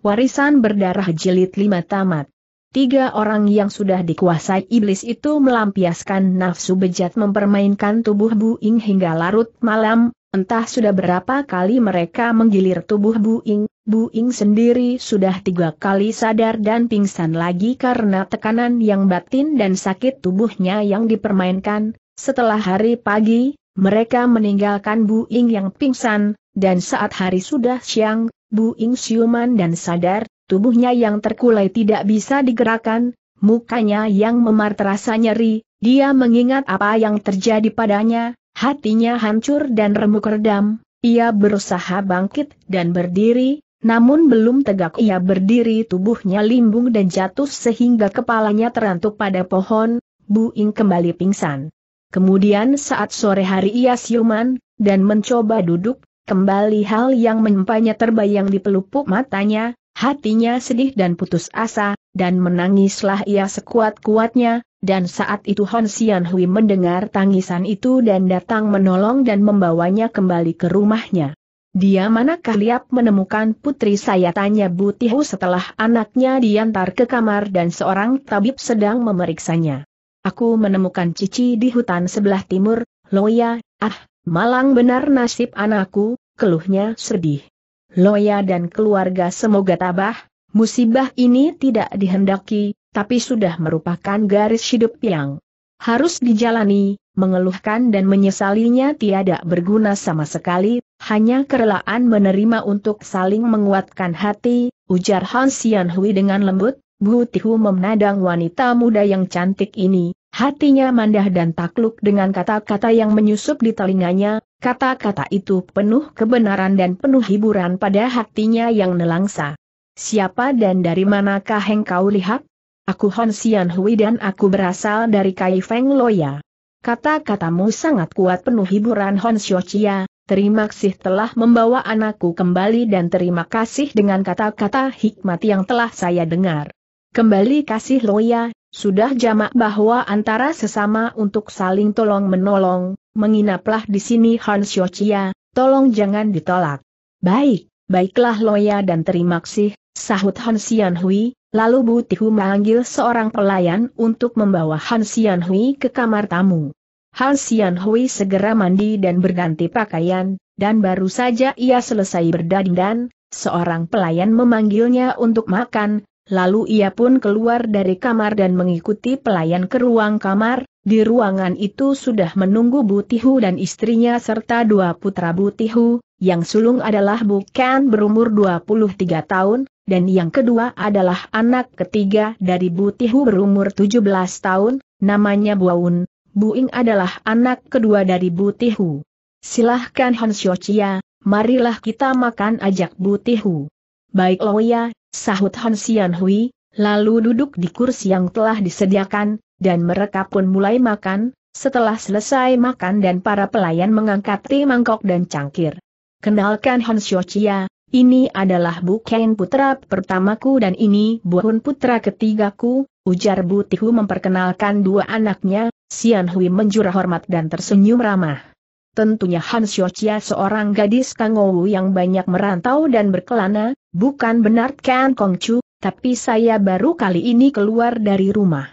Warisan berdarah jilid lima tamat. Tiga orang yang sudah dikuasai iblis itu melampiaskan nafsu bejat mempermainkan tubuh Buing hingga larut malam, entah sudah berapa kali mereka menggilir tubuh Buing, Buing sendiri sudah tiga kali sadar dan pingsan lagi karena tekanan yang batin dan sakit tubuhnya yang dipermainkan, setelah hari pagi, mereka meninggalkan Buing yang pingsan, dan saat hari sudah siang, Bu Ing siuman dan sadar, tubuhnya yang terkulai tidak bisa digerakkan, mukanya yang memar terasa nyeri, dia mengingat apa yang terjadi padanya, hatinya hancur dan remuk redam, ia berusaha bangkit dan berdiri, namun belum tegak ia berdiri tubuhnya limbung dan jatuh sehingga kepalanya terantuk pada pohon, Bu Ing kembali pingsan. Kemudian saat sore hari ia siuman, dan mencoba duduk, Kembali hal yang menempanya terbayang di pelupuk matanya, hatinya sedih dan putus asa, dan menangislah ia sekuat-kuatnya, dan saat itu Hon Sian Hui mendengar tangisan itu dan datang menolong dan membawanya kembali ke rumahnya. Dia manakah liap menemukan putri saya tanya Butihu setelah anaknya diantar ke kamar dan seorang tabib sedang memeriksanya. Aku menemukan Cici di hutan sebelah timur, Loya, ah, Malang benar nasib anakku, keluhnya sedih. Loya dan keluarga semoga tabah, musibah ini tidak dihendaki, tapi sudah merupakan garis hidup yang harus dijalani, mengeluhkan dan menyesalinya tiada berguna sama sekali, hanya kerelaan menerima untuk saling menguatkan hati, ujar Han Xianhui dengan lembut, Bu Tihu memnadang wanita muda yang cantik ini, Hatinya mandah dan takluk dengan kata-kata yang menyusup di telinganya, kata-kata itu penuh kebenaran dan penuh hiburan pada hatinya yang nelangsa. Siapa dan dari manakah engkau lihat? Aku Hon Sian Hui dan aku berasal dari Kai Feng Loya. Kata-katamu sangat kuat penuh hiburan Hon Xiao Chia, terima kasih telah membawa anakku kembali dan terima kasih dengan kata-kata hikmat yang telah saya dengar. Kembali kasih Loya, sudah jamak bahwa antara sesama untuk saling tolong-menolong, menginaplah di sini Han Xiochia, tolong jangan ditolak. Baik, baiklah Loya dan terima kasih, sahut Han Xianhui, lalu Bu Tihu memanggil seorang pelayan untuk membawa Han Xianhui ke kamar tamu. Han Xianhui segera mandi dan berganti pakaian, dan baru saja ia selesai berdandan, seorang pelayan memanggilnya untuk makan, Lalu ia pun keluar dari kamar dan mengikuti pelayan ke ruang kamar, di ruangan itu sudah menunggu Butihu dan istrinya serta dua putra Butihu, yang sulung adalah bukan berumur 23 tahun, dan yang kedua adalah anak ketiga dari Butihu berumur 17 tahun, namanya Buaun, Buing adalah anak kedua dari Butihu. Silahkan Hon Xiao marilah kita makan ajak Butihu. Baik Loya, sahut Han Xian Hui, lalu duduk di kursi yang telah disediakan, dan mereka pun mulai makan, setelah selesai makan dan para pelayan mengangkat teh mangkok dan cangkir. Kenalkan Han Xiochia, ini adalah Bu Ken putra pertamaku dan ini Bu Hun putra ketigaku, ujar Bu Tihu memperkenalkan dua anaknya, Xian Hui menjurah hormat dan tersenyum ramah. Tentunya Han Xiochia seorang gadis kangowu yang banyak merantau dan berkelana, Bukan benar Kan Kongcu, tapi saya baru kali ini keluar dari rumah.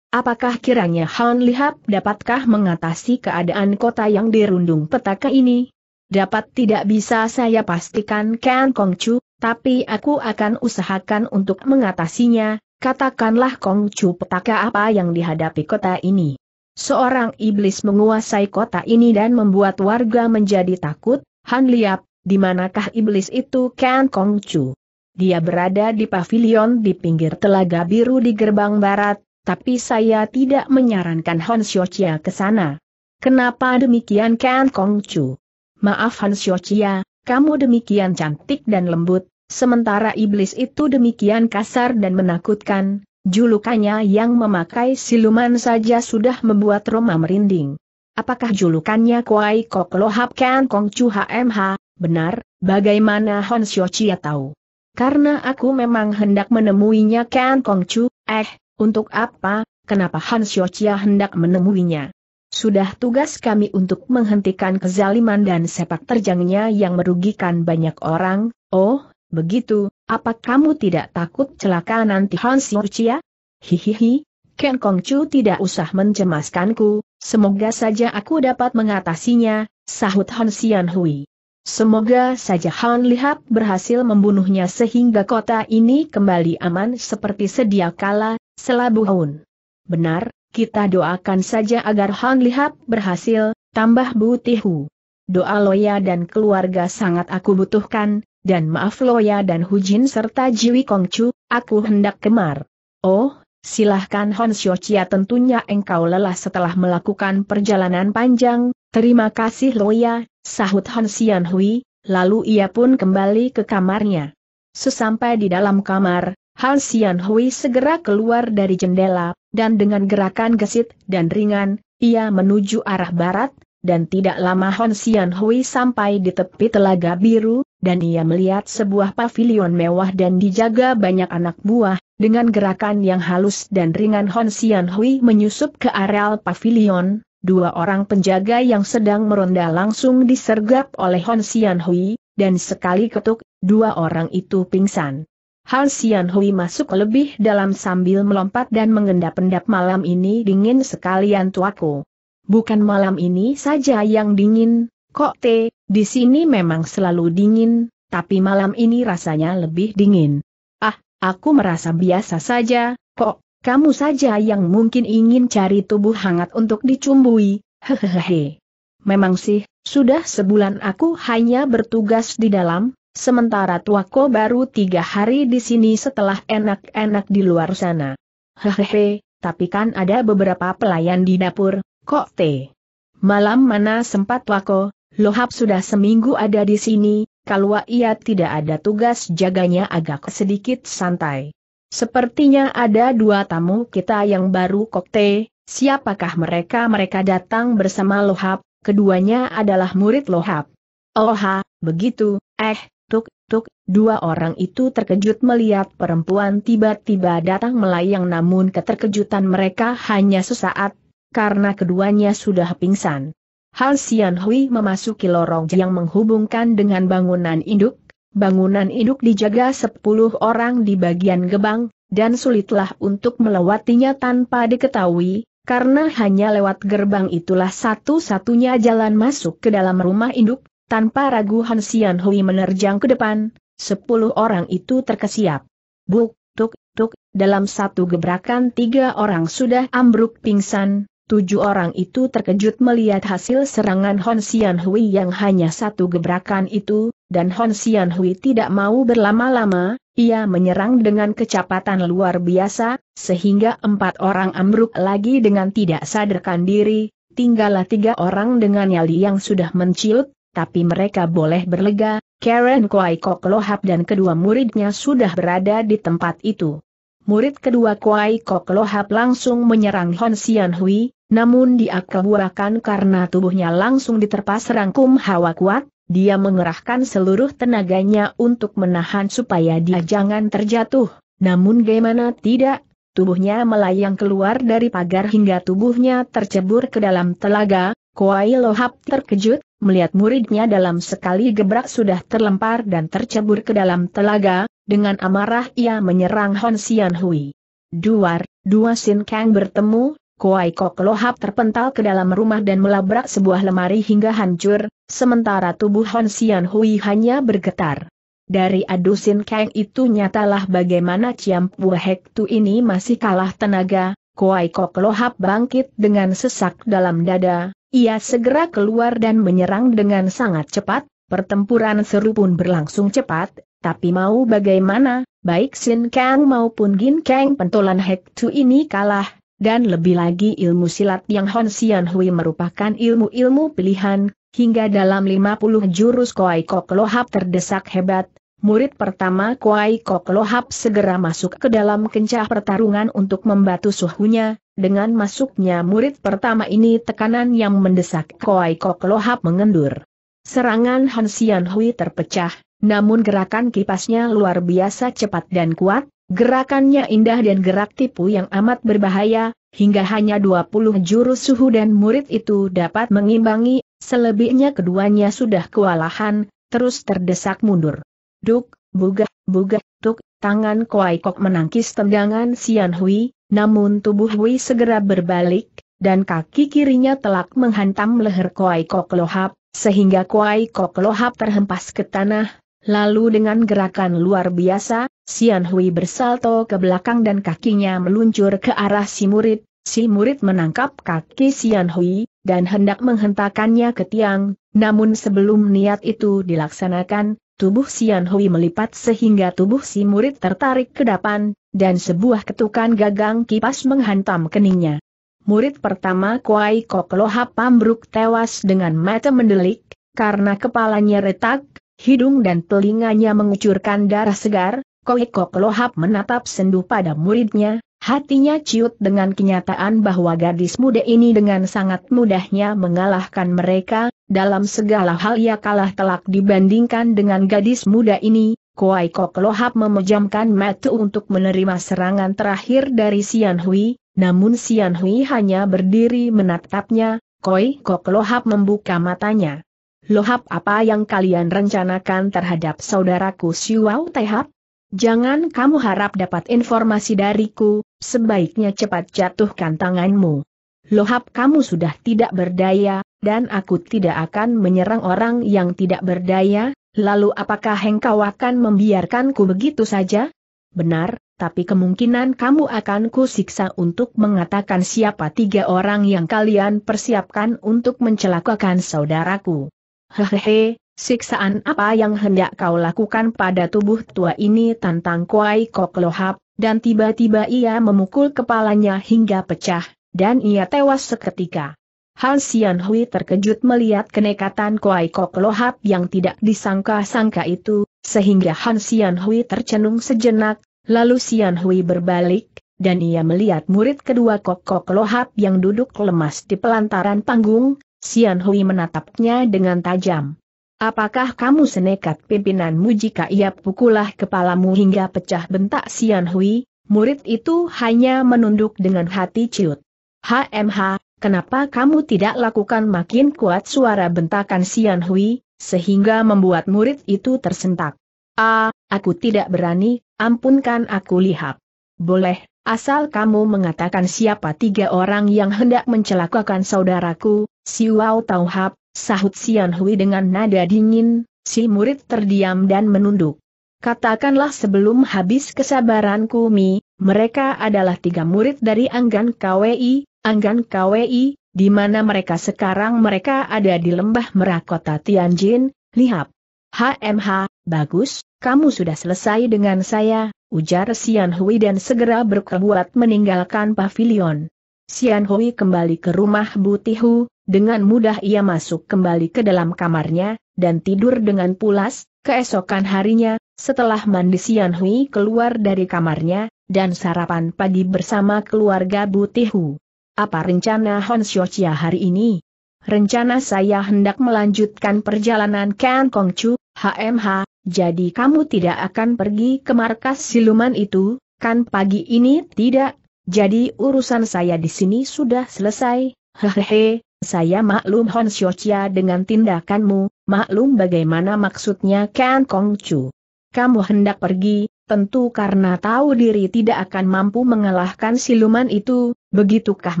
Apakah kiranya Han Lihap dapatkah mengatasi keadaan kota yang dirundung petaka ini? Dapat tidak bisa saya pastikan Kan Kongcu, tapi aku akan usahakan untuk mengatasinya, katakanlah Kongcu petaka apa yang dihadapi kota ini. Seorang iblis menguasai kota ini dan membuat warga menjadi takut, Han Liap, di manakah iblis itu Ken Kong Chu? Dia berada di pavilion di pinggir Telaga Biru di gerbang barat, tapi saya tidak menyarankan Han Xiochia ke sana. Kenapa demikian Ken Kong Chu? Maaf Han Xiochia, kamu demikian cantik dan lembut, sementara iblis itu demikian kasar dan menakutkan, julukannya yang memakai siluman saja sudah membuat Roma merinding. Apakah julukannya Kuai Kok Lohap Ken Kong Chu HMH, Benar, bagaimana Hon Xiochia tahu? Karena aku memang hendak menemuinya Kan Kongcu, eh, untuk apa, kenapa Han Xiochia hendak menemuinya? Sudah tugas kami untuk menghentikan kezaliman dan sepak terjangnya yang merugikan banyak orang, oh, begitu, apa kamu tidak takut celaka nanti Han Xiochia? Hihihi, Ken Kongcu tidak usah mencemaskanku, semoga saja aku dapat mengatasinya, sahut Han Xianhui. Semoga saja Han Lihap berhasil membunuhnya sehingga kota ini kembali aman seperti sedia kala, selabu Aun. Benar, kita doakan saja agar Han Lihap berhasil, tambah Bu Tihu. Doa Loya dan keluarga sangat aku butuhkan, dan maaf Loya dan Hujin serta Jiwi Kongcu, aku hendak kemar. Oh, silahkan Hon Xiochia tentunya engkau lelah setelah melakukan perjalanan panjang, Terima kasih Loya, sahut Han Xian Hui, lalu ia pun kembali ke kamarnya. Sesampai di dalam kamar, Han Xian Hui segera keluar dari jendela, dan dengan gerakan gesit dan ringan, ia menuju arah barat, dan tidak lama Han Xian Hui sampai di tepi telaga biru, dan ia melihat sebuah pavilion mewah dan dijaga banyak anak buah, dengan gerakan yang halus dan ringan Han Xian Hui menyusup ke areal pavilion, Dua orang penjaga yang sedang meronda langsung disergap oleh Hon Xianhui, Hui, dan sekali ketuk, dua orang itu pingsan. Han Xianhui Hui masuk lebih dalam sambil melompat dan mengendap-endap malam ini dingin sekalian tuaku. Bukan malam ini saja yang dingin, kok te, di sini memang selalu dingin, tapi malam ini rasanya lebih dingin. Ah, aku merasa biasa saja, kok, kamu saja yang mungkin ingin cari tubuh hangat untuk dicumbui, hehehe. Memang sih, sudah sebulan aku hanya bertugas di dalam, sementara tuaku baru tiga hari di sini setelah enak-enak di luar sana. Hehehe, tapi kan ada beberapa pelayan di dapur, kok teh. Malam mana sempat wako, Lohap sudah seminggu ada di sini, kalau ia tidak ada tugas jaganya agak sedikit santai. Sepertinya ada dua tamu kita yang baru kokte, siapakah mereka? Mereka datang bersama Lohap, keduanya adalah murid Lohap. Oha, begitu, eh, tuk, tuk, dua orang itu terkejut melihat perempuan tiba-tiba datang melayang namun keterkejutan mereka hanya sesaat, karena keduanya sudah pingsan. Hal Sian Hui memasuki lorong yang menghubungkan dengan bangunan induk, bangunan induk dijaga sepuluh orang di bagian gebang, dan sulitlah untuk melewatinya tanpa diketahui, karena hanya lewat gerbang itulah satu-satunya jalan masuk ke dalam rumah induk, tanpa ragu Han Hui menerjang ke depan, sepuluh orang itu terkesiap. Buk, tuk, tuk, dalam satu gebrakan tiga orang sudah ambruk pingsan, Tujuh orang itu terkejut melihat hasil serangan Hon Sian Hui yang hanya satu gebrakan itu, dan Hon Sian Hui tidak mau berlama-lama, ia menyerang dengan kecepatan luar biasa, sehingga empat orang ambruk lagi dengan tidak sadarkan diri, tinggallah tiga orang dengan nyali yang sudah menciut, tapi mereka boleh berlega, Karen Kuai Kok Lohap dan kedua muridnya sudah berada di tempat itu. Murid kedua Kuai Kok Lohap langsung menyerang Hon Sian Hui, namun dia kebuakan karena tubuhnya langsung diterpa serangkum hawa kuat, dia mengerahkan seluruh tenaganya untuk menahan supaya dia jangan terjatuh. Namun gimana tidak, tubuhnya melayang keluar dari pagar hingga tubuhnya tercebur ke dalam telaga, Kuai Lohap terkejut, melihat muridnya dalam sekali gebrak sudah terlempar dan tercebur ke dalam telaga, dengan amarah ia menyerang Hon Sian Hui. Duar, dua Sin Kang bertemu, Koai Kok Lohap terpental ke dalam rumah dan melabrak sebuah lemari hingga hancur, sementara tubuh Hon Sian Hui hanya bergetar. Dari adu Sin Kang itu nyatalah bagaimana Ciam Pua Tu ini masih kalah tenaga, Koai Kok Lohap bangkit dengan sesak dalam dada, ia segera keluar dan menyerang dengan sangat cepat, pertempuran seru pun berlangsung cepat, tapi mau bagaimana, baik Sin Kang maupun Gin Kang pentolan Hek Tu ini kalah, dan lebih lagi ilmu silat yang Hon Sian Hui merupakan ilmu-ilmu pilihan, hingga dalam 50 jurus Kuai Kok Lohap terdesak hebat, murid pertama Kuai Kok Lohap segera masuk ke dalam kencah pertarungan untuk membantu suhunya, dengan masuknya murid pertama ini tekanan yang mendesak Kuai Kok Lohap mengendur. Serangan Hon Sian Hui terpecah, namun gerakan kipasnya luar biasa cepat dan kuat, Gerakannya indah dan gerak tipu yang amat berbahaya, hingga hanya 20 jurus suhu dan murid itu dapat mengimbangi, selebihnya keduanya sudah kewalahan, terus terdesak mundur. Duk, bugah, bugah, tuk, tangan Kuai Kok menangkis tendangan Sian Hui, namun tubuh Hui segera berbalik, dan kaki kirinya telak menghantam leher Kuai Kok Lohap, sehingga Kuai Kok Lohap terhempas ke tanah, lalu dengan gerakan luar biasa, Sian Hui bersalto ke belakang dan kakinya meluncur ke arah si murid, si murid menangkap kaki Sian Hui, dan hendak menghentakannya ke tiang, namun sebelum niat itu dilaksanakan, tubuh Sian Hui melipat sehingga tubuh si murid tertarik ke depan, dan sebuah ketukan gagang kipas menghantam keningnya. Murid pertama Kuai Kok Loha Pambruk tewas dengan mata mendelik, karena kepalanya retak, hidung dan telinganya mengucurkan darah segar, Koheko Kelohap menatap sendu pada muridnya, hatinya ciut dengan kenyataan bahwa gadis muda ini dengan sangat mudahnya mengalahkan mereka, dalam segala hal ia kalah telak dibandingkan dengan gadis muda ini, Koi Lohap memejamkan mata untuk menerima serangan terakhir dari Sian Hui, namun Sian Hui hanya berdiri menatapnya, Koi Kok Lohap membuka matanya. Lohap apa yang kalian rencanakan terhadap saudaraku Siwau Tehap? Jangan kamu harap dapat informasi dariku, sebaiknya cepat jatuhkan tanganmu. Lohap kamu sudah tidak berdaya, dan aku tidak akan menyerang orang yang tidak berdaya, lalu apakah engkau akan membiarkanku begitu saja? Benar, tapi kemungkinan kamu akan kusiksa untuk mengatakan siapa tiga orang yang kalian persiapkan untuk mencelakakan saudaraku. Hehehe, Siksaan apa yang hendak kau lakukan pada tubuh tua ini tantang Kuai Kok Lohap, dan tiba-tiba ia memukul kepalanya hingga pecah, dan ia tewas seketika. Han Sian Hui terkejut melihat kenekatan Kuai Kok Lohap yang tidak disangka-sangka itu, sehingga Han Sian Hui tercenung sejenak, lalu Sian Hui berbalik, dan ia melihat murid kedua Kok Lohap yang duduk lemas di pelantaran panggung, Sian Hui menatapnya dengan tajam. Apakah kamu senekat pimpinanmu jika ia pukulah kepalamu hingga pecah bentak Sian Hui? Murid itu hanya menunduk dengan hati ciut. HMH, kenapa kamu tidak lakukan makin kuat suara bentakan Sian Hui, sehingga membuat murid itu tersentak? Ah, aku tidak berani, ampunkan aku lihat. Boleh, asal kamu mengatakan siapa tiga orang yang hendak mencelakakan saudaraku, Siwau Tauhab, sahut Sian Hui dengan nada dingin, si murid terdiam dan menunduk. Katakanlah sebelum habis kesabaranku Mi, mereka adalah tiga murid dari Anggan KWI, Anggan KWI, di mana mereka sekarang mereka ada di lembah merah kota Tianjin, lihat, HMH, bagus, kamu sudah selesai dengan saya, ujar Sian Hui dan segera berkebuat meninggalkan pavilion. Sian Hui kembali ke rumah Butihu, dengan mudah ia masuk kembali ke dalam kamarnya, dan tidur dengan pulas, keesokan harinya, setelah mandi Sian Hui keluar dari kamarnya, dan sarapan pagi bersama keluarga Butihu. Apa rencana Hon Xiaochia hari ini? Rencana saya hendak melanjutkan perjalanan Kong Chu, HMH, jadi kamu tidak akan pergi ke markas siluman itu, kan pagi ini tidak, jadi urusan saya di sini sudah selesai, hehehe, saya maklum Hon Xiochia dengan tindakanmu, maklum bagaimana maksudnya Kan Kong Chu. Kamu hendak pergi, tentu karena tahu diri tidak akan mampu mengalahkan siluman itu, begitukah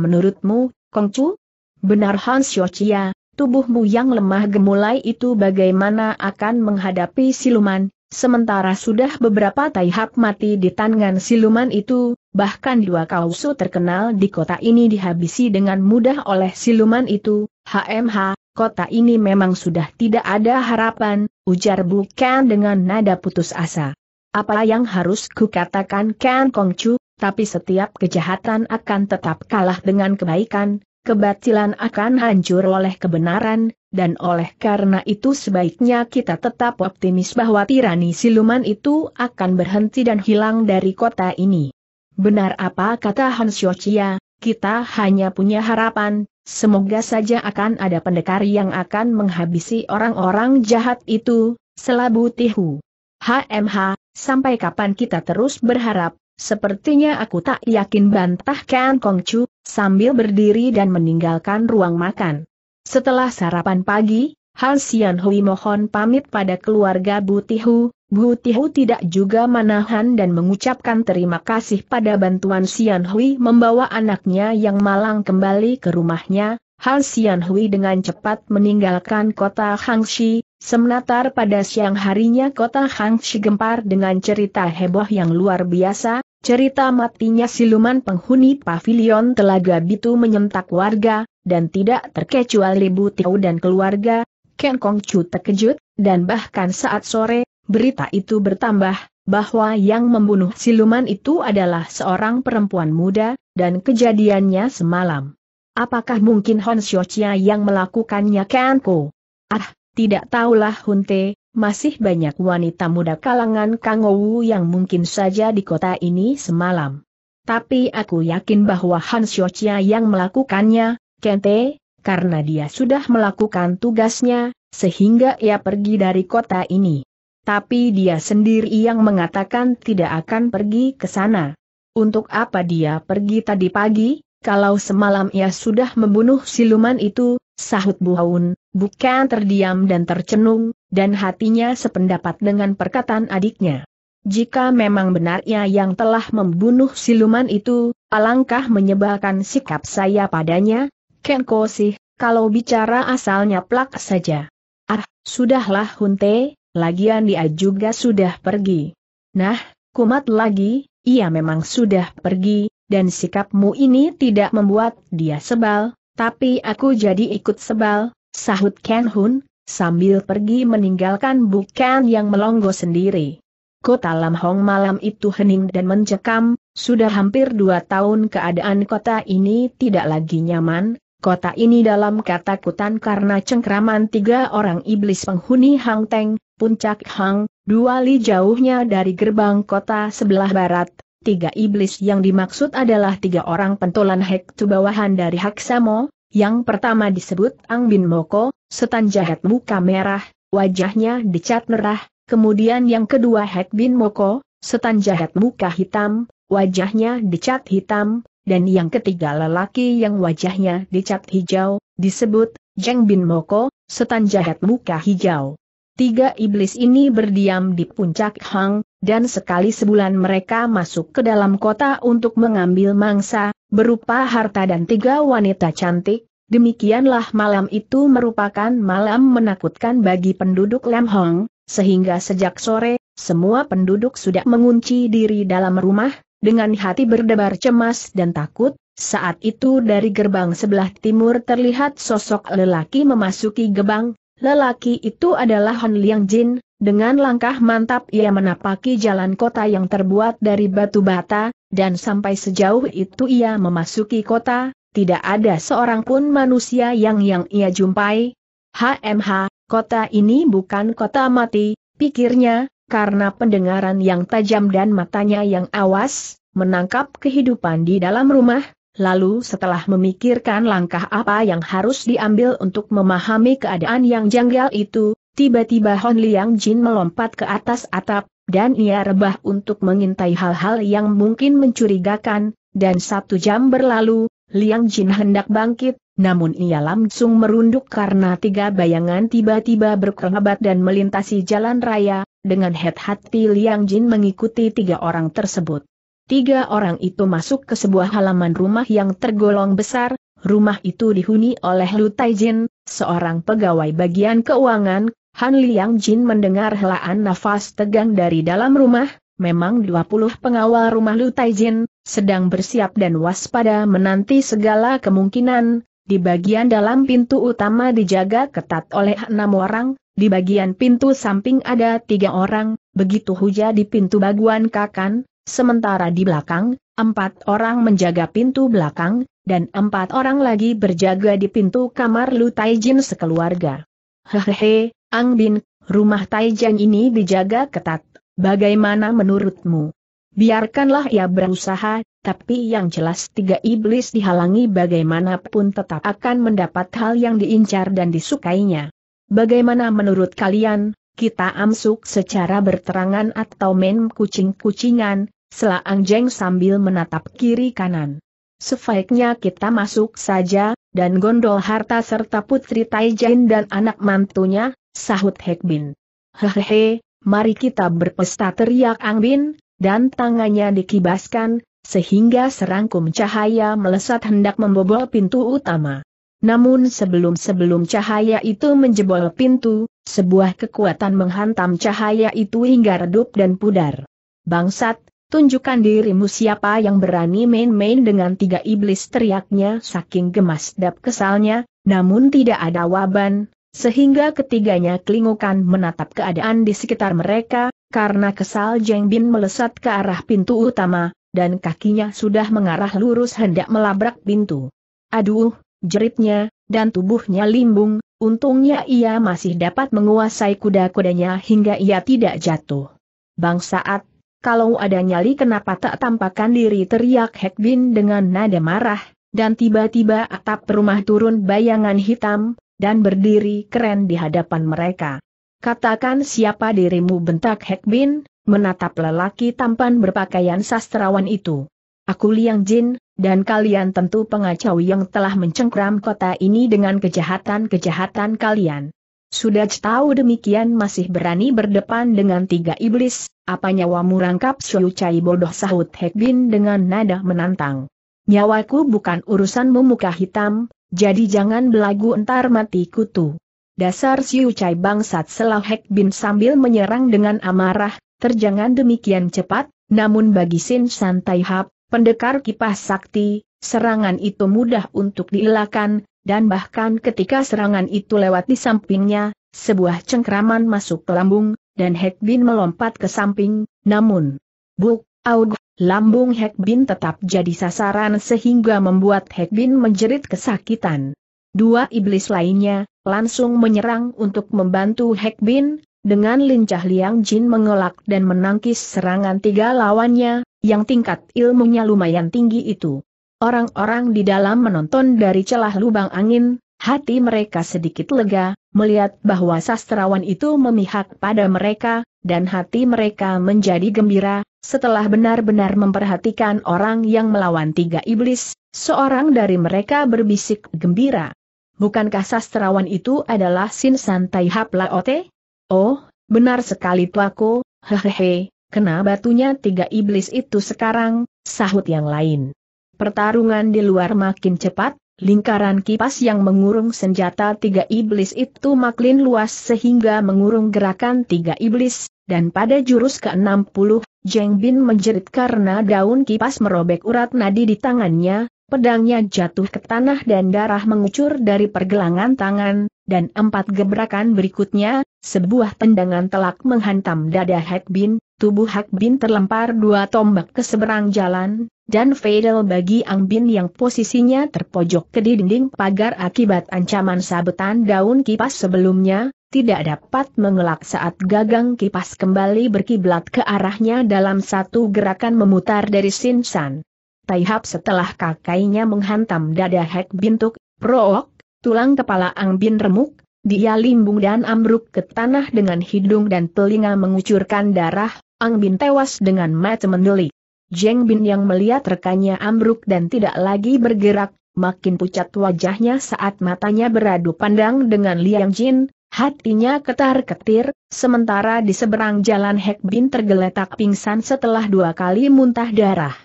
menurutmu, Kong Chu? Benar Han Xiochia, tubuhmu yang lemah gemulai itu bagaimana akan menghadapi siluman, sementara sudah beberapa tahap mati di tangan siluman itu, bahkan dua kausu terkenal di kota ini dihabisi dengan mudah oleh siluman itu, HMH, kota ini memang sudah tidak ada harapan, ujar Bu Ken dengan nada putus asa. Apa yang harus kukatakan Ken Kongcu, tapi setiap kejahatan akan tetap kalah dengan kebaikan, kebatilan akan hancur oleh kebenaran, dan oleh karena itu sebaiknya kita tetap optimis bahwa tirani siluman itu akan berhenti dan hilang dari kota ini. Benar apa kata Han Xiochia, kita hanya punya harapan, semoga saja akan ada pendekar yang akan menghabisi orang-orang jahat itu, selabu tihu. HMH, sampai kapan kita terus berharap, sepertinya aku tak yakin bantah Kong Chu. sambil berdiri dan meninggalkan ruang makan. Setelah sarapan pagi, Han Sian Hui mohon pamit pada keluarga Butihu, Butihu tidak juga menahan dan mengucapkan terima kasih pada bantuan Sian Hui membawa anaknya yang malang kembali ke rumahnya, Han Sian Hui dengan cepat meninggalkan kota Hangxi. semnatar pada siang harinya kota Hangxi gempar dengan cerita heboh yang luar biasa, cerita matinya siluman penghuni pavilion Telaga Bitu menyentak warga, dan tidak terkecuali Butihu dan keluarga, Ken Kong Chu terkejut, dan bahkan saat sore, berita itu bertambah, bahwa yang membunuh siluman itu adalah seorang perempuan muda, dan kejadiannya semalam. Apakah mungkin Hon Xiochia yang melakukannya Ken Ko? Ah, tidak tahulah Te. masih banyak wanita muda kalangan Kang Kangowu yang mungkin saja di kota ini semalam. Tapi aku yakin bahwa Han Xiochia yang melakukannya, Ken Te karena dia sudah melakukan tugasnya, sehingga ia pergi dari kota ini. Tapi dia sendiri yang mengatakan tidak akan pergi ke sana. Untuk apa dia pergi tadi pagi, kalau semalam ia sudah membunuh siluman itu, sahut Buhaun, bukan terdiam dan tercenung, dan hatinya sependapat dengan perkataan adiknya. Jika memang benar ia yang telah membunuh siluman itu, alangkah menyebalkan sikap saya padanya, Kenko sih, kalau bicara asalnya plak saja. Ah, sudahlah Hunte, lagian dia juga sudah pergi. Nah, kumat lagi, ia memang sudah pergi, dan sikapmu ini tidak membuat dia sebal, tapi aku jadi ikut sebal, sahut Ken Hun, sambil pergi meninggalkan bukan yang melonggo sendiri. Kota Lam Hong malam itu hening dan mencekam, sudah hampir dua tahun keadaan kota ini tidak lagi nyaman, kota ini dalam ketakutan karena cengkraman tiga orang iblis penghuni Hang Teng, Puncak Hang, dua li jauhnya dari gerbang kota sebelah barat. Tiga iblis yang dimaksud adalah tiga orang pentolan Hek Tu bawahan dari Hak Samo, yang pertama disebut Ang Bin Moko, setan jahat muka merah, wajahnya dicat merah, kemudian yang kedua Hek Bin Moko, setan jahat muka hitam, wajahnya dicat hitam, dan yang ketiga lelaki yang wajahnya dicat hijau, disebut Jeng Bin Moko, setan jahat muka hijau. Tiga iblis ini berdiam di puncak Hang, dan sekali sebulan mereka masuk ke dalam kota untuk mengambil mangsa, berupa harta dan tiga wanita cantik, demikianlah malam itu merupakan malam menakutkan bagi penduduk Lam Hong, sehingga sejak sore, semua penduduk sudah mengunci diri dalam rumah, dengan hati berdebar cemas dan takut, saat itu dari gerbang sebelah timur terlihat sosok lelaki memasuki gerbang. lelaki itu adalah Han Liang Jin, dengan langkah mantap ia menapaki jalan kota yang terbuat dari batu bata, dan sampai sejauh itu ia memasuki kota, tidak ada seorang pun manusia yang yang ia jumpai. HMH, kota ini bukan kota mati, pikirnya, karena pendengaran yang tajam dan matanya yang awas, menangkap kehidupan di dalam rumah, lalu setelah memikirkan langkah apa yang harus diambil untuk memahami keadaan yang janggal itu, tiba-tiba Hon Liang Jin melompat ke atas atap, dan ia rebah untuk mengintai hal-hal yang mungkin mencurigakan, dan satu jam berlalu, Liang Jin hendak bangkit, namun ia langsung merunduk karena tiga bayangan tiba-tiba berkerabat dan melintasi jalan raya, dengan head hati Liang Jin mengikuti tiga orang tersebut. Tiga orang itu masuk ke sebuah halaman rumah yang tergolong besar, rumah itu dihuni oleh Lu Taijin, seorang pegawai bagian keuangan, Han Liang Jin mendengar helaan nafas tegang dari dalam rumah, memang 20 pengawal rumah Lu Taijin, sedang bersiap dan waspada menanti segala kemungkinan, di bagian dalam pintu utama dijaga ketat oleh enam orang, di bagian pintu samping ada tiga orang, begitu Huja di pintu baguan kakan, sementara di belakang, empat orang menjaga pintu belakang, dan empat orang lagi berjaga di pintu kamar Lu Taijin sekeluarga. Hehehe, Ang Bin, rumah Taijin ini dijaga ketat, bagaimana menurutmu? Biarkanlah ia berusaha, tapi yang jelas tiga iblis dihalangi bagaimanapun tetap akan mendapat hal yang diincar dan disukainya. Bagaimana menurut kalian, kita amsuk secara berterangan atau main kucing-kucingan, Selang jeng sambil menatap kiri kanan. Sebaiknya kita masuk saja, dan gondol harta serta putri Taijin dan anak mantunya, sahut Hekbin. Hehehe, mari kita berpesta teriak Angbin, dan tangannya dikibaskan, sehingga serangkum cahaya melesat hendak membobol pintu utama. Namun sebelum-sebelum cahaya itu menjebol pintu, sebuah kekuatan menghantam cahaya itu hingga redup dan pudar. Bangsat, tunjukkan dirimu siapa yang berani main-main dengan tiga iblis teriaknya saking gemas dap kesalnya, namun tidak ada waban, sehingga ketiganya kelingukan menatap keadaan di sekitar mereka, karena kesal Jeng Bin melesat ke arah pintu utama, dan kakinya sudah mengarah lurus hendak melabrak pintu. Aduh, jeritnya, dan tubuhnya limbung, untungnya ia masih dapat menguasai kuda-kudanya hingga ia tidak jatuh. Bang saat, kalau ada nyali kenapa tak tampakkan diri teriak Hekbin dengan nada marah, dan tiba-tiba atap rumah turun bayangan hitam, dan berdiri keren di hadapan mereka. Katakan siapa dirimu bentak Hekbin, menatap lelaki tampan berpakaian sastrawan itu. Aku Liang Jin, dan kalian tentu pengacau yang telah mencengkram kota ini dengan kejahatan-kejahatan kalian. Sudah tahu demikian masih berani berdepan dengan tiga iblis, apa nyawamu rangkap Syu Chai bodoh sahut Bin dengan nada menantang. Nyawaku bukan urusan memuka hitam, jadi jangan belagu entar mati kutu. Dasar Xiu Chai bangsat selah Bin sambil menyerang dengan amarah, terjangan demikian cepat, namun bagi Sin Santai Hap, pendekar kipas sakti, serangan itu mudah untuk dielakkan, dan bahkan ketika serangan itu lewat di sampingnya, sebuah cengkraman masuk ke lambung, dan Hekbin melompat ke samping, namun, buk, aud, lambung Hekbin tetap jadi sasaran sehingga membuat Hekbin menjerit kesakitan. Dua iblis lainnya, langsung menyerang untuk membantu Hekbin, dengan lincah Liang Jin mengelak dan menangkis serangan tiga lawannya, yang tingkat ilmunya lumayan tinggi itu. Orang-orang di dalam menonton dari celah lubang angin, hati mereka sedikit lega, melihat bahwa sastrawan itu memihak pada mereka, dan hati mereka menjadi gembira, setelah benar-benar memperhatikan orang yang melawan tiga iblis, seorang dari mereka berbisik gembira. Bukankah sastrawan itu adalah Sin Santai Hap Laote? Oh, benar sekali tuaku, hehehe, kena batunya tiga iblis itu sekarang, sahut yang lain. Pertarungan di luar makin cepat, lingkaran kipas yang mengurung senjata tiga iblis itu makin luas sehingga mengurung gerakan tiga iblis, dan pada jurus ke-60, Jeng Bin menjerit karena daun kipas merobek urat nadi di tangannya, pedangnya jatuh ke tanah dan darah mengucur dari pergelangan tangan, dan empat gebrakan berikutnya, sebuah tendangan telak menghantam dada Hak Bin, tubuh Hak Bin terlempar dua tombak ke seberang jalan, dan fatal bagi Ang Bin yang posisinya terpojok ke dinding pagar akibat ancaman sabetan daun kipas sebelumnya, tidak dapat mengelak saat gagang kipas kembali berkiblat ke arahnya dalam satu gerakan memutar dari Sinsan. Taihap setelah kakainya menghantam dada Hek Bintuk, prook, tulang kepala Ang Bin remuk, dia limbung dan ambruk ke tanah dengan hidung dan telinga mengucurkan darah, Ang Bin tewas dengan mata mendeli. Jeng Bin yang melihat rekannya ambruk dan tidak lagi bergerak, makin pucat wajahnya saat matanya beradu pandang dengan Liang Jin, hatinya ketar-ketir, sementara di seberang jalan Hek Bin tergeletak pingsan setelah dua kali muntah darah.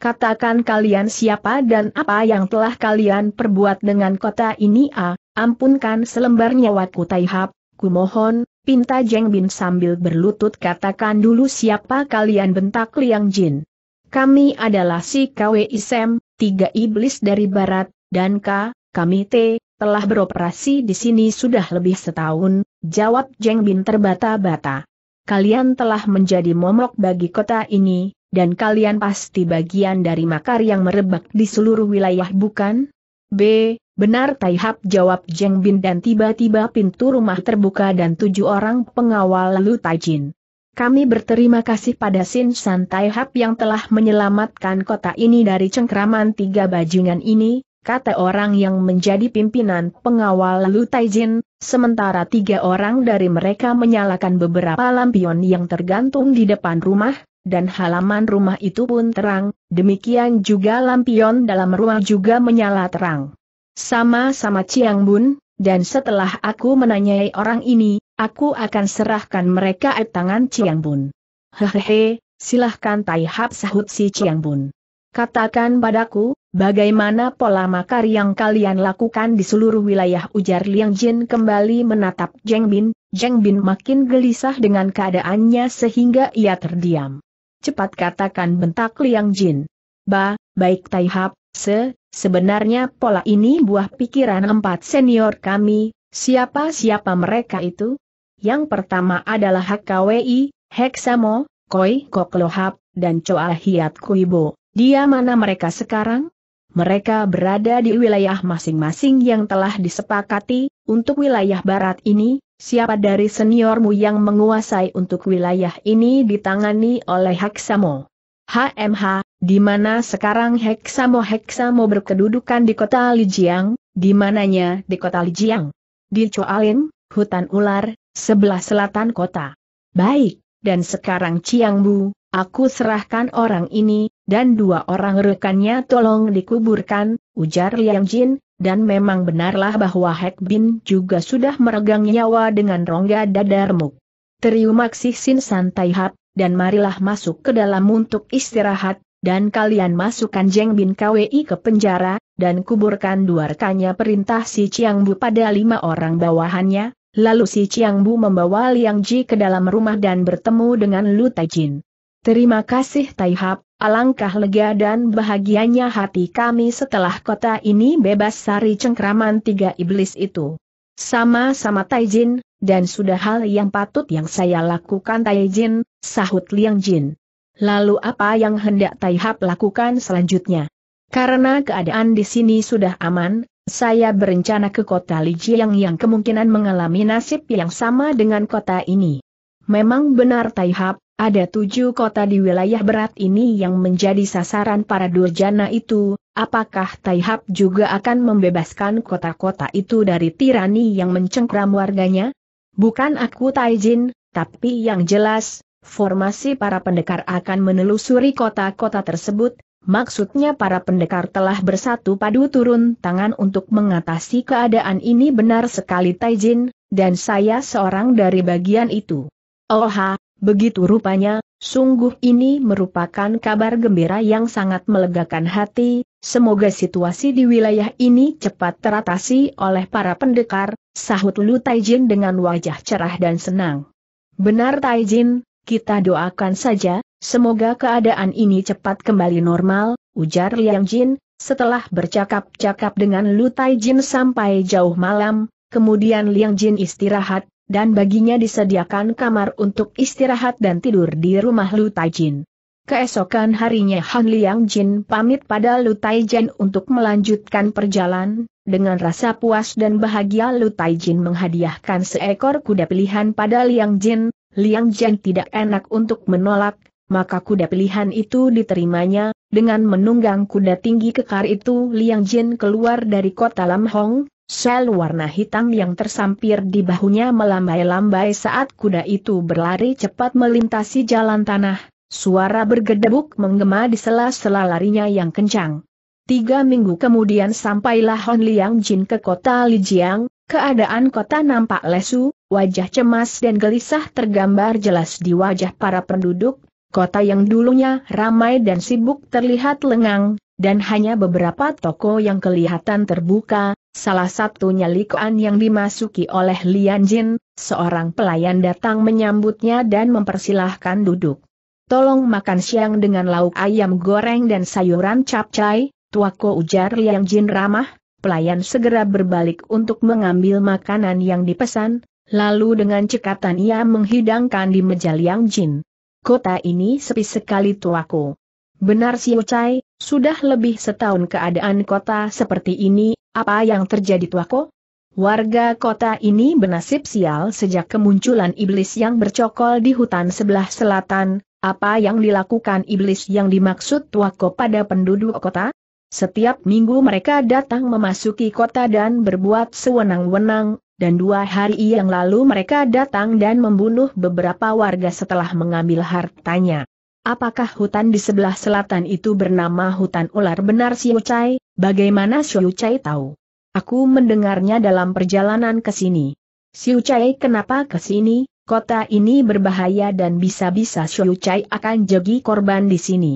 Katakan kalian siapa dan apa yang telah kalian perbuat dengan kota ini ah, ampunkan selembar nyawaku Taihab, kumohon, pinta Jeng Bin sambil berlutut katakan dulu siapa kalian bentak Liang Jin. Kami adalah si Kwe Isem, tiga iblis dari barat, dan K, kami T, telah beroperasi di sini sudah lebih setahun, jawab Jeng Bin terbata-bata. Kalian telah menjadi momok bagi kota ini, dan kalian pasti bagian dari makar yang merebak di seluruh wilayah bukan? B. Benar Taihap jawab Jeng Bin dan tiba-tiba pintu rumah terbuka dan tujuh orang pengawal lalu Tajin. Kami berterima kasih pada Sin San Taihap yang telah menyelamatkan kota ini dari cengkraman tiga bajingan ini, kata orang yang menjadi pimpinan pengawal lalu tajin, sementara tiga orang dari mereka menyalakan beberapa lampion yang tergantung di depan rumah, dan halaman rumah itu pun terang, demikian juga lampion dalam ruang juga menyala terang. Sama-sama Ciang Bun, dan setelah aku menanyai orang ini, aku akan serahkan mereka ke tangan Ciang Bun. Hehehe, silahkan Tai Hap sahut si Ciang Bun. Katakan padaku, bagaimana pola makar yang kalian lakukan di seluruh wilayah ujar Liang Jin kembali menatap Jeng Bin, Jeng Bin makin gelisah dengan keadaannya sehingga ia terdiam. Cepat katakan bentak Liang Jin. Ba, baik Taihap, se, sebenarnya pola ini buah pikiran empat senior kami, siapa-siapa mereka itu? Yang pertama adalah HKWI, Heksamo, Koi Koklohap, dan Choa Hiat Kuibo. Dia mana mereka sekarang? Mereka berada di wilayah masing-masing yang telah disepakati, untuk wilayah barat ini, siapa dari seniormu yang menguasai untuk wilayah ini ditangani oleh Heksamo? HMH, di mana sekarang Heksamo-Heksamo berkedudukan di kota Lijiang, di mananya di kota Lijiang? Di Coalin, hutan ular, sebelah selatan kota. Baik, dan sekarang Ciangbu, aku serahkan orang ini, dan dua orang rekannya tolong dikuburkan, ujar Liang Jin, dan memang benarlah bahwa Hek Bin juga sudah meregang nyawa dengan rongga dadarmu. Teriumak Sin santai hap, dan marilah masuk ke dalam untuk istirahat, dan kalian masukkan Jeng Bin KWI ke penjara, dan kuburkan dua rekannya perintah si Chiang Bu pada lima orang bawahannya, lalu si Chiang Bu membawa Liang Ji ke dalam rumah dan bertemu dengan Lu Taijin. Terima kasih Tai Hap, Alangkah lega dan bahagianya hati kami setelah kota ini bebas sari cengkraman tiga iblis itu. Sama-sama Taijin, dan sudah hal yang patut yang saya lakukan Taijin, sahut Liang Jin. Lalu apa yang hendak Taihap lakukan selanjutnya? Karena keadaan di sini sudah aman, saya berencana ke kota Lijiang yang kemungkinan mengalami nasib yang sama dengan kota ini. Memang benar Taihap, ada tujuh kota di wilayah berat ini yang menjadi sasaran para durjana itu, apakah Taihab juga akan membebaskan kota-kota itu dari tirani yang mencengkram warganya? Bukan aku Taijin, tapi yang jelas, formasi para pendekar akan menelusuri kota-kota tersebut, maksudnya para pendekar telah bersatu padu turun tangan untuk mengatasi keadaan ini benar sekali Taijin, dan saya seorang dari bagian itu. Oha, Begitu rupanya, sungguh ini merupakan kabar gembira yang sangat melegakan hati, semoga situasi di wilayah ini cepat teratasi oleh para pendekar, sahut Lu Taijin dengan wajah cerah dan senang. Benar Taijin, kita doakan saja, semoga keadaan ini cepat kembali normal, ujar Liang Jin, setelah bercakap-cakap dengan Lu Taijin sampai jauh malam, kemudian Liang Jin istirahat, dan baginya disediakan kamar untuk istirahat dan tidur di rumah Lu Taijin. Keesokan harinya Han Liang Jin pamit pada Lu Taijin untuk melanjutkan perjalanan, dengan rasa puas dan bahagia Lu Taijin menghadiahkan seekor kuda pilihan pada Liang Jin, Liang Jin tidak enak untuk menolak, maka kuda pilihan itu diterimanya, dengan menunggang kuda tinggi kekar itu Liang Jin keluar dari kota Lam Hong, Sel warna hitam yang tersampir di bahunya melambai-lambai saat kuda itu berlari cepat melintasi jalan tanah, suara bergedebuk menggema di sela-sela larinya yang kencang. Tiga minggu kemudian sampailah Hon Liang Jin ke kota Lijiang, keadaan kota nampak lesu, wajah cemas dan gelisah tergambar jelas di wajah para penduduk, kota yang dulunya ramai dan sibuk terlihat lengang, dan hanya beberapa toko yang kelihatan terbuka, salah satunya Likoan yang dimasuki oleh Lian Jin, seorang pelayan datang menyambutnya dan mempersilahkan duduk. Tolong makan siang dengan lauk ayam goreng dan sayuran capcay, tuako ujar Lian Jin ramah, pelayan segera berbalik untuk mengambil makanan yang dipesan, lalu dengan cekatan ia menghidangkan di meja Liang Jin. Kota ini sepi sekali tuaku. Benar si Ucai, sudah lebih setahun keadaan kota seperti ini, apa yang terjadi Tuako? Warga kota ini bernasib sial sejak kemunculan iblis yang bercokol di hutan sebelah selatan, apa yang dilakukan iblis yang dimaksud Tuako pada penduduk kota? Setiap minggu mereka datang memasuki kota dan berbuat sewenang-wenang, dan dua hari yang lalu mereka datang dan membunuh beberapa warga setelah mengambil hartanya. Apakah hutan di sebelah selatan itu bernama hutan ular benar Siu Chai? Bagaimana Siu Chai tahu? Aku mendengarnya dalam perjalanan ke sini. Siu Chai kenapa ke sini? Kota ini berbahaya dan bisa-bisa Siu Chai akan jadi korban di sini.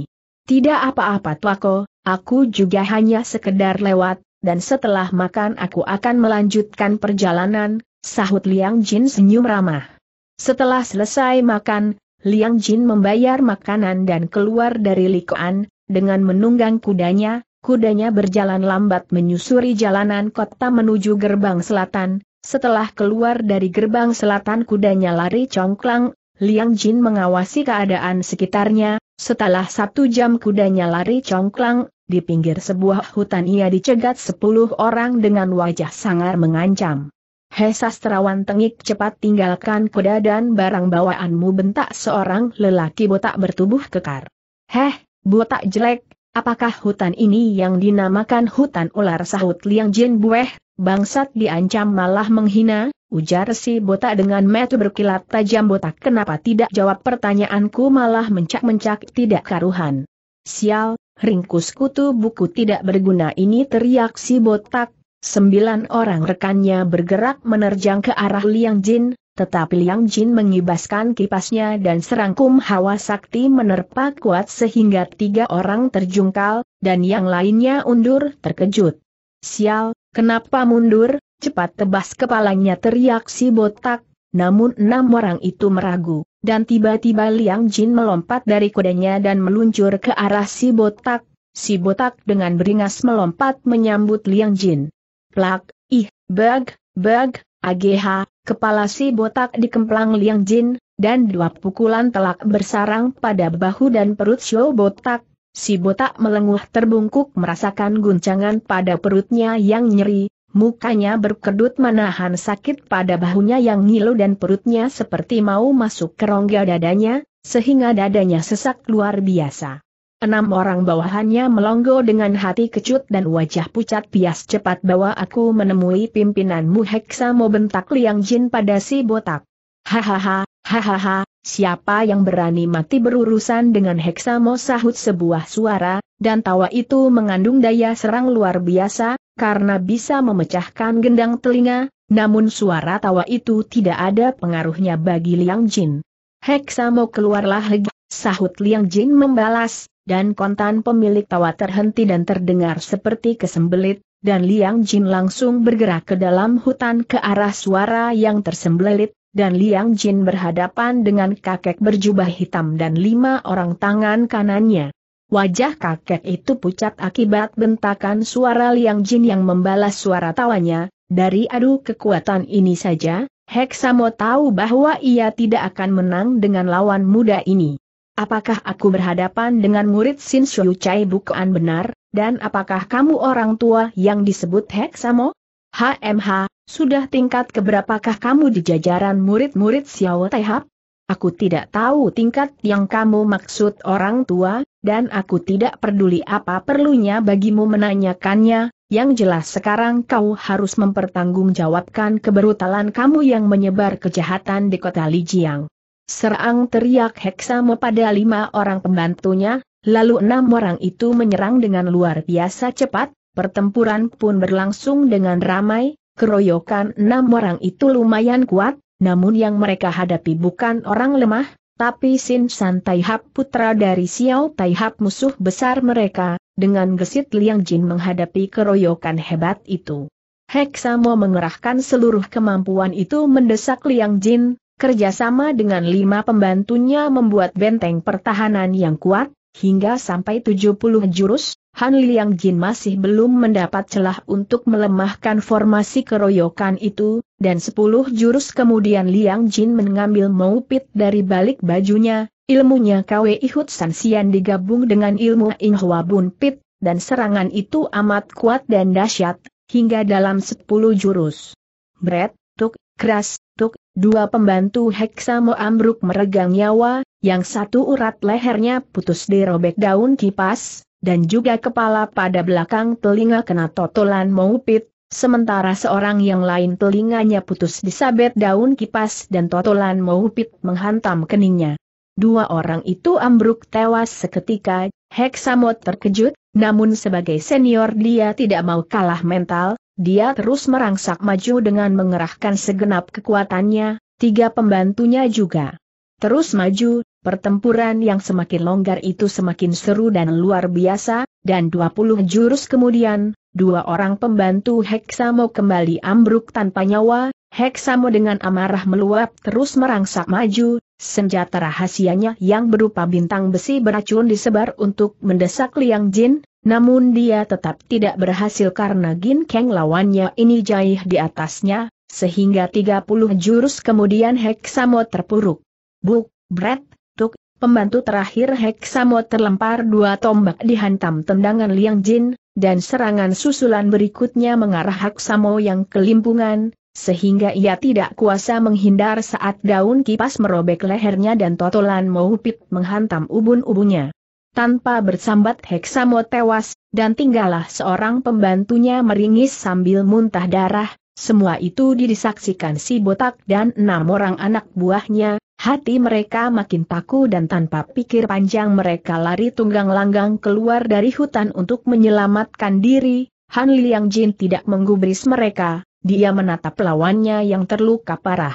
Tidak apa-apa Tuako, aku juga hanya sekedar lewat, dan setelah makan aku akan melanjutkan perjalanan, sahut Liang Jin senyum ramah. Setelah selesai makan, Liang Jin membayar makanan dan keluar dari Likuan, dengan menunggang kudanya, kudanya berjalan lambat menyusuri jalanan kota menuju gerbang selatan, setelah keluar dari gerbang selatan kudanya lari congklang, Liang Jin mengawasi keadaan sekitarnya, setelah satu jam kudanya lari congklang, di pinggir sebuah hutan ia dicegat sepuluh orang dengan wajah sangar mengancam. Hei sastrawan tengik cepat tinggalkan kuda dan barang bawaanmu bentak seorang lelaki botak bertubuh kekar. Heh, botak jelek, apakah hutan ini yang dinamakan hutan ular sahut Liang Jin Bueh, bangsat diancam malah menghina, ujar si botak dengan metu berkilat tajam botak kenapa tidak jawab pertanyaanku malah mencak-mencak tidak karuhan. Sial, ringkus kutu buku tidak berguna ini teriak si botak, Sembilan orang rekannya bergerak menerjang ke arah Liang Jin, tetapi Liang Jin mengibaskan kipasnya dan serangkum hawa sakti menerpa kuat sehingga tiga orang terjungkal, dan yang lainnya undur terkejut. Sial, kenapa mundur? Cepat tebas kepalanya teriak si botak, namun enam orang itu meragu, dan tiba-tiba Liang Jin melompat dari kudanya dan meluncur ke arah si botak, si botak dengan beringas melompat menyambut Liang Jin. Plak, ih, bag, bag, AGH, kepala si botak dikemplang Liang Jin, dan dua pukulan telak bersarang pada bahu dan perut Xiao botak. Si botak melenguh terbungkuk merasakan guncangan pada perutnya yang nyeri, mukanya berkedut menahan sakit pada bahunya yang ngilu dan perutnya seperti mau masuk ke rongga dadanya, sehingga dadanya sesak luar biasa. Enam orang bawahannya melonggo dengan hati kecut dan wajah pucat pias cepat bawa aku menemui pimpinanmu Heksamo bentak Liang Jin pada si botak. Hahaha, hahaha, siapa yang berani mati berurusan dengan Heksamo sahut sebuah suara, dan tawa itu mengandung daya serang luar biasa, karena bisa memecahkan gendang telinga, namun suara tawa itu tidak ada pengaruhnya bagi Liang Jin. Heksamo keluarlah heg, sahut Liang Jin membalas, dan kontan pemilik tawa terhenti dan terdengar seperti kesembelit, dan Liang Jin langsung bergerak ke dalam hutan ke arah suara yang tersembelit, dan Liang Jin berhadapan dengan kakek berjubah hitam dan lima orang tangan kanannya. Wajah kakek itu pucat akibat bentakan suara Liang Jin yang membalas suara tawanya, dari adu kekuatan ini saja, Heksamo tahu bahwa ia tidak akan menang dengan lawan muda ini apakah aku berhadapan dengan murid Sin Shuyu Chai bukan benar, dan apakah kamu orang tua yang disebut Heksamo? HMH, sudah tingkat keberapakah kamu di jajaran murid-murid Xiao Taihap? Aku tidak tahu tingkat yang kamu maksud orang tua, dan aku tidak peduli apa perlunya bagimu menanyakannya, yang jelas sekarang kau harus mempertanggungjawabkan keberutalan kamu yang menyebar kejahatan di kota Lijiang. Serang teriak Heksame pada lima orang pembantunya, lalu enam orang itu menyerang dengan luar biasa cepat, pertempuran pun berlangsung dengan ramai, keroyokan enam orang itu lumayan kuat, namun yang mereka hadapi bukan orang lemah, tapi Sin San Taihap putra dari Xiao Taihap musuh besar mereka, dengan gesit Liang Jin menghadapi keroyokan hebat itu. Heksamo mengerahkan seluruh kemampuan itu mendesak Liang Jin, kerjasama dengan lima pembantunya membuat benteng pertahanan yang kuat, hingga sampai 70 jurus, Han Liang Jin masih belum mendapat celah untuk melemahkan formasi keroyokan itu, dan 10 jurus kemudian Liang Jin mengambil maupit dari balik bajunya, ilmunya KW Ihut Sansian digabung dengan ilmu Inhua Bun Pit, dan serangan itu amat kuat dan dahsyat, hingga dalam 10 jurus. Bret, tuk, keras, tuk, Dua pembantu Heksamo ambruk meregang nyawa, yang satu urat lehernya putus dirobek daun kipas, dan juga kepala pada belakang telinga kena totolan maupit, sementara seorang yang lain telinganya putus disabet daun kipas dan totolan maupit menghantam keningnya. Dua orang itu ambruk tewas seketika, Heksamo terkejut, namun sebagai senior dia tidak mau kalah mental, dia terus merangsak maju dengan mengerahkan segenap kekuatannya, tiga pembantunya juga. Terus maju, pertempuran yang semakin longgar itu semakin seru dan luar biasa, dan 20 jurus kemudian, dua orang pembantu Heksamo kembali ambruk tanpa nyawa, Heksamo dengan amarah meluap terus merangsak maju, Senjata rahasianya yang berupa bintang besi beracun disebar untuk mendesak Liang Jin, namun dia tetap tidak berhasil karena Gin Kang lawannya ini jaih di atasnya, sehingga 30 jurus kemudian Heksamo terpuruk. Buk, Brett, Tuk, pembantu terakhir Heksamo terlempar dua tombak dihantam tendangan Liang Jin, dan serangan susulan berikutnya mengarah Heksamo yang kelimpungan, sehingga ia tidak kuasa menghindar saat daun kipas merobek lehernya dan totolan maupit menghantam ubun-ubunnya. Tanpa bersambat Heksamo tewas, dan tinggallah seorang pembantunya meringis sambil muntah darah, semua itu didisaksikan si botak dan enam orang anak buahnya, hati mereka makin paku dan tanpa pikir panjang mereka lari tunggang langgang keluar dari hutan untuk menyelamatkan diri, Han Liang Jin tidak menggubris mereka, dia menatap lawannya yang terluka parah.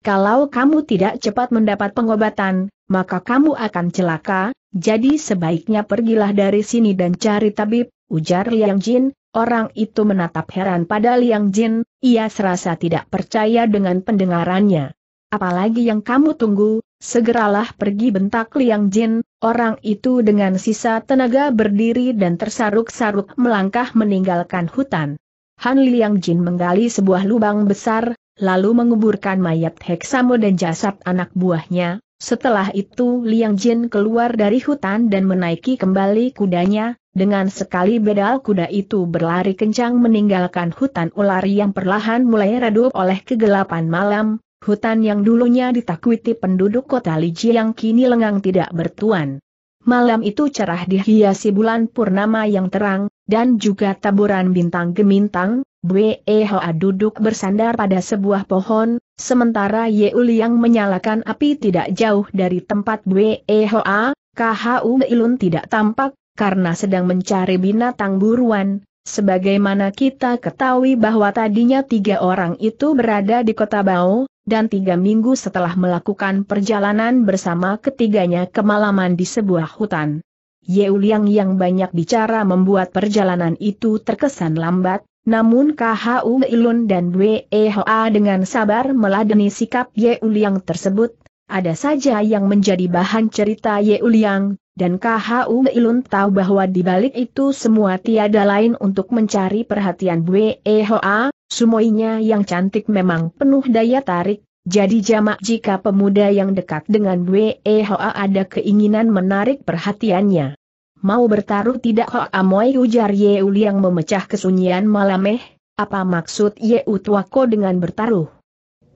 Kalau kamu tidak cepat mendapat pengobatan, maka kamu akan celaka, jadi sebaiknya pergilah dari sini dan cari tabib, ujar Liang Jin, Orang itu menatap heran pada Liang Jin, ia serasa tidak percaya dengan pendengarannya. Apalagi yang kamu tunggu, segeralah pergi bentak Liang Jin, orang itu dengan sisa tenaga berdiri dan tersaruk-saruk melangkah meninggalkan hutan. Han Liang Jin menggali sebuah lubang besar, lalu menguburkan mayat Heksamo dan jasad anak buahnya. Setelah itu Liang Jin keluar dari hutan dan menaiki kembali kudanya, dengan sekali bedal kuda itu berlari kencang meninggalkan hutan ular yang perlahan mulai redup oleh kegelapan malam, hutan yang dulunya ditakuti penduduk kota Liji yang kini lengang tidak bertuan. Malam itu cerah dihiasi bulan purnama yang terang, dan juga taburan bintang gemintang, Hoa duduk bersandar pada sebuah pohon, sementara Yeuli yang menyalakan api tidak jauh dari tempat Hoa. KHU Ilun tidak tampak, karena sedang mencari binatang buruan, Sebagaimana kita ketahui bahwa tadinya tiga orang itu berada di kota Bao, dan tiga minggu setelah melakukan perjalanan bersama ketiganya kemalaman di sebuah hutan. Yeuliang yang banyak bicara membuat perjalanan itu terkesan lambat, namun KHU Ilun dan WEHA dengan sabar meladeni sikap Yeuliang tersebut. Ada saja yang menjadi bahan cerita Yeuliang, dan KHU Ilun tahu bahwa di balik itu semua tiada lain untuk mencari perhatian WEHA, Semuanya yang cantik memang penuh daya tarik, jadi jamak jika pemuda yang dekat dengan Wei Hoa ada keinginan menarik perhatiannya. Mau bertaruh tidak Hoa Moi ujar Uli yang memecah kesunyian malam eh, apa maksud Ye Utwako dengan bertaruh?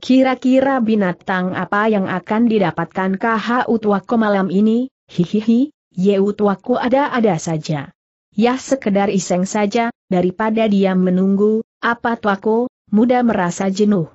Kira-kira binatang apa yang akan didapatkan KH Utwako malam ini? Hihihi, Ye Utwako ada-ada saja. Yah sekedar iseng saja, daripada dia menunggu, apa Tuako, muda merasa jenuh.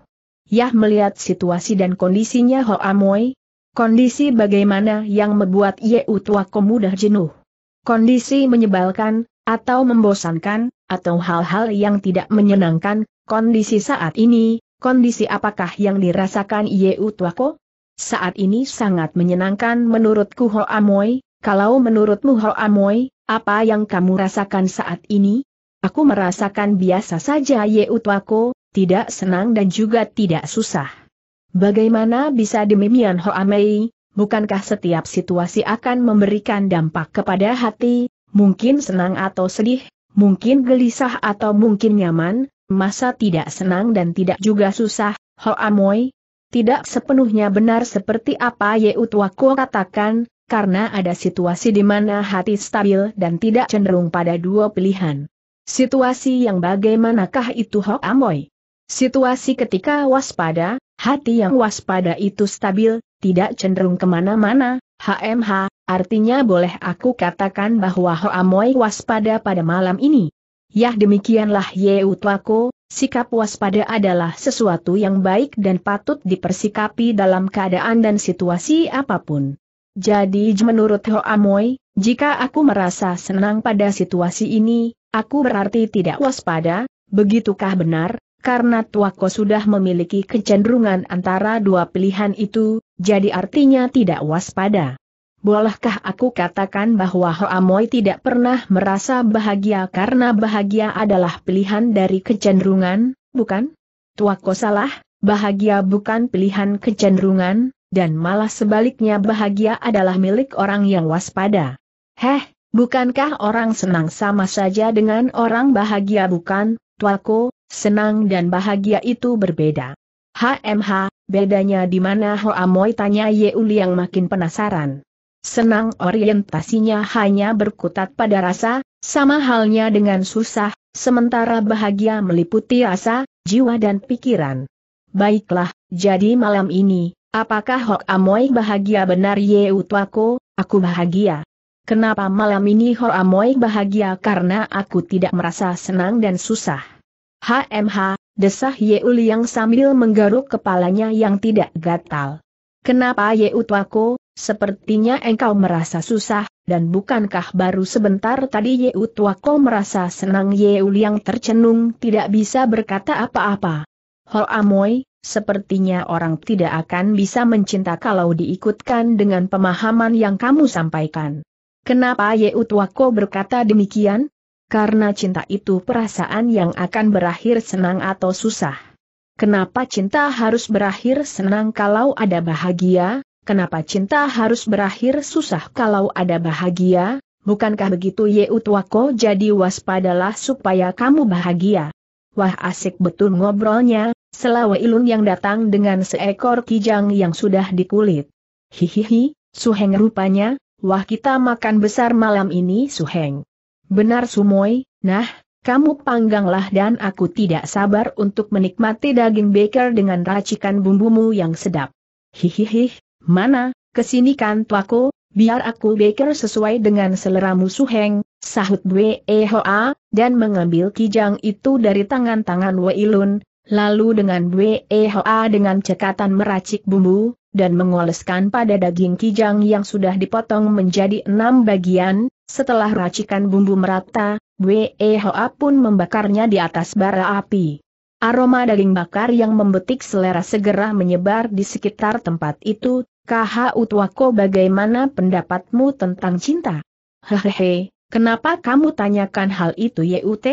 Yah melihat situasi dan kondisinya Ho Amoy, kondisi bagaimana yang membuat Ye Utuako mudah jenuh. Kondisi menyebalkan, atau membosankan, atau hal-hal yang tidak menyenangkan, kondisi saat ini, kondisi apakah yang dirasakan Ye Utuako? Saat ini sangat menyenangkan menurutku Ho Amoy, kalau menurutmu Ho Amoy, apa yang kamu rasakan saat ini? Aku merasakan biasa saja Ye Utwako, tidak senang dan juga tidak susah. Bagaimana bisa demikian Ho Hoamei, bukankah setiap situasi akan memberikan dampak kepada hati, mungkin senang atau sedih, mungkin gelisah atau mungkin nyaman, masa tidak senang dan tidak juga susah, Ho Amoy? Tidak sepenuhnya benar seperti apa Ye Utwako katakan, karena ada situasi di mana hati stabil dan tidak cenderung pada dua pilihan. Situasi yang bagaimanakah itu Ho Amoy? Situasi ketika waspada, hati yang waspada itu stabil, tidak cenderung kemana-mana, HMH, artinya boleh aku katakan bahwa Hoamoy waspada pada malam ini. Yah demikianlah Ye Utwako, sikap waspada adalah sesuatu yang baik dan patut dipersikapi dalam keadaan dan situasi apapun. Jadi menurut Hoamoy, jika aku merasa senang pada situasi ini, aku berarti tidak waspada, begitukah benar? karena Tuako sudah memiliki kecenderungan antara dua pilihan itu, jadi artinya tidak waspada. Bolehkah aku katakan bahwa Hoamoy tidak pernah merasa bahagia karena bahagia adalah pilihan dari kecenderungan, bukan? Tuako salah, bahagia bukan pilihan kecenderungan, dan malah sebaliknya bahagia adalah milik orang yang waspada. Heh, bukankah orang senang sama saja dengan orang bahagia bukan, Tuako, Senang dan bahagia itu berbeda. HMH, bedanya di mana Amoy tanya Ye Uli yang makin penasaran. Senang orientasinya hanya berkutat pada rasa, sama halnya dengan susah, sementara bahagia meliputi rasa, jiwa dan pikiran. Baiklah, jadi malam ini, apakah Hok Amoy bahagia benar Ye Utwako, aku bahagia. Kenapa malam ini Hok Amoy bahagia karena aku tidak merasa senang dan susah. HMH, desah Ye Uliang sambil menggaruk kepalanya yang tidak gatal. Kenapa Ye Utwako, sepertinya engkau merasa susah, dan bukankah baru sebentar tadi Ye Utwako merasa senang Ye Uliang tercenung tidak bisa berkata apa-apa. Ho Amoy, sepertinya orang tidak akan bisa mencinta kalau diikutkan dengan pemahaman yang kamu sampaikan. Kenapa Ye Utwako berkata demikian? karena cinta itu perasaan yang akan berakhir senang atau susah. Kenapa cinta harus berakhir senang kalau ada bahagia? Kenapa cinta harus berakhir susah kalau ada bahagia? Bukankah begitu Ye Utwako jadi waspadalah supaya kamu bahagia? Wah asik betul ngobrolnya, selawe ilun yang datang dengan seekor kijang yang sudah dikulit. Hihihi, Suheng rupanya, wah kita makan besar malam ini Suheng. Benar Sumoy, nah, kamu pangganglah dan aku tidak sabar untuk menikmati daging baker dengan racikan bumbumu yang sedap. Hihihi, mana, kesini kan tuaku, biar aku baker sesuai dengan seleramu suheng, sahut Wei dan mengambil kijang itu dari tangan-tangan Wei lalu dengan Wei dengan cekatan meracik bumbu, dan mengoleskan pada daging kijang yang sudah dipotong menjadi enam bagian, setelah racikan bumbu merata, Hoa pun membakarnya di atas bara api. Aroma daging bakar yang membetik selera segera menyebar di sekitar tempat itu. KH Utwako bagaimana pendapatmu tentang cinta? Hehehe, kenapa kamu tanyakan hal itu Yut?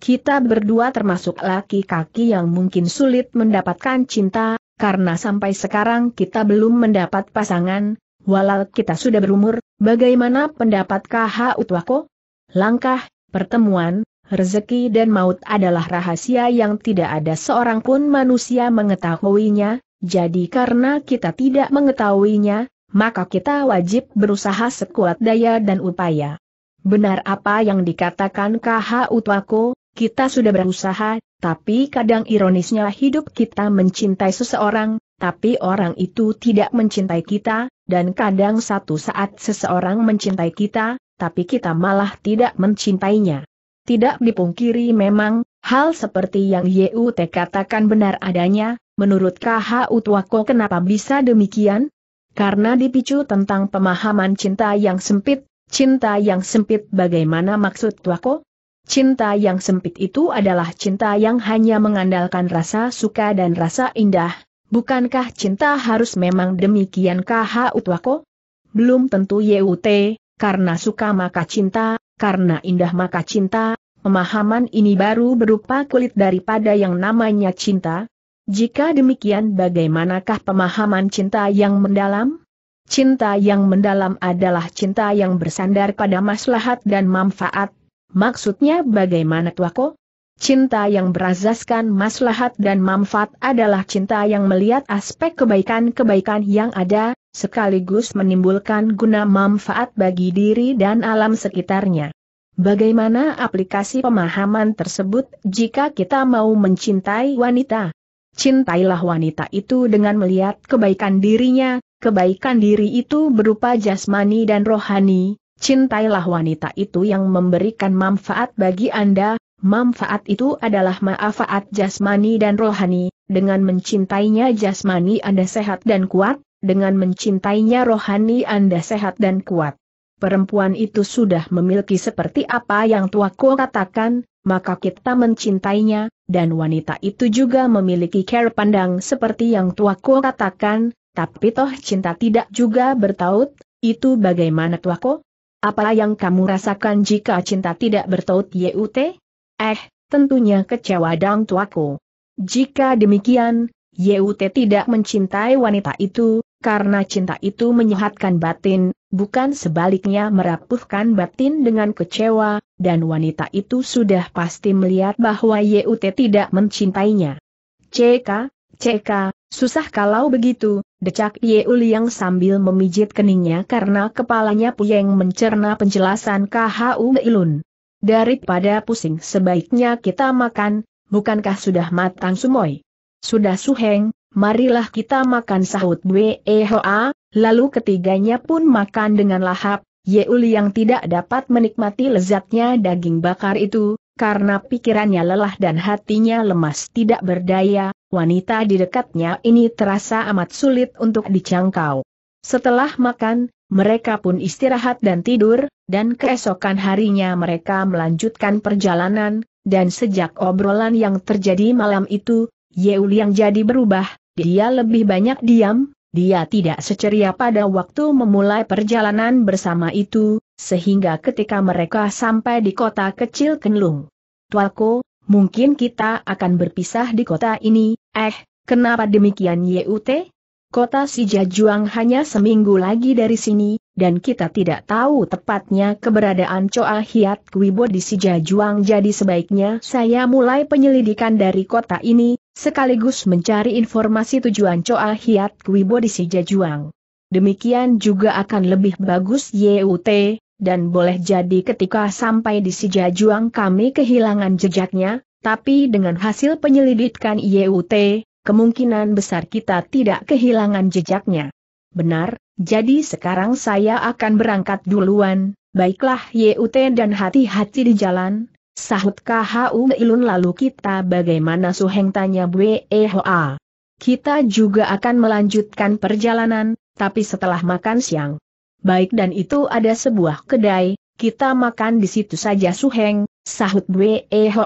Kita berdua termasuk laki laki yang mungkin sulit mendapatkan cinta, karena sampai sekarang kita belum mendapat pasangan, Walau kita sudah berumur, bagaimana pendapat KH Utwako? Langkah, pertemuan, rezeki dan maut adalah rahasia yang tidak ada seorang pun manusia mengetahuinya, jadi karena kita tidak mengetahuinya, maka kita wajib berusaha sekuat daya dan upaya. Benar apa yang dikatakan KH Utwako, kita sudah berusaha, tapi kadang ironisnya hidup kita mencintai seseorang, tapi orang itu tidak mencintai kita, dan kadang satu saat seseorang mencintai kita, tapi kita malah tidak mencintainya. Tidak dipungkiri memang, hal seperti yang YUT katakan benar adanya, menurut KH Utwako kenapa bisa demikian? Karena dipicu tentang pemahaman cinta yang sempit, cinta yang sempit bagaimana maksud Twako? Cinta yang sempit itu adalah cinta yang hanya mengandalkan rasa suka dan rasa indah, Bukankah cinta harus memang demikian kah Utwako? Belum tentu YUT, karena suka maka cinta, karena indah maka cinta, pemahaman ini baru berupa kulit daripada yang namanya cinta. Jika demikian bagaimanakah pemahaman cinta yang mendalam? Cinta yang mendalam adalah cinta yang bersandar pada maslahat dan manfaat. Maksudnya bagaimana Tuako? Cinta yang berazaskan maslahat dan manfaat adalah cinta yang melihat aspek kebaikan-kebaikan yang ada, sekaligus menimbulkan guna manfaat bagi diri dan alam sekitarnya. Bagaimana aplikasi pemahaman tersebut jika kita mau mencintai wanita? Cintailah wanita itu dengan melihat kebaikan dirinya, kebaikan diri itu berupa jasmani dan rohani, cintailah wanita itu yang memberikan manfaat bagi Anda, Manfaat itu adalah manfaat jasmani dan rohani, dengan mencintainya jasmani Anda sehat dan kuat, dengan mencintainya rohani Anda sehat dan kuat. Perempuan itu sudah memiliki seperti apa yang tuaku katakan, maka kita mencintainya, dan wanita itu juga memiliki care pandang seperti yang tuaku katakan, tapi toh cinta tidak juga bertaut, itu bagaimana tuaku? Apa yang kamu rasakan jika cinta tidak bertaut YUT? Eh, tentunya kecewa dang tuaku. Jika demikian, Yut tidak mencintai wanita itu, karena cinta itu menyehatkan batin, bukan sebaliknya merapuhkan batin dengan kecewa, dan wanita itu sudah pasti melihat bahwa Yut tidak mencintainya. CK, CK, susah kalau begitu, decak Yeul yang sambil memijit keningnya karena kepalanya puyeng mencerna penjelasan KHU Ilun. Daripada pusing sebaiknya kita makan, bukankah sudah matang Sumoy? Sudah Suheng, marilah kita makan sahut Bwe Hoa, lalu ketiganya pun makan dengan lahap, Yeuli yang tidak dapat menikmati lezatnya daging bakar itu, karena pikirannya lelah dan hatinya lemas tidak berdaya, wanita di dekatnya ini terasa amat sulit untuk dicangkau. Setelah makan, mereka pun istirahat dan tidur, dan keesokan harinya mereka melanjutkan perjalanan, dan sejak obrolan yang terjadi malam itu, Yeul yang jadi berubah, dia lebih banyak diam, dia tidak seceria pada waktu memulai perjalanan bersama itu, sehingga ketika mereka sampai di kota kecil Kenlung. Tualko, mungkin kita akan berpisah di kota ini, eh, kenapa demikian YUT? Kota si Jajuang hanya seminggu lagi dari sini, dan kita tidak tahu tepatnya keberadaan Coa Hiat Kwibo di si Jajuang jadi sebaiknya saya mulai penyelidikan dari kota ini, sekaligus mencari informasi tujuan Coa Hiat Kwibo di si Jajuang. Demikian juga akan lebih bagus YUT, dan boleh jadi ketika sampai di si Jajuang kami kehilangan jejaknya, tapi dengan hasil penyelidikan YUT, kemungkinan besar kita tidak kehilangan jejaknya. Benar, jadi sekarang saya akan berangkat duluan, baiklah YUT dan hati-hati di jalan, sahut KHU Ilun lalu kita bagaimana Suheng tanya A. Kita juga akan melanjutkan perjalanan, tapi setelah makan siang. Baik dan itu ada sebuah kedai, kita makan di situ saja Suheng, sahut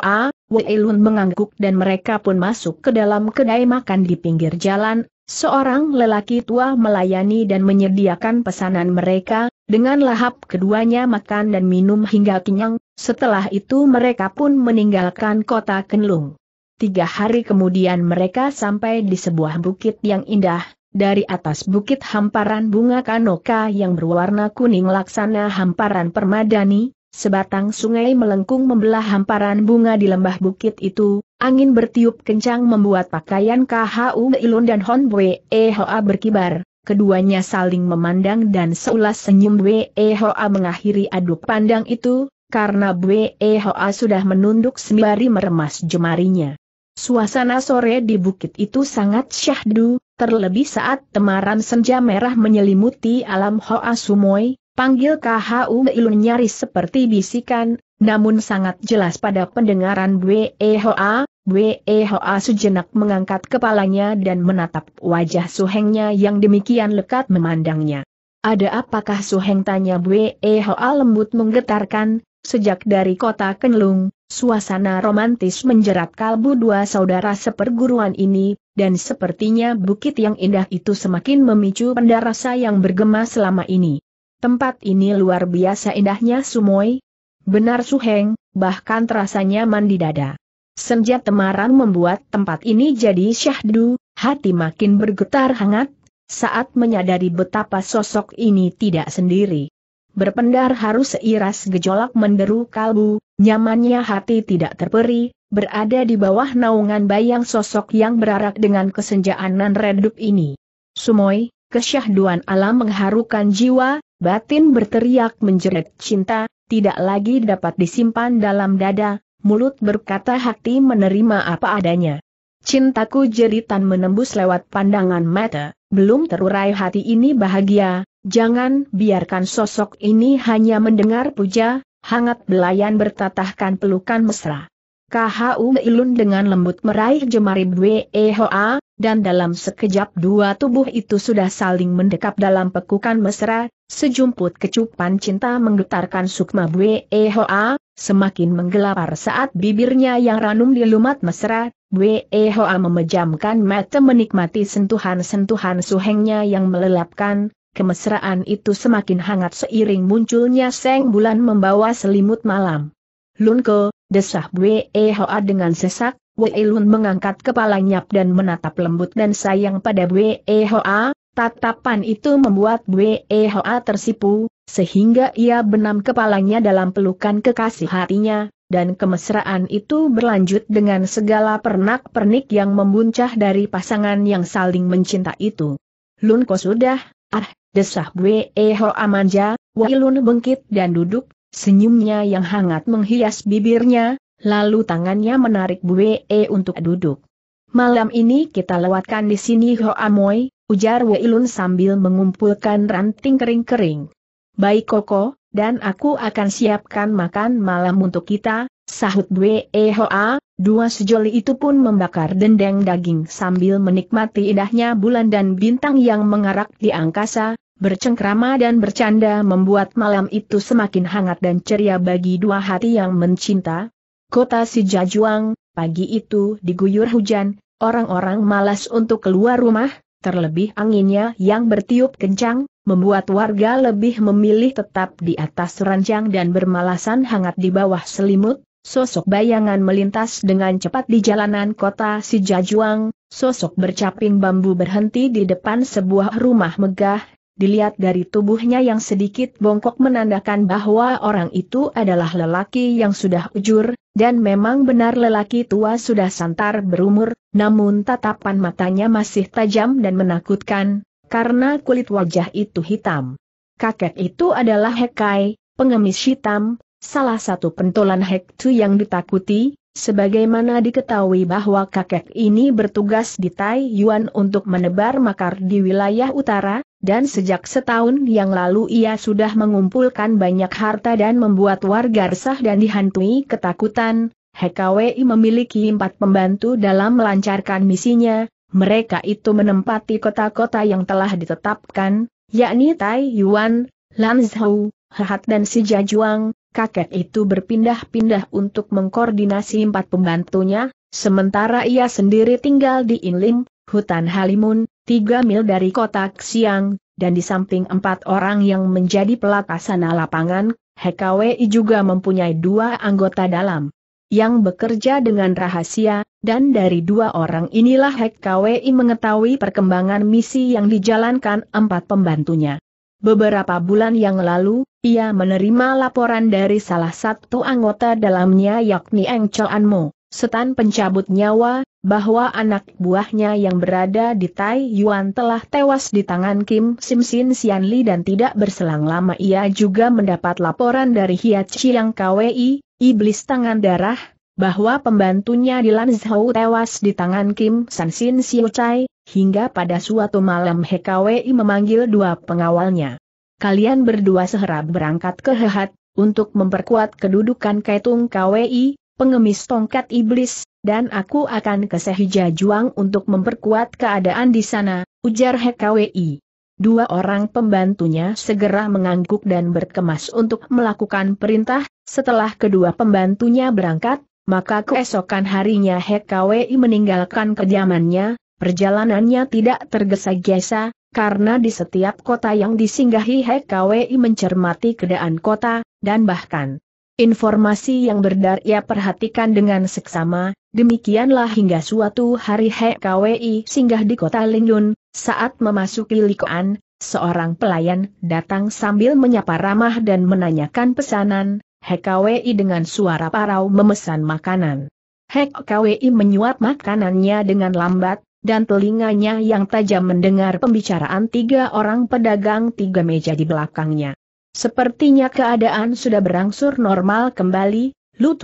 A. Lun mengangguk dan mereka pun masuk ke dalam kedai makan di pinggir jalan, seorang lelaki tua melayani dan menyediakan pesanan mereka, dengan lahap keduanya makan dan minum hingga kenyang, setelah itu mereka pun meninggalkan kota Kenlung. Tiga hari kemudian mereka sampai di sebuah bukit yang indah, dari atas bukit hamparan bunga kanoka yang berwarna kuning laksana hamparan permadani, Sebatang sungai melengkung membelah hamparan bunga di lembah bukit itu, angin bertiup kencang membuat pakaian KHU Ilun dan Hon hoa berkibar, keduanya saling memandang dan seulas senyum Bwe hoa mengakhiri adu pandang itu, karena Bwe hoa sudah menunduk sembari meremas jemarinya. Suasana sore di bukit itu sangat syahdu, terlebih saat temaran senja merah menyelimuti alam Hoa Sumoy, Panggil KHU Ilun nyaris seperti bisikan, namun sangat jelas pada pendengaran WEHOA, WEHOA sejenak mengangkat kepalanya dan menatap wajah suhengnya yang demikian lekat memandangnya. Ada apakah suheng tanya WEHOA lembut menggetarkan, sejak dari kota Kenlung, suasana romantis menjerat kalbu dua saudara seperguruan ini, dan sepertinya bukit yang indah itu semakin memicu pendarasa yang bergema selama ini. Tempat ini luar biasa indahnya Sumoi. Benar Suheng, bahkan terasa nyaman di dada. Senja temaran membuat tempat ini jadi syahdu, hati makin bergetar hangat, saat menyadari betapa sosok ini tidak sendiri. Berpendar harus seiras gejolak menderu kalbu, nyamannya hati tidak terperi, berada di bawah naungan bayang sosok yang berarak dengan kesenjaan nan redup ini. Sumoi, kesyahduan alam mengharukan jiwa, Batin berteriak menjerit cinta, tidak lagi dapat disimpan dalam dada, mulut berkata hati menerima apa adanya. Cintaku jeritan menembus lewat pandangan mata, belum terurai hati ini bahagia, jangan biarkan sosok ini hanya mendengar puja, hangat belayan bertatahkan pelukan mesra. KHU Ilun dengan lembut meraih jemari Bwehoa, e dan dalam sekejap dua tubuh itu sudah saling mendekap dalam pekukan mesra, Sejumput kecupan cinta menggetarkan sukma Bue Ehoa, semakin menggelapar saat bibirnya yang ranum dilumat mesra, Bue Ehoa memejamkan mata menikmati sentuhan-sentuhan suhengnya yang melelapkan, kemesraan itu semakin hangat seiring munculnya seng bulan membawa selimut malam. Lunko, desah Bue Ehoa dengan sesak, Wei Lun mengangkat kepalanya dan menatap lembut dan sayang pada Bue Ehoa, Tatapan itu membuat Bwe Hoa tersipu, sehingga ia benam kepalanya dalam pelukan kekasih hatinya, dan kemesraan itu berlanjut dengan segala pernak-pernik yang membuncah dari pasangan yang saling mencinta itu. Lunko sudah, ah, desah Bwe Hoa manja, Wailun bengkit dan duduk, senyumnya yang hangat menghias bibirnya, lalu tangannya menarik Bwe untuk duduk. Malam ini kita lewatkan di sini Hoa Moi, ujar Wei Lun sambil mengumpulkan ranting kering-kering. Baik Koko, dan aku akan siapkan makan malam untuk kita, sahut Dwe Hoa, dua sejoli itu pun membakar dendeng daging sambil menikmati indahnya bulan dan bintang yang mengarak di angkasa, bercengkrama dan bercanda membuat malam itu semakin hangat dan ceria bagi dua hati yang mencinta. Kota Sijajuang, pagi itu diguyur hujan, orang-orang malas untuk keluar rumah, terlebih anginnya yang bertiup kencang, membuat warga lebih memilih tetap di atas ranjang dan bermalasan hangat di bawah selimut, sosok bayangan melintas dengan cepat di jalanan kota Sijajuang, sosok bercaping bambu berhenti di depan sebuah rumah megah, dilihat dari tubuhnya yang sedikit bongkok menandakan bahwa orang itu adalah lelaki yang sudah ujur, dan memang benar lelaki tua sudah santar berumur, namun tatapan matanya masih tajam dan menakutkan, karena kulit wajah itu hitam. Kakek itu adalah Hekai, pengemis hitam, salah satu pentolan Hektu yang ditakuti, Sebagaimana diketahui bahwa kakek ini bertugas di Taiyuan untuk menebar makar di wilayah utara, dan sejak setahun yang lalu ia sudah mengumpulkan banyak harta dan membuat warga resah dan dihantui ketakutan. HKWI memiliki empat pembantu dalam melancarkan misinya, mereka itu menempati kota-kota yang telah ditetapkan, yakni Tai Yuan, Lanzhou, Hehat dan Sijajuang, kakek itu berpindah-pindah untuk mengkoordinasi empat pembantunya, sementara ia sendiri tinggal di Inlim, hutan Halimun, tiga mil dari kota Xiang, dan di samping empat orang yang menjadi pelaksana lapangan, HKWI juga mempunyai dua anggota dalam yang bekerja dengan rahasia, dan dari dua orang inilah HKWI mengetahui perkembangan misi yang dijalankan empat pembantunya. Beberapa bulan yang lalu, ia menerima laporan dari salah satu anggota dalamnya yakni Eng Choan Mo setan pencabut nyawa, bahwa anak buahnya yang berada di Tai Yuan telah tewas di tangan Kim Sim Sin Sian Li dan tidak berselang lama ia juga mendapat laporan dari Hiat Chiang Kwei, iblis tangan darah, bahwa pembantunya di Zhou tewas di tangan Kim San Sin Siu Chai, hingga pada suatu malam He Kwei memanggil dua pengawalnya. Kalian berdua seherap berangkat ke Hehat, untuk memperkuat kedudukan Kaitung Kwei, pengemis tongkat iblis, dan aku akan ke Sehija Juang untuk memperkuat keadaan di sana, ujar HKWI. Dua orang pembantunya segera mengangguk dan berkemas untuk melakukan perintah, setelah kedua pembantunya berangkat, maka keesokan harinya HKWI meninggalkan kediamannya, perjalanannya tidak tergesa-gesa, karena di setiap kota yang disinggahi HKWI mencermati keadaan kota, dan bahkan Informasi yang berdar ia ya perhatikan dengan seksama, demikianlah hingga suatu hari HKWI singgah di kota Lingyun, saat memasuki Likoan, seorang pelayan datang sambil menyapa ramah dan menanyakan pesanan, HKWI dengan suara parau memesan makanan. HKWI menyuap makanannya dengan lambat, dan telinganya yang tajam mendengar pembicaraan tiga orang pedagang tiga meja di belakangnya. Sepertinya keadaan sudah berangsur normal kembali, Lu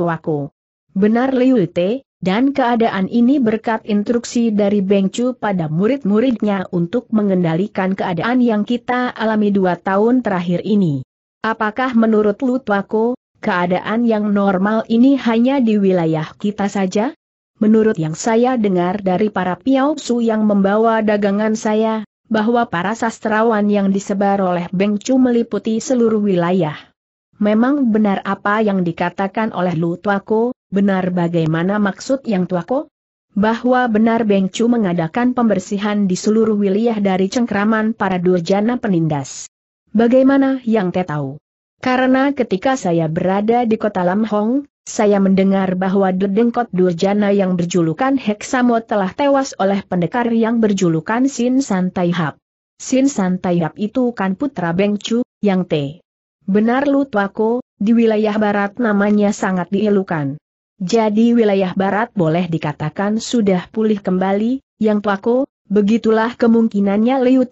Benar Liu dan keadaan ini berkat instruksi dari Beng pada murid-muridnya untuk mengendalikan keadaan yang kita alami dua tahun terakhir ini. Apakah menurut Lu keadaan yang normal ini hanya di wilayah kita saja? Menurut yang saya dengar dari para piau su yang membawa dagangan saya, bahwa para sastrawan yang disebar oleh Beng Chu meliputi seluruh wilayah. Memang benar apa yang dikatakan oleh Lu Tuako, benar bagaimana maksud yang Tuako? Bahwa benar Beng Chu mengadakan pembersihan di seluruh wilayah dari cengkraman para durjana penindas. Bagaimana yang te tahu? Karena ketika saya berada di kota Lam Hong, saya mendengar bahwa Dedengkot Durjana yang berjulukan Heksamo telah tewas oleh pendekar yang berjulukan Sin Santai Hap. Sin Santai Hap itu kan putra Bengcu, yang T. Benar lu tuako, di wilayah barat namanya sangat dielukan. Jadi wilayah barat boleh dikatakan sudah pulih kembali, yang tuako, begitulah kemungkinannya Liu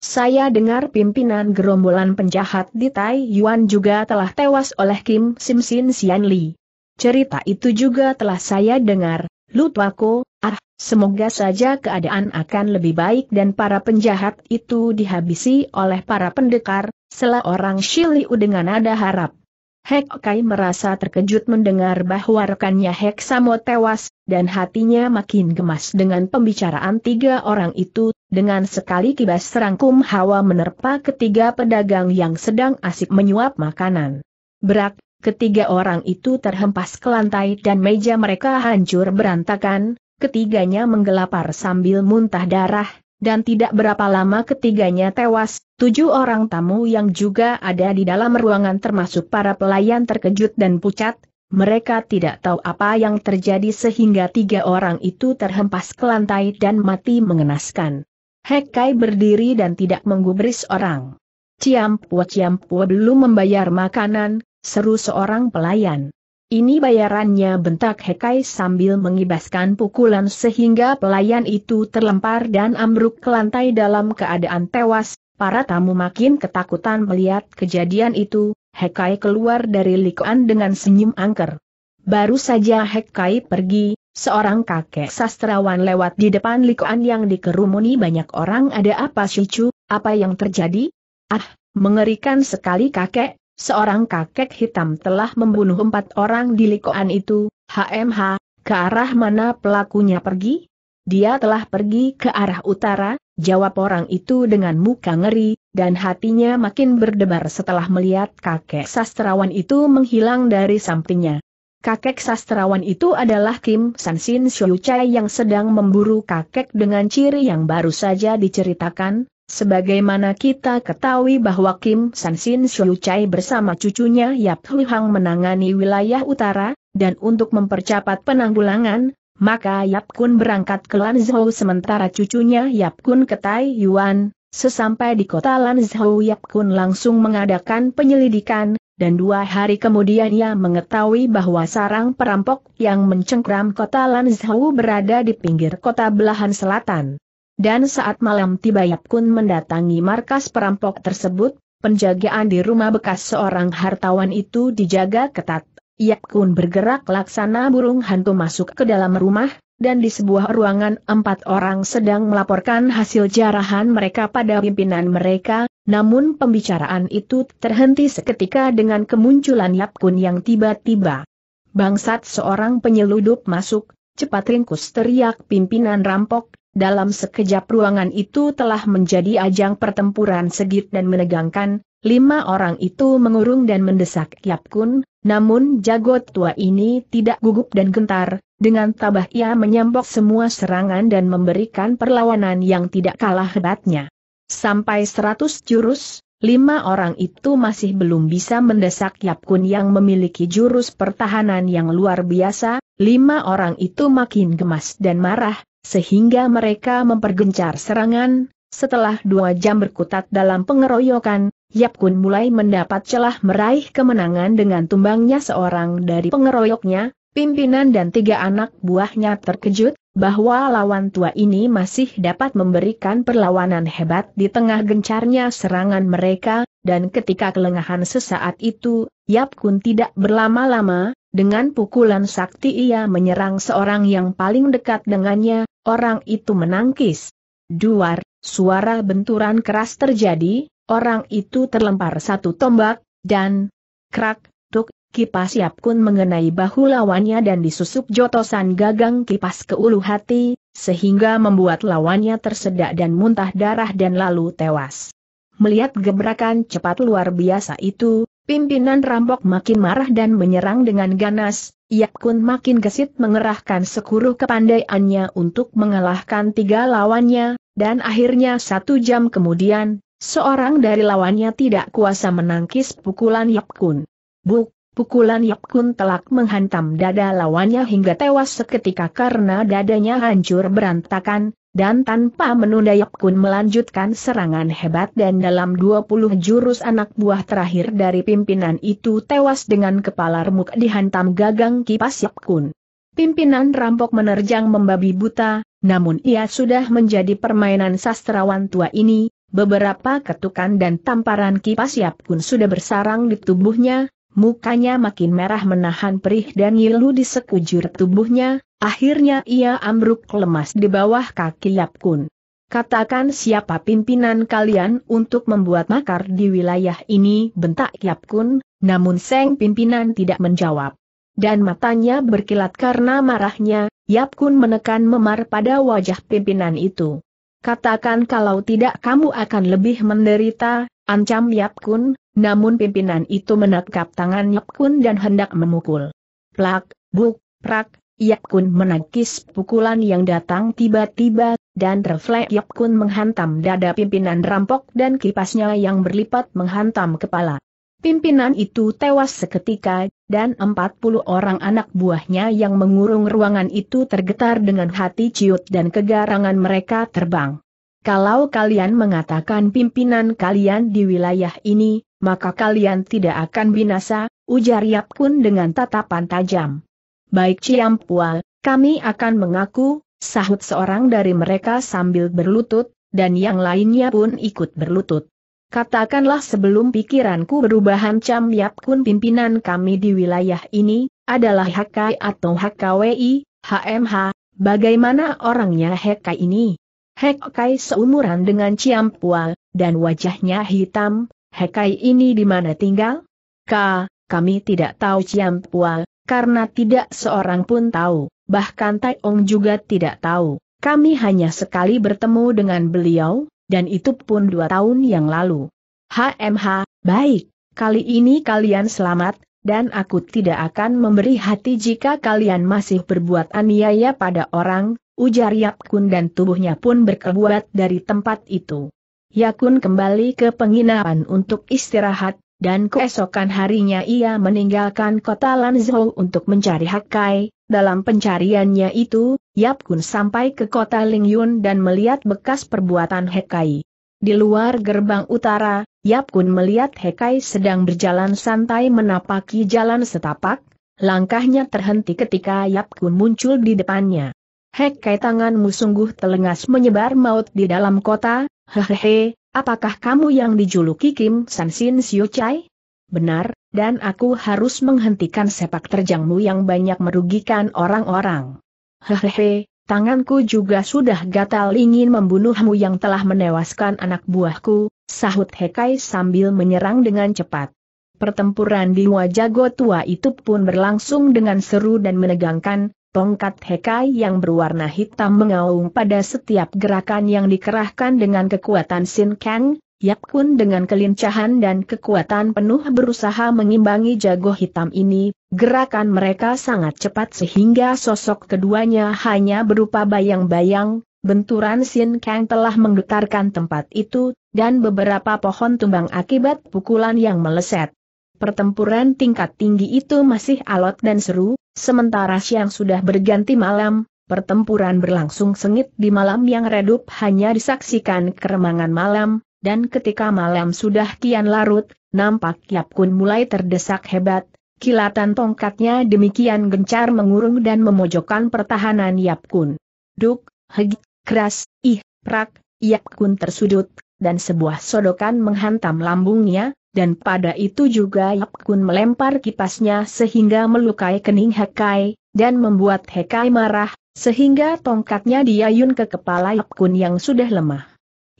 Saya dengar pimpinan gerombolan penjahat di Tai Yuan juga telah tewas oleh Kim Sim Sin Sian Li. Cerita itu juga telah saya dengar, Lutwako, ah, semoga saja keadaan akan lebih baik dan para penjahat itu dihabisi oleh para pendekar, Selah orang Shiliu dengan nada harap. Hek Kai merasa terkejut mendengar bahwa rekannya Hek Samo tewas, dan hatinya makin gemas dengan pembicaraan tiga orang itu, dengan sekali kibas serangkum hawa menerpa ketiga pedagang yang sedang asik menyuap makanan. Berak, Ketiga orang itu terhempas ke lantai dan meja mereka hancur berantakan, ketiganya menggelapar sambil muntah darah, dan tidak berapa lama ketiganya tewas, tujuh orang tamu yang juga ada di dalam ruangan termasuk para pelayan terkejut dan pucat, mereka tidak tahu apa yang terjadi sehingga tiga orang itu terhempas ke lantai dan mati mengenaskan. Hekai berdiri dan tidak menggubris orang. Ciampua Ciampua belum membayar makanan, Seru seorang pelayan. Ini bayarannya bentak Hekai sambil mengibaskan pukulan sehingga pelayan itu terlempar dan ambruk ke lantai dalam keadaan tewas, para tamu makin ketakutan melihat kejadian itu, Hekai keluar dari likuan dengan senyum angker. Baru saja Hekai pergi, seorang kakek sastrawan lewat di depan likuan yang dikerumuni banyak orang ada apa Shichu, apa yang terjadi? Ah, mengerikan sekali kakek, seorang kakek hitam telah membunuh empat orang di likoan itu, HMH, ke arah mana pelakunya pergi? Dia telah pergi ke arah utara, jawab orang itu dengan muka ngeri, dan hatinya makin berdebar setelah melihat kakek sastrawan itu menghilang dari sampingnya. Kakek sastrawan itu adalah Kim Sansin Chai yang sedang memburu kakek dengan ciri yang baru saja diceritakan, Sebagaimana kita ketahui bahwa Kim San Sin Shu Chai bersama cucunya Yap Hui Hang menangani wilayah utara, dan untuk mempercepat penanggulangan, maka Yap Kun berangkat ke Lanzhou sementara cucunya Yap Kun ke Yuan. Sesampai di kota Lanzhou Yap Kun langsung mengadakan penyelidikan, dan dua hari kemudian ia mengetahui bahwa sarang perampok yang mencengkram kota Lanzhou berada di pinggir kota belahan selatan. Dan saat malam tiba Yap Kun mendatangi markas perampok tersebut, penjagaan di rumah bekas seorang hartawan itu dijaga ketat. Yap Kun bergerak laksana burung hantu masuk ke dalam rumah, dan di sebuah ruangan empat orang sedang melaporkan hasil jarahan mereka pada pimpinan mereka, namun pembicaraan itu terhenti seketika dengan kemunculan Yap Kun yang tiba-tiba. Bangsat seorang penyeludup masuk, cepat ringkus teriak pimpinan rampok, dalam sekejap ruangan itu telah menjadi ajang pertempuran segit dan menegangkan, lima orang itu mengurung dan mendesak Yap Kun, namun jago tua ini tidak gugup dan gentar, dengan tabah ia menyambok semua serangan dan memberikan perlawanan yang tidak kalah hebatnya. Sampai seratus jurus, lima orang itu masih belum bisa mendesak Yap Kun yang memiliki jurus pertahanan yang luar biasa, lima orang itu makin gemas dan marah, sehingga mereka mempergencar serangan, setelah dua jam berkutat dalam pengeroyokan, Yap Kun mulai mendapat celah meraih kemenangan dengan tumbangnya seorang dari pengeroyoknya, pimpinan dan tiga anak buahnya terkejut, bahwa lawan tua ini masih dapat memberikan perlawanan hebat di tengah gencarnya serangan mereka, dan ketika kelengahan sesaat itu, Yap Kun tidak berlama-lama, dengan pukulan sakti ia menyerang seorang yang paling dekat dengannya, Orang itu menangkis. Duar, suara benturan keras terjadi, orang itu terlempar satu tombak, dan... Krak, tuk, kipas siap Kun mengenai bahu lawannya dan disusup jotosan gagang kipas ke ulu hati, sehingga membuat lawannya tersedak dan muntah darah dan lalu tewas. Melihat gebrakan cepat luar biasa itu, pimpinan rampok makin marah dan menyerang dengan ganas, Yap Kun makin gesit mengerahkan sekuruh kepandaiannya untuk mengalahkan tiga lawannya, dan akhirnya satu jam kemudian, seorang dari lawannya tidak kuasa menangkis pukulan Yap Kun. Buk, pukulan Yap Kun telak menghantam dada lawannya hingga tewas seketika karena dadanya hancur berantakan, dan tanpa menunda Yap Kun melanjutkan serangan hebat dan dalam 20 jurus anak buah terakhir dari pimpinan itu tewas dengan kepala remuk dihantam gagang kipas Yap Kun. Pimpinan rampok menerjang membabi buta, namun ia sudah menjadi permainan sastrawan tua ini, beberapa ketukan dan tamparan kipas Yap Kun sudah bersarang di tubuhnya, Mukanya makin merah menahan perih dan ngilu di sekujur tubuhnya, akhirnya ia ambruk lemas di bawah kaki Yap Kun. Katakan siapa pimpinan kalian untuk membuat makar di wilayah ini bentak Yap Kun, namun Seng pimpinan tidak menjawab. Dan matanya berkilat karena marahnya, Yap Kun menekan memar pada wajah pimpinan itu. Katakan kalau tidak kamu akan lebih menderita, ancam Yap Kun, namun pimpinan itu menangkap tangan Yap Kun dan hendak memukul. Plak, buk, prak, Yap Kun menangkis pukulan yang datang tiba-tiba, dan refleks Yap Kun menghantam dada pimpinan rampok dan kipasnya yang berlipat menghantam kepala. Pimpinan itu tewas seketika, dan 40 orang anak buahnya yang mengurung ruangan itu tergetar dengan hati ciut dan kegarangan mereka terbang. Kalau kalian mengatakan pimpinan kalian di wilayah ini, maka kalian tidak akan binasa, ujar Yap Kun dengan tatapan tajam. Baik Ciampual, kami akan mengaku, sahut seorang dari mereka sambil berlutut, dan yang lainnya pun ikut berlutut. Katakanlah sebelum pikiranku berubah Cam Yap Kun pimpinan kami di wilayah ini, adalah Hakai atau HKWI, HMH, bagaimana orangnya Hakai ini? Hekai seumuran dengan Ciampual, dan wajahnya hitam, Hekai ini di mana tinggal? Ka, kami tidak tahu Ciam Pua, karena tidak seorang pun tahu, bahkan Tai Ong juga tidak tahu. Kami hanya sekali bertemu dengan beliau, dan itu pun dua tahun yang lalu. HMH, baik, kali ini kalian selamat, dan aku tidak akan memberi hati jika kalian masih berbuat aniaya pada orang, ujar Yap Kun dan tubuhnya pun berkebuat dari tempat itu. Yakun kembali ke penginapan untuk istirahat, dan keesokan harinya ia meninggalkan kota Lanzhou untuk mencari Hakai. Dalam pencariannya itu, Yakun sampai ke kota Lingyun dan melihat bekas perbuatan Hekai. Di luar gerbang utara, Yakun melihat Hekai sedang berjalan santai menapaki jalan setapak, langkahnya terhenti ketika Yap Kun muncul di depannya. Hekai tanganmu sungguh telengas menyebar maut di dalam kota, Hehehe, apakah kamu yang dijuluki Kim San Sin Siu Chai? Benar, dan aku harus menghentikan sepak terjangmu yang banyak merugikan orang-orang. Hehehe, tanganku juga sudah gatal ingin membunuhmu yang telah menewaskan anak buahku, sahut Hekai sambil menyerang dengan cepat. Pertempuran di wajah tua itu pun berlangsung dengan seru dan menegangkan, Tongkat Hekai yang berwarna hitam mengaung pada setiap gerakan yang dikerahkan dengan kekuatan Sin Kang, Yap Kun dengan kelincahan dan kekuatan penuh berusaha mengimbangi jago hitam ini, gerakan mereka sangat cepat sehingga sosok keduanya hanya berupa bayang-bayang, benturan Sin Kang telah menggetarkan tempat itu, dan beberapa pohon tumbang akibat pukulan yang meleset pertempuran tingkat tinggi itu masih alot dan seru, sementara siang sudah berganti malam, pertempuran berlangsung sengit di malam yang redup hanya disaksikan keremangan malam, dan ketika malam sudah kian larut, nampak Yap Kun mulai terdesak hebat, kilatan tongkatnya demikian gencar mengurung dan memojokkan pertahanan Yap Kun. Duk, heg, keras, ih, prak, Yap Kun tersudut, dan sebuah sodokan menghantam lambungnya, dan pada itu juga Yap Kun melempar kipasnya sehingga melukai kening Hekai, dan membuat Hekai marah, sehingga tongkatnya diayun ke kepala Yap Kun yang sudah lemah.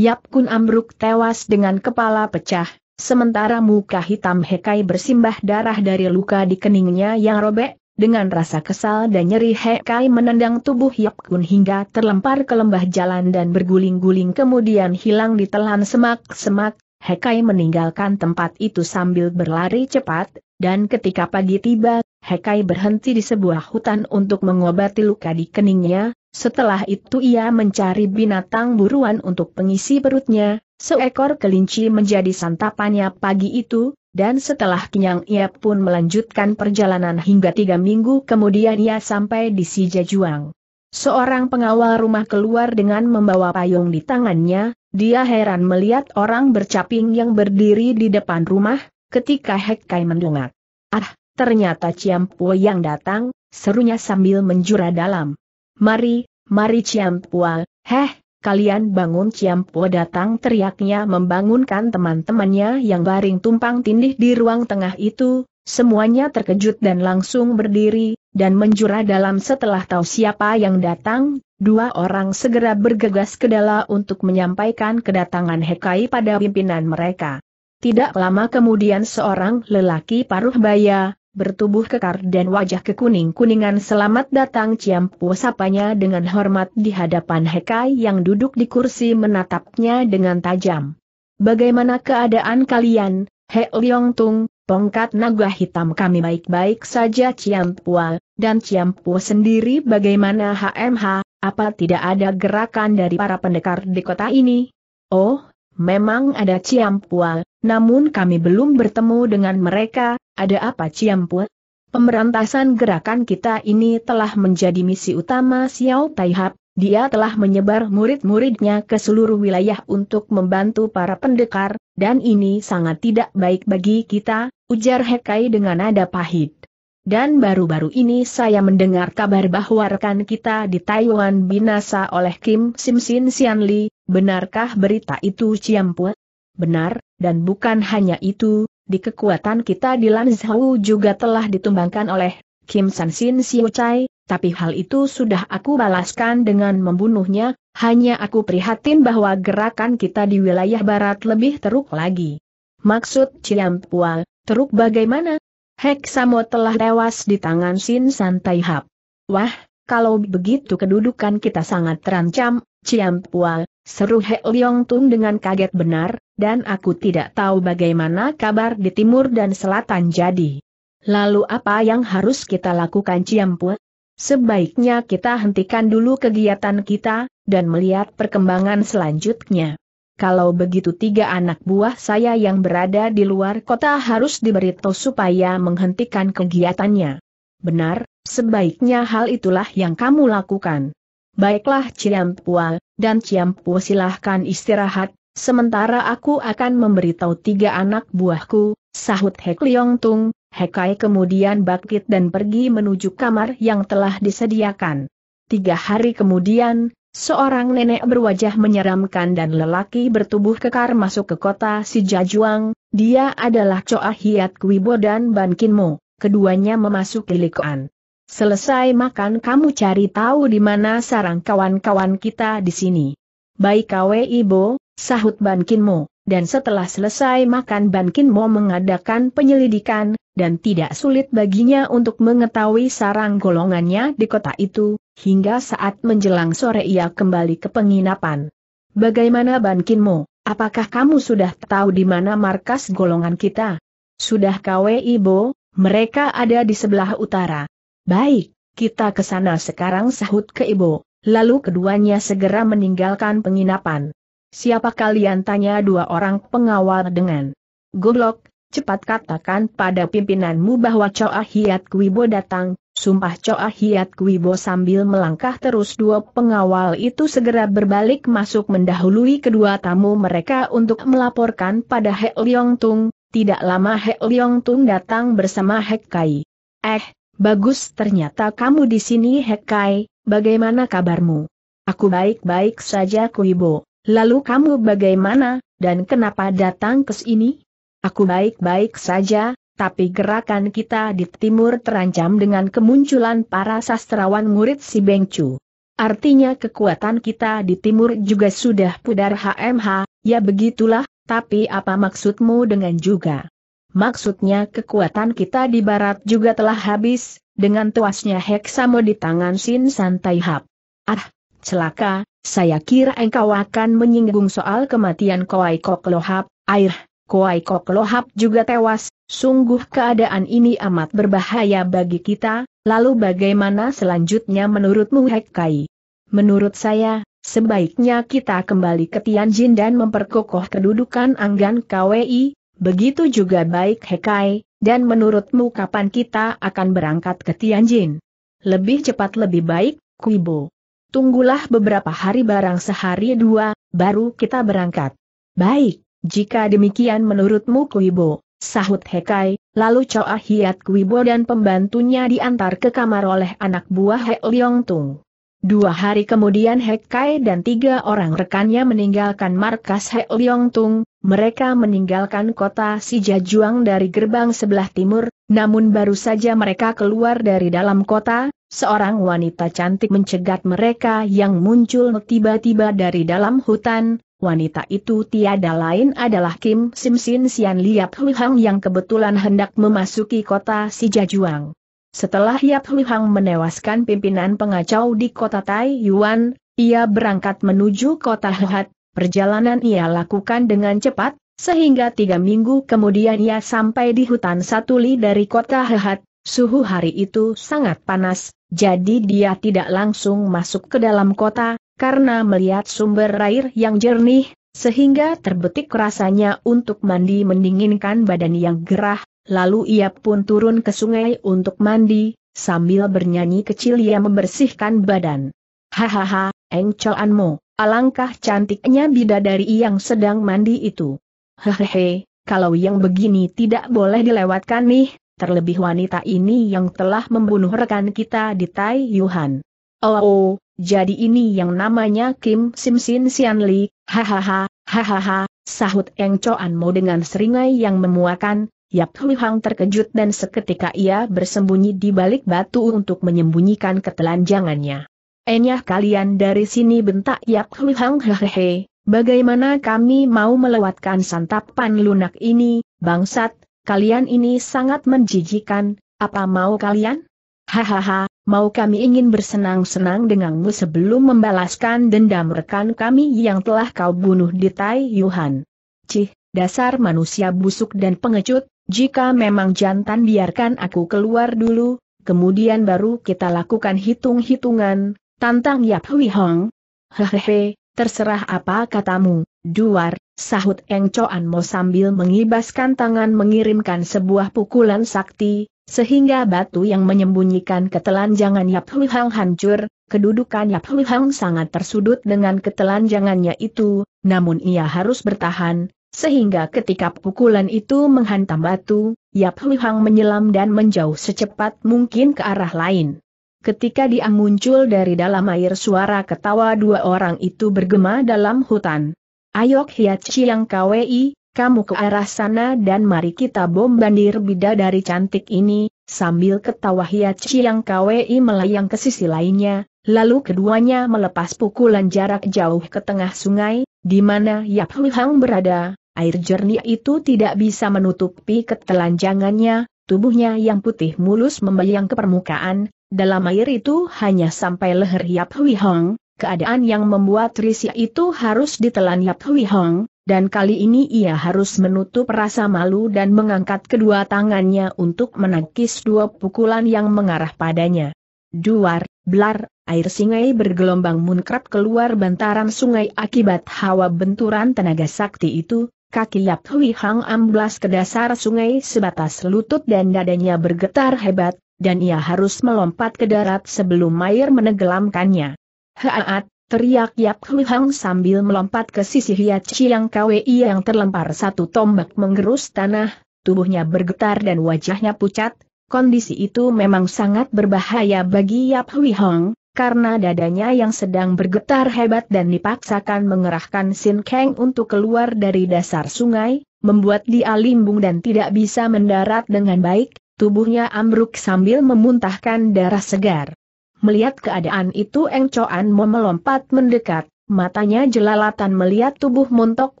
Yap Kun ambruk tewas dengan kepala pecah, sementara muka hitam Hekai bersimbah darah dari luka di keningnya yang robek, dengan rasa kesal dan nyeri Hekai menendang tubuh Yap Kun hingga terlempar ke lembah jalan dan berguling-guling kemudian hilang di telan semak-semak, Hekai meninggalkan tempat itu sambil berlari cepat, dan ketika pagi tiba, Hekai berhenti di sebuah hutan untuk mengobati luka di keningnya, setelah itu ia mencari binatang buruan untuk pengisi perutnya, seekor kelinci menjadi santapannya pagi itu, dan setelah kenyang ia pun melanjutkan perjalanan hingga tiga minggu kemudian ia sampai di Sijajuang. Seorang pengawal rumah keluar dengan membawa payung di tangannya, dia heran melihat orang bercaping yang berdiri di depan rumah, ketika Hekai mendongak. Ah, ternyata Pua yang datang, serunya sambil menjura dalam. Mari, mari Pua, heh, kalian bangun Pua datang teriaknya membangunkan teman-temannya yang baring tumpang tindih di ruang tengah itu, semuanya terkejut dan langsung berdiri, dan menjura dalam setelah tahu siapa yang datang, dua orang segera bergegas ke dalam untuk menyampaikan kedatangan Hekai pada pimpinan mereka. Tidak lama kemudian seorang lelaki paruh baya, bertubuh kekar dan wajah kekuning-kuningan selamat datang Ciampu sapanya dengan hormat di hadapan Hekai yang duduk di kursi menatapnya dengan tajam. Bagaimana keadaan kalian, He Liong Tung, Tongkat naga hitam kami baik-baik saja Ciampua, dan Ciampu sendiri bagaimana HMH, apa tidak ada gerakan dari para pendekar di kota ini? Oh, memang ada Ciampua, namun kami belum bertemu dengan mereka, ada apa Ciampua? Pemberantasan gerakan kita ini telah menjadi misi utama Xiao Taihap, dia telah menyebar murid-muridnya ke seluruh wilayah untuk membantu para pendekar, dan ini sangat tidak baik bagi kita, ujar Hekai dengan nada pahit. Dan baru-baru ini saya mendengar kabar bahwa rekan kita di Taiwan binasa oleh Kim Sim Sin Sian Li, benarkah berita itu Ciampue? Benar, dan bukan hanya itu, di kekuatan kita di Lanzhou juga telah ditumbangkan oleh Kim San Sin Siu Chai, tapi hal itu sudah aku balaskan dengan membunuhnya, hanya aku prihatin bahwa gerakan kita di wilayah barat lebih teruk lagi. Maksud Ciampual, teruk bagaimana? Heksamo telah tewas di tangan Sin Santai Hap. Wah, kalau begitu kedudukan kita sangat terancam, Ciampual, seru Hek Leong Tung dengan kaget benar, dan aku tidak tahu bagaimana kabar di timur dan selatan jadi. Lalu apa yang harus kita lakukan Ciampual? Sebaiknya kita hentikan dulu kegiatan kita, dan melihat perkembangan selanjutnya. Kalau begitu tiga anak buah saya yang berada di luar kota harus diberitahu supaya menghentikan kegiatannya. Benar, sebaiknya hal itulah yang kamu lakukan. Baiklah Ciampua, dan Ciampua silahkan istirahat, sementara aku akan memberitahu tiga anak buahku, sahut Hek Liong Tung, Hekai kemudian bangkit dan pergi menuju kamar yang telah disediakan. Tiga hari kemudian, seorang nenek berwajah menyeramkan dan lelaki bertubuh kekar masuk ke kota si Jajuang, dia adalah Choa Hiat Kuibo dan Ban Kinmo, keduanya memasuki Likuan. Selesai makan kamu cari tahu di mana sarang kawan-kawan kita di sini. Baik kawe Ibo, sahut Ban Kinmo, dan setelah selesai makan Ban Kinmo mengadakan penyelidikan, dan tidak sulit baginya untuk mengetahui sarang golongannya di kota itu, hingga saat menjelang sore ia kembali ke penginapan. Bagaimana Bankinmu? apakah kamu sudah tahu di mana markas golongan kita? Sudah kawe ibu? mereka ada di sebelah utara. Baik, kita ke sana sekarang sahut ke ibu. lalu keduanya segera meninggalkan penginapan. Siapa kalian tanya dua orang pengawal dengan Goblok, cepat katakan pada pimpinanmu bahwa Coa Hiat Kuibo datang, sumpah Coa Hiat Kuibo sambil melangkah terus dua pengawal itu segera berbalik masuk mendahului kedua tamu mereka untuk melaporkan pada He Leong Tung, tidak lama He Leong Tung datang bersama Hek Kai. Eh, bagus ternyata kamu di sini Hek Kai, bagaimana kabarmu? Aku baik-baik saja Kuibo. Lalu kamu bagaimana, dan kenapa datang ke sini? Aku baik-baik saja, tapi gerakan kita di timur terancam dengan kemunculan para sastrawan murid si Bengcu. Artinya kekuatan kita di timur juga sudah pudar HMH, ya begitulah, tapi apa maksudmu dengan juga? Maksudnya kekuatan kita di barat juga telah habis, dengan tuasnya Heksamo di tangan Sin Santai Hap. Ah, celaka, saya kira engkau akan menyinggung soal kematian Koai Koklohap, air, Koai Kok Lohap juga tewas, sungguh keadaan ini amat berbahaya bagi kita, lalu bagaimana selanjutnya menurutmu Hek Kai? Menurut saya, sebaiknya kita kembali ke Tianjin dan memperkokoh kedudukan Anggan KWI, begitu juga baik Hek Kai, dan menurutmu kapan kita akan berangkat ke Tianjin? Lebih cepat lebih baik, Kuibo. Tunggulah beberapa hari barang sehari dua, baru kita berangkat. Baik. Jika demikian menurutmu Kuibo, sahut Hekai, lalu Choa Hiat Kuibo dan pembantunya diantar ke kamar oleh anak buah Hek Leong Tung. Dua hari kemudian Hekai dan tiga orang rekannya meninggalkan markas Hek Leong Tung, mereka meninggalkan kota Sijajuang dari gerbang sebelah timur, namun baru saja mereka keluar dari dalam kota, seorang wanita cantik mencegat mereka yang muncul tiba-tiba dari dalam hutan, Wanita itu tiada lain adalah Kim Sim Sin Sian Liap Hu Hang yang kebetulan hendak memasuki kota si Jajuang. Setelah Liap Hu Hang menewaskan pimpinan pengacau di kota Tai Yuan, ia berangkat menuju kota Hehat, perjalanan ia lakukan dengan cepat, sehingga tiga minggu kemudian ia sampai di hutan satu li dari kota Hehat, suhu hari itu sangat panas, jadi dia tidak langsung masuk ke dalam kota, karena melihat sumber air yang jernih, sehingga terbetik rasanya untuk mandi mendinginkan badan yang gerah, lalu ia pun turun ke sungai untuk mandi, sambil bernyanyi kecil ia membersihkan badan. Hahaha, Eng Choanmo, alangkah cantiknya bidadari yang sedang mandi itu. Hehehe, kalau yang begini tidak boleh dilewatkan nih, terlebih wanita ini yang telah membunuh rekan kita di Tai Yuhan. Oh, oh jadi ini yang namanya Kim Sim Sin Sian Li, hahaha, hahaha, sahut Eng Mo dengan seringai yang memuakan, Yap Hui Hang terkejut dan seketika ia bersembunyi di balik batu untuk menyembunyikan ketelanjangannya. Enyah kalian dari sini bentak Yap Hui Hang hehehe, bagaimana kami mau melewatkan santapan lunak ini, bangsat, kalian ini sangat menjijikan, apa mau kalian? Hahaha, mau kami ingin bersenang-senang denganmu sebelum membalaskan dendam rekan kami yang telah kau bunuh di Tai Yuhan. Cih, dasar manusia busuk dan pengecut, jika memang jantan biarkan aku keluar dulu, kemudian baru kita lakukan hitung-hitungan, tantang Yap Hui Hong. Hehehe, terserah apa katamu, duar, sahut Eng Mo sambil mengibaskan tangan mengirimkan sebuah pukulan sakti, sehingga batu yang menyembunyikan ketelanjangan Yap Hui Hang hancur, kedudukan Yap Hui Hang sangat tersudut dengan ketelanjangannya itu, namun ia harus bertahan, sehingga ketika pukulan itu menghantam batu, Yap Hui Hang menyelam dan menjauh secepat mungkin ke arah lain. Ketika dia muncul dari dalam air suara ketawa dua orang itu bergema dalam hutan, Ayo Hiat Chiang Kwei, kamu ke arah sana dan mari kita bom bandir dari cantik ini, sambil ketawa Hiat Chiang Kwei melayang ke sisi lainnya, lalu keduanya melepas pukulan jarak jauh ke tengah sungai, di mana Yap Hu Hang berada, air jernih itu tidak bisa menutupi ketelanjangannya, tubuhnya yang putih mulus membayang ke permukaan, dalam air itu hanya sampai leher Yap Hui Hang, keadaan yang membuat risih itu harus ditelan Yap Hui Hong, dan kali ini ia harus menutup rasa malu dan mengangkat kedua tangannya untuk menangkis dua pukulan yang mengarah padanya. Duar, blar, air sungai bergelombang muncrat keluar bantaran sungai akibat hawa benturan tenaga sakti itu, kaki Yap Hui Hong amblas ke dasar sungai sebatas lutut dan dadanya bergetar hebat, dan ia harus melompat ke darat sebelum air menenggelamkannya. Haat, teriak Yap Hui Hang sambil melompat ke sisi Hiat Chiang Kwei yang terlempar satu tombak menggerus tanah, tubuhnya bergetar dan wajahnya pucat, kondisi itu memang sangat berbahaya bagi Yap Hui Hang, karena dadanya yang sedang bergetar hebat dan dipaksakan mengerahkan Sin Kang untuk keluar dari dasar sungai, membuat dia limbung dan tidak bisa mendarat dengan baik, tubuhnya ambruk sambil memuntahkan darah segar. Melihat keadaan itu Eng Coan Mo melompat mendekat, matanya jelalatan melihat tubuh montok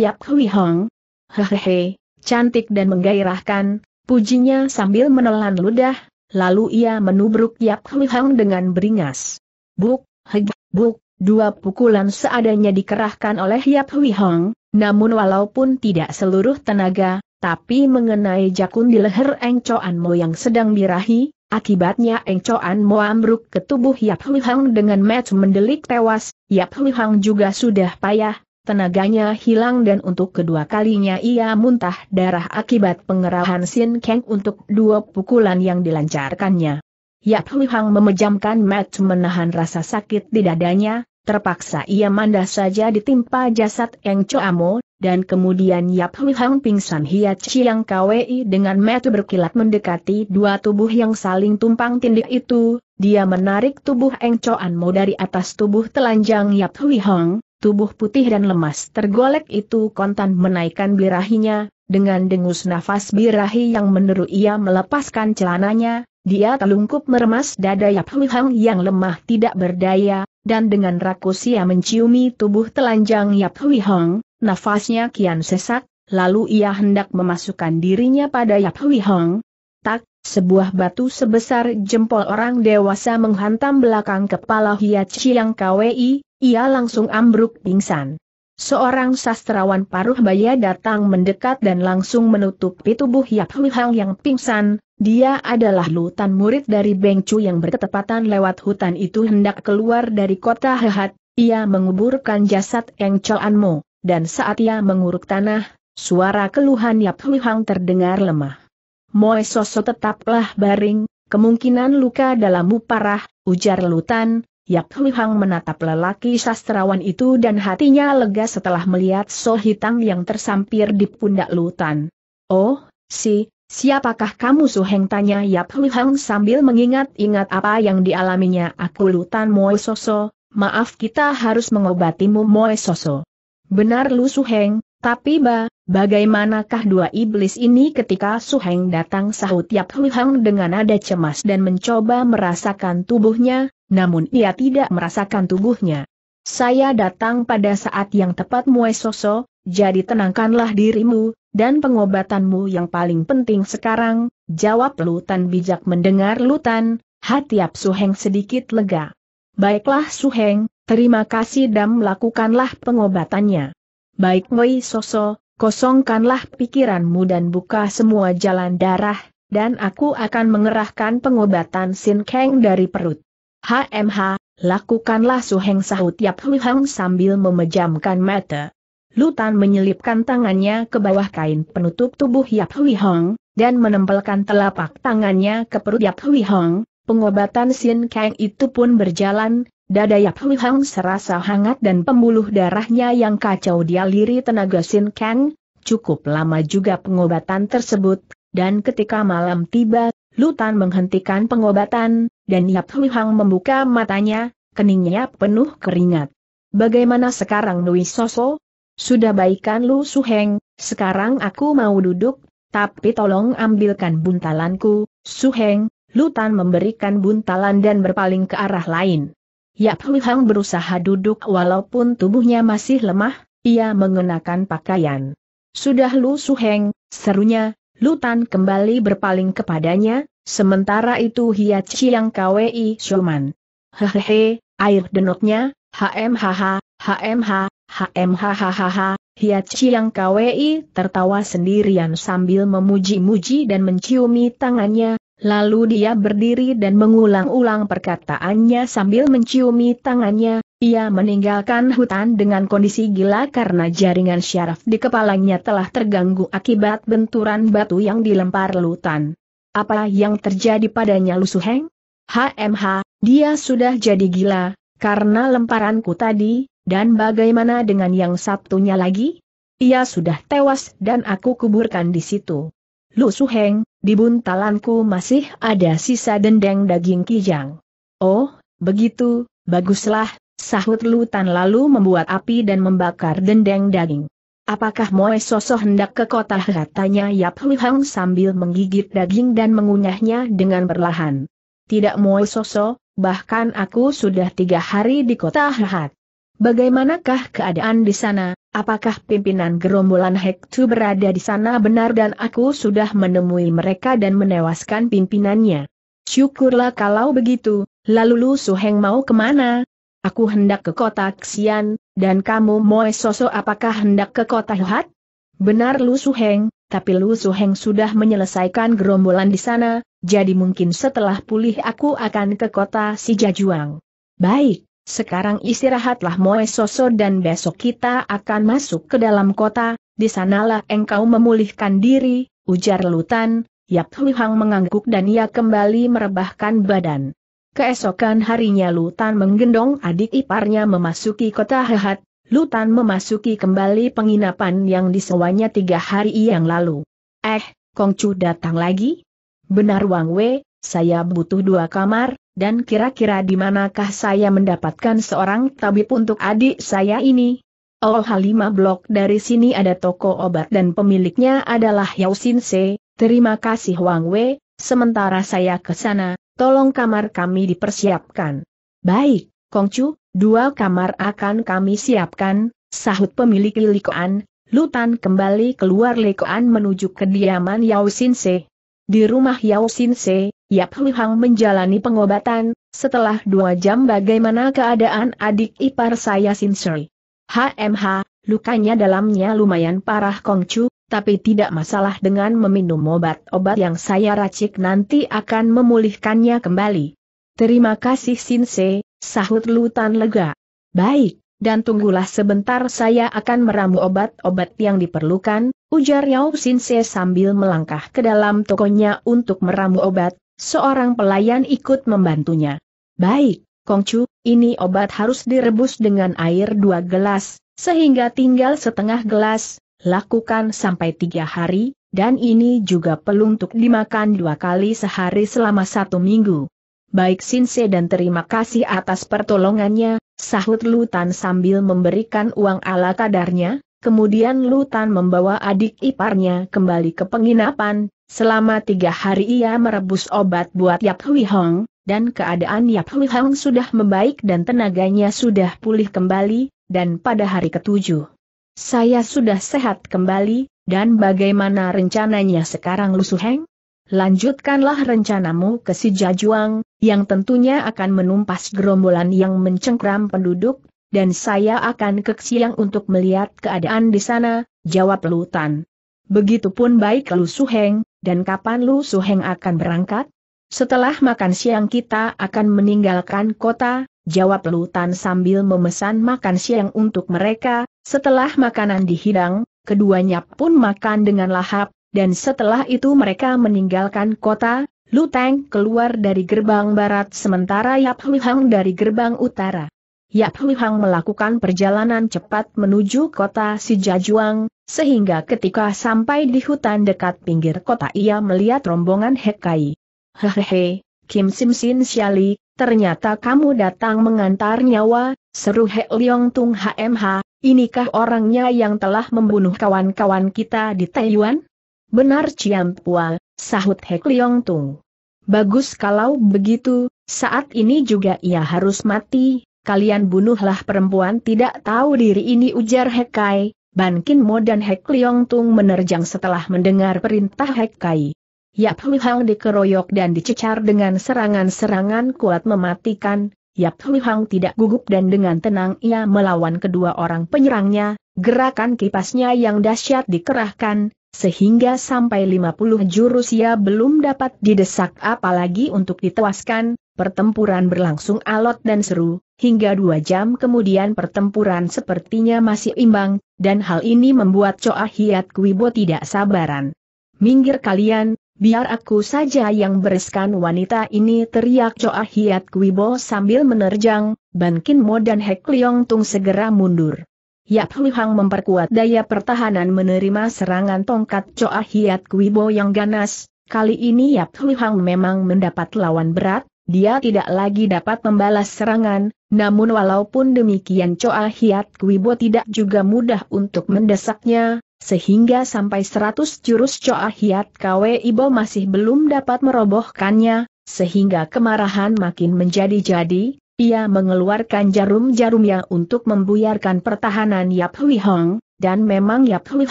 Yap Hui Hong. Hehehe, cantik dan menggairahkan, pujinya sambil menelan ludah, lalu ia menubruk Yap Hui Hong dengan beringas. Buk, heg, buk, dua pukulan seadanya dikerahkan oleh Yap Hui Hong, namun walaupun tidak seluruh tenaga, tapi mengenai jakun di leher Eng Coan Mo yang sedang birahi, Akibatnya Eng Coan Moamruk ke tubuh Yap Hui Hang dengan match mendelik tewas, Yap Hui Hang juga sudah payah, tenaganya hilang dan untuk kedua kalinya ia muntah darah akibat pengerahan Sin Kang untuk dua pukulan yang dilancarkannya. Yap Hui Hang memejamkan match menahan rasa sakit di dadanya, terpaksa ia mandah saja ditimpa jasad Eng Choamo, dan kemudian Yap Hui Hang pingsan hiat Chiang Kwei dengan metu berkilat mendekati dua tubuh yang saling tumpang tindih itu, dia menarik tubuh Eng Choanmo dari atas tubuh telanjang Yap Hui Hang, tubuh putih dan lemas tergolek itu kontan menaikkan birahinya, dengan dengus nafas birahi yang meneru ia melepaskan celananya, dia telungkup meremas dada Yap Hui Hang yang lemah tidak berdaya, dan dengan rakus ia menciumi tubuh telanjang Yap Hui Hang, nafasnya kian sesak, lalu ia hendak memasukkan dirinya pada Yap Hui Hang. Tak, sebuah batu sebesar jempol orang dewasa menghantam belakang kepala Hiat Chiang Kwei, ia langsung ambruk pingsan. Seorang sastrawan paruh baya datang mendekat dan langsung menutupi tubuh Yap Hui Hang yang pingsan, dia adalah lutan murid dari Beng Chu yang bertepatan lewat hutan itu hendak keluar dari kota Hehat, ia menguburkan jasad Eng Chol An Mo, dan saat ia menguruk tanah, suara keluhan Yap Hui Hang terdengar lemah. Moe Soso tetaplah baring, kemungkinan luka dalammu parah, ujar lutan, Yap Hui Hang menatap lelaki sastrawan itu dan hatinya lega setelah melihat Sohitang Hitang yang tersampir di pundak Lutan. Oh, si, siapakah kamu Su Heng tanya Yap Hui Hang sambil mengingat-ingat apa yang dialaminya aku Lutan Moe Soso, maaf kita harus mengobatimu Moe Soso. Benar Lu Su Heng, tapi ba, bagaimanakah dua iblis ini ketika Su Heng datang sahut Yap Hui Hang dengan nada cemas dan mencoba merasakan tubuhnya, namun ia tidak merasakan tubuhnya. Saya datang pada saat yang tepat Mue Soso, jadi tenangkanlah dirimu, dan pengobatanmu yang paling penting sekarang, jawab Lutan bijak mendengar Lutan, hati Ap Suheng sedikit lega. Baiklah Suheng, terima kasih dan lakukanlah pengobatannya. Baik Mui Soso, kosongkanlah pikiranmu dan buka semua jalan darah, dan aku akan mengerahkan pengobatan Sin Kang dari perut. HMH, lakukanlah suheng sahut Yap Hui Hang sambil memejamkan mata. Lutan menyelipkan tangannya ke bawah kain penutup tubuh Yap Hui Hong, dan menempelkan telapak tangannya ke perut Yap Hui Hong, pengobatan Sin Kang itu pun berjalan, dada Yap Hui Hong serasa hangat dan pembuluh darahnya yang kacau dialiri tenaga Sin Kang, cukup lama juga pengobatan tersebut, dan ketika malam tiba, Lutan menghentikan pengobatan, dan Yap Hui Hang membuka matanya, keningnya penuh keringat. Bagaimana sekarang Nui Soso? Sudah baikan Lu Su Heng, sekarang aku mau duduk, tapi tolong ambilkan buntalanku, Su Heng. Lutan memberikan buntalan dan berpaling ke arah lain. Yap Hui Hang berusaha duduk walaupun tubuhnya masih lemah, ia mengenakan pakaian. Sudah Lu Su Heng, serunya, Lutan kembali berpaling kepadanya, sementara itu Hiachi yang KWI Shoman. Hehehe, air denotnya, HMHH, HMH, HMHHH, Hiachi yang KWI tertawa sendirian sambil memuji-muji dan menciumi tangannya, lalu dia berdiri dan mengulang-ulang perkataannya sambil menciumi tangannya, ia meninggalkan hutan dengan kondisi gila karena jaringan syaraf di kepalanya telah terganggu akibat benturan batu yang dilempar lutan. Apa yang terjadi padanya Lu Suheng? HMH, dia sudah jadi gila, karena lemparanku tadi, dan bagaimana dengan yang satunya lagi? Ia sudah tewas dan aku kuburkan di situ. Lu Suheng, di buntalanku masih ada sisa dendeng daging kijang. Oh, begitu, baguslah, sahut Lutan lalu membuat api dan membakar dendeng daging. Apakah Moe Soso hendak ke kota hatanya Yap Hui sambil menggigit daging dan mengunyahnya dengan perlahan. Tidak Moe Soso, bahkan aku sudah tiga hari di kota Hat. Bagaimanakah keadaan di sana? Apakah pimpinan gerombolan Hektu berada di sana benar dan aku sudah menemui mereka dan menewaskan pimpinannya? Syukurlah kalau begitu, lalu Lu Suheng mau kemana? Aku hendak ke kota Xian, dan kamu Moe Soso apakah hendak ke kota Huat? Benar Lu Suheng, tapi Lu Suheng sudah menyelesaikan gerombolan di sana, jadi mungkin setelah pulih aku akan ke kota Si Jajuang. Baik, sekarang istirahatlah Moe Soso dan besok kita akan masuk ke dalam kota, di sanalah engkau memulihkan diri, ujar Lutan, Yap Hang mengangguk dan ia kembali merebahkan badan. Keesokan harinya Lutan menggendong adik iparnya memasuki kota Hehat, Lutan memasuki kembali penginapan yang disewanya tiga hari yang lalu. Eh, Kongcu datang lagi? Benar Wang Wei, saya butuh dua kamar, dan kira-kira di manakah saya mendapatkan seorang tabib untuk adik saya ini? Oh lima blok dari sini ada toko obat dan pemiliknya adalah Yao Sin Se, terima kasih Wang Wei, sementara saya ke sana, tolong kamar kami dipersiapkan. Baik, Kongcu, dua kamar akan kami siapkan, sahut pemilik Likoan, Lutan kembali keluar Likoan menuju kediaman Yao Sinse. Di rumah Yao Sinse, Yap Hang menjalani pengobatan, setelah dua jam bagaimana keadaan adik ipar saya Sinseri. HMH, lukanya dalamnya lumayan parah Kongcu, tapi tidak masalah dengan meminum obat-obat yang saya racik nanti akan memulihkannya kembali. Terima kasih Sinse, sahut Lutan lega. Baik, dan tunggulah sebentar saya akan meramu obat-obat yang diperlukan, ujar Yao Sinse sambil melangkah ke dalam tokonya untuk meramu obat, seorang pelayan ikut membantunya. Baik, Kongcu, ini obat harus direbus dengan air dua gelas, sehingga tinggal setengah gelas, lakukan sampai tiga hari, dan ini juga perlu untuk dimakan dua kali sehari selama satu minggu. Baik Sinse dan terima kasih atas pertolongannya, sahut Lutan sambil memberikan uang ala kadarnya, kemudian Lutan membawa adik iparnya kembali ke penginapan, selama tiga hari ia merebus obat buat Yap Hui Hong, dan keadaan Yap Hui Hong sudah membaik dan tenaganya sudah pulih kembali, dan pada hari ketujuh. Saya sudah sehat kembali, dan bagaimana rencananya sekarang Lu Suheng? Lanjutkanlah rencanamu ke si Jajuang, yang tentunya akan menumpas gerombolan yang mencengkram penduduk, dan saya akan ke Xiang untuk melihat keadaan di sana, jawab Lutan. Begitupun baik Lu Suheng, dan kapan Lu Suheng akan berangkat? Setelah makan siang kita akan meninggalkan kota, jawab Lutan sambil memesan makan siang untuk mereka, setelah makanan dihidang, keduanya pun makan dengan lahap, dan setelah itu mereka meninggalkan kota, Lu Teng keluar dari gerbang barat sementara Yap Hui Hang dari gerbang utara. Yap Hui Hang melakukan perjalanan cepat menuju kota Sijajuang, sehingga ketika sampai di hutan dekat pinggir kota ia melihat rombongan Hekai. Hehehe, Kim Sim Sin Shali, ternyata kamu datang mengantar nyawa, seru He Leong Tung HMH, Inikah orangnya yang telah membunuh kawan-kawan kita di Taiwan? Benar Ciam Pua, sahut Hek Leong Tung. Bagus kalau begitu, saat ini juga ia harus mati, kalian bunuhlah perempuan tidak tahu diri ini ujar Hekai, Ban Kin Mo dan Hek Leong Tung menerjang setelah mendengar perintah Kai. Yap Hang dikeroyok dan dicecar dengan serangan-serangan kuat mematikan, Yap Hui Hang tidak gugup dan dengan tenang ia melawan kedua orang penyerangnya, gerakan kipasnya yang dahsyat dikerahkan, sehingga sampai 50 jurus ia belum dapat didesak apalagi untuk ditewaskan, pertempuran berlangsung alot dan seru, hingga dua jam kemudian pertempuran sepertinya masih imbang, dan hal ini membuat Choa Hiat Kuibo tidak sabaran. Minggir kalian, Biar aku saja yang bereskan wanita ini teriak Choa Hiat Kuibo sambil menerjang, Ban Kin Mo dan Hek Leong Tung segera mundur. Yap Hui Hang memperkuat daya pertahanan menerima serangan tongkat Choa Hiat Kuibo yang ganas, kali ini Yap Hui Hang memang mendapat lawan berat, dia tidak lagi dapat membalas serangan, namun walaupun demikian Choa Hiat Kuibo tidak juga mudah untuk mendesaknya, sehingga sampai 100 jurus Coa Hiat Kwe Ibo masih belum dapat merobohkannya, sehingga kemarahan makin menjadi-jadi, ia mengeluarkan jarum-jarumnya untuk membuyarkan pertahanan Yap Hui Hong, dan memang Yap Hui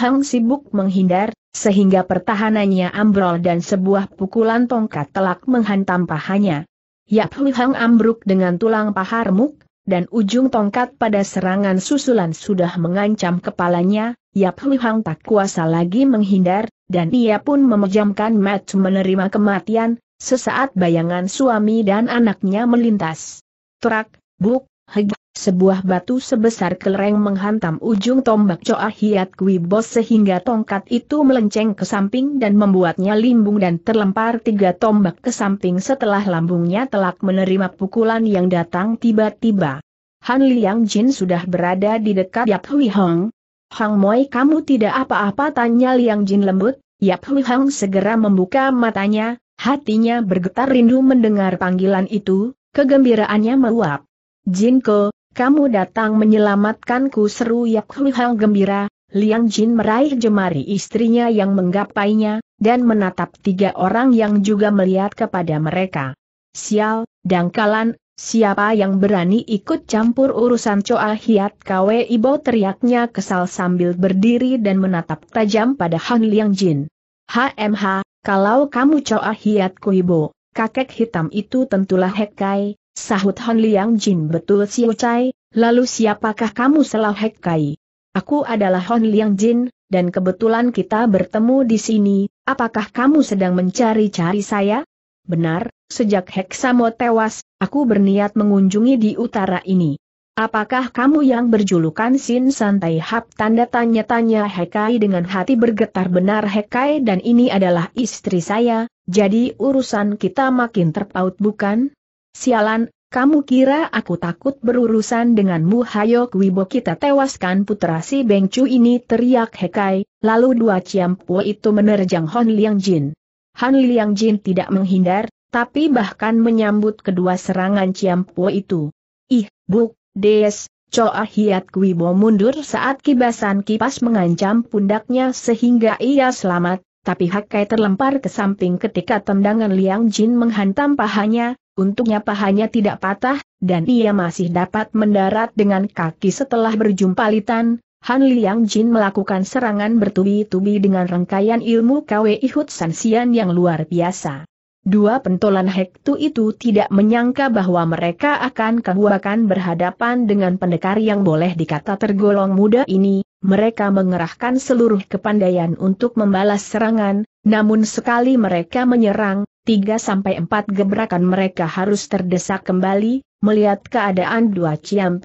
Hong sibuk menghindar, sehingga pertahanannya ambrol dan sebuah pukulan tongkat telak menghantam pahanya. Yap Hui Hong ambruk dengan tulang paha remuk, dan ujung tongkat pada serangan susulan sudah mengancam kepalanya, Yap Hui Hang tak kuasa lagi menghindar, dan ia pun memejamkan mata menerima kematian, sesaat bayangan suami dan anaknya melintas. Trak, buk, heg, sebuah batu sebesar kelereng menghantam ujung tombak Choa Hiat Kui Bos sehingga tongkat itu melenceng ke samping dan membuatnya limbung dan terlempar tiga tombak ke samping setelah lambungnya telak menerima pukulan yang datang tiba-tiba. Han Liang Jin sudah berada di dekat Yap Hui Hong, Hang Moi kamu tidak apa-apa tanya Liang Jin lembut, Yap Hu Hang segera membuka matanya, hatinya bergetar rindu mendengar panggilan itu, kegembiraannya meluap. Jin Jinko, kamu datang menyelamatkanku seru Yap Hu Hang gembira, Liang Jin meraih jemari istrinya yang menggapainya, dan menatap tiga orang yang juga melihat kepada mereka. Sial, dangkalan Siapa yang berani ikut campur urusan Choa Hiat Kwe Ibo teriaknya kesal sambil berdiri dan menatap tajam pada Han Liang Jin. HMH, kalau kamu Choa Hiat Ibo, kakek hitam itu tentulah Hekai, sahut Han Liang Jin betul si Ucai, lalu siapakah kamu selah Hekai? Aku adalah Han Liang Jin, dan kebetulan kita bertemu di sini, apakah kamu sedang mencari-cari saya? Benar, sejak Heksamo tewas, Aku berniat mengunjungi di utara ini. Apakah kamu yang berjulukan Sin Santai Hap? Tanda tanya-tanya Hekai dengan hati bergetar benar Hekai dan ini adalah istri saya, jadi urusan kita makin terpaut bukan? Sialan, kamu kira aku takut berurusan denganmu Hayo Wibo kita tewaskan putra si Bengcu ini teriak Hekai, lalu dua ciampu itu menerjang Hon Liang Jin. Han Liang Jin tidak menghindar, tapi bahkan menyambut kedua serangan Ciampo itu. Ih, Buk, Des, coa Hiat kuibo mundur saat kibasan kipas mengancam pundaknya sehingga ia selamat, tapi Hakai terlempar ke samping ketika tendangan Liang Jin menghantam pahanya, untungnya pahanya tidak patah, dan ia masih dapat mendarat dengan kaki setelah berjumpa litan, Han Liang Jin melakukan serangan bertubi-tubi dengan rangkaian ilmu KW Ihut Sian yang luar biasa. Dua pentolan Hektu itu tidak menyangka bahwa mereka akan kebuakan berhadapan dengan pendekar yang boleh dikata tergolong muda ini, mereka mengerahkan seluruh kepandaian untuk membalas serangan, namun sekali mereka menyerang, tiga sampai empat gebrakan mereka harus terdesak kembali, melihat keadaan dua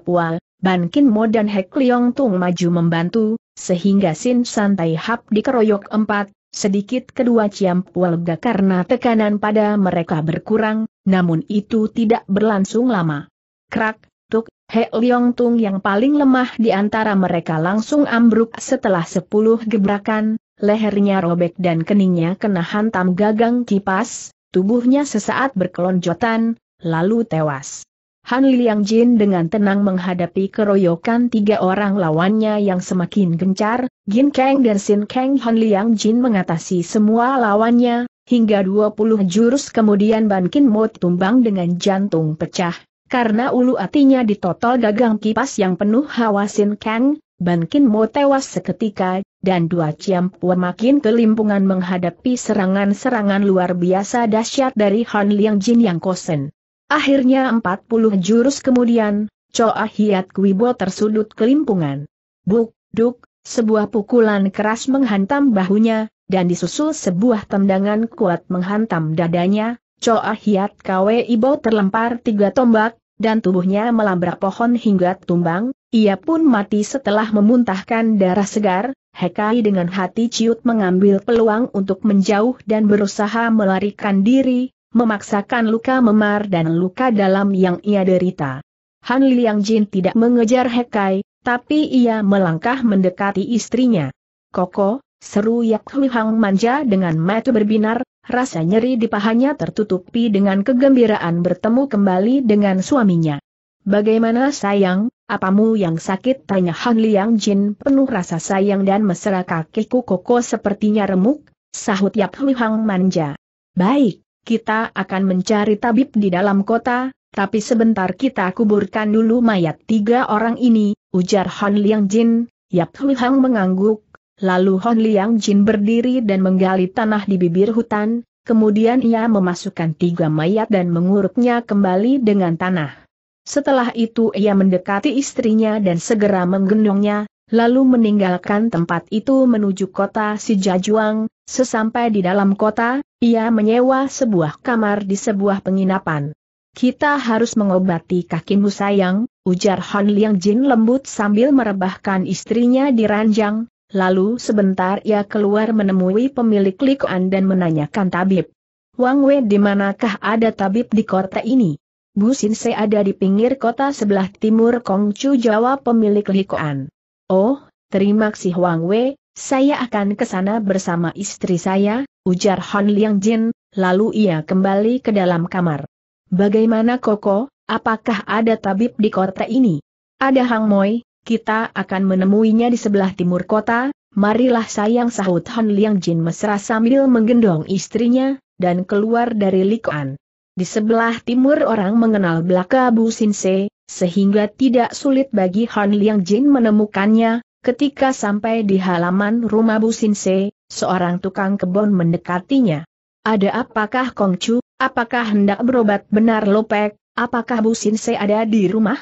Pua, Ban Kin Mo dan Hek Liong Tung maju membantu, sehingga Sin Santai Hap dikeroyok empat, Sedikit kedua Ciam warga karena tekanan pada mereka berkurang, namun itu tidak berlangsung lama. Krak, tuk, He Leong Tung yang paling lemah di antara mereka langsung ambruk setelah sepuluh gebrakan, lehernya robek dan keningnya kena hantam gagang kipas, tubuhnya sesaat berkelonjotan, lalu tewas. Han Liang Jin dengan tenang menghadapi keroyokan tiga orang lawannya yang semakin gencar, Jin Kang dan Sin Kang Han Liang Jin mengatasi semua lawannya, hingga 20 jurus kemudian Ban Kin Mo tumbang dengan jantung pecah, karena ulu atinya ditotol gagang kipas yang penuh hawa Sin Kang, Ban Kin Mo tewas seketika, dan dua Ciampua makin kelimpungan menghadapi serangan-serangan luar biasa dahsyat dari Han Liang Jin yang kosen. Akhirnya 40 jurus kemudian, Choa Hiat Kuibo tersudut kelimpungan. Buk, duk, sebuah pukulan keras menghantam bahunya, dan disusul sebuah tendangan kuat menghantam dadanya, Choa Hiat Kwe Ibo terlempar tiga tombak, dan tubuhnya melabrak pohon hingga tumbang, ia pun mati setelah memuntahkan darah segar, Hekai dengan hati ciut mengambil peluang untuk menjauh dan berusaha melarikan diri, memaksakan luka memar dan luka dalam yang ia derita. Han Liang Jin tidak mengejar Hekai, tapi ia melangkah mendekati istrinya. Koko, seru Yap Hui Hang manja dengan mata berbinar, rasa nyeri di pahanya tertutupi dengan kegembiraan bertemu kembali dengan suaminya. Bagaimana sayang, apamu yang sakit? Tanya Han Liang Jin penuh rasa sayang dan mesra kakiku Koko sepertinya remuk, sahut Yap Hui Hang manja. Baik, kita akan mencari tabib di dalam kota, tapi sebentar kita kuburkan dulu mayat tiga orang ini, ujar Hon Liang Jin, Yap Hui Hang mengangguk, lalu Hon Liang Jin berdiri dan menggali tanah di bibir hutan, kemudian ia memasukkan tiga mayat dan menguruknya kembali dengan tanah. Setelah itu ia mendekati istrinya dan segera menggendongnya, lalu meninggalkan tempat itu menuju kota Sijajuang, sesampai di dalam kota, ia menyewa sebuah kamar di sebuah penginapan. Kita harus mengobati kakimu sayang, ujar Han Liang Jin lembut sambil merebahkan istrinya di ranjang, lalu sebentar ia keluar menemui pemilik likuan dan menanyakan tabib. Wang Wei di manakah ada tabib di kota ini? Bu Sin Se ada di pinggir kota sebelah timur Kongcu jawab pemilik likuan. Oh, terima kasih Huang Wei, saya akan ke sana bersama istri saya, ujar Han Liang Jin, lalu ia kembali ke dalam kamar. Bagaimana Koko, apakah ada tabib di kota ini? Ada Hang Moi, kita akan menemuinya di sebelah timur kota, marilah sayang sahut Han Liang Jin mesra sambil menggendong istrinya, dan keluar dari Likuan. Di sebelah timur orang mengenal belaka Bu Sinse, sehingga tidak sulit bagi Han Liang Jin menemukannya, ketika sampai di halaman rumah Bu Sin Se, seorang tukang kebun mendekatinya. Ada apakah Kong Chu? apakah hendak berobat benar Lopek, apakah Bu Sin Se ada di rumah?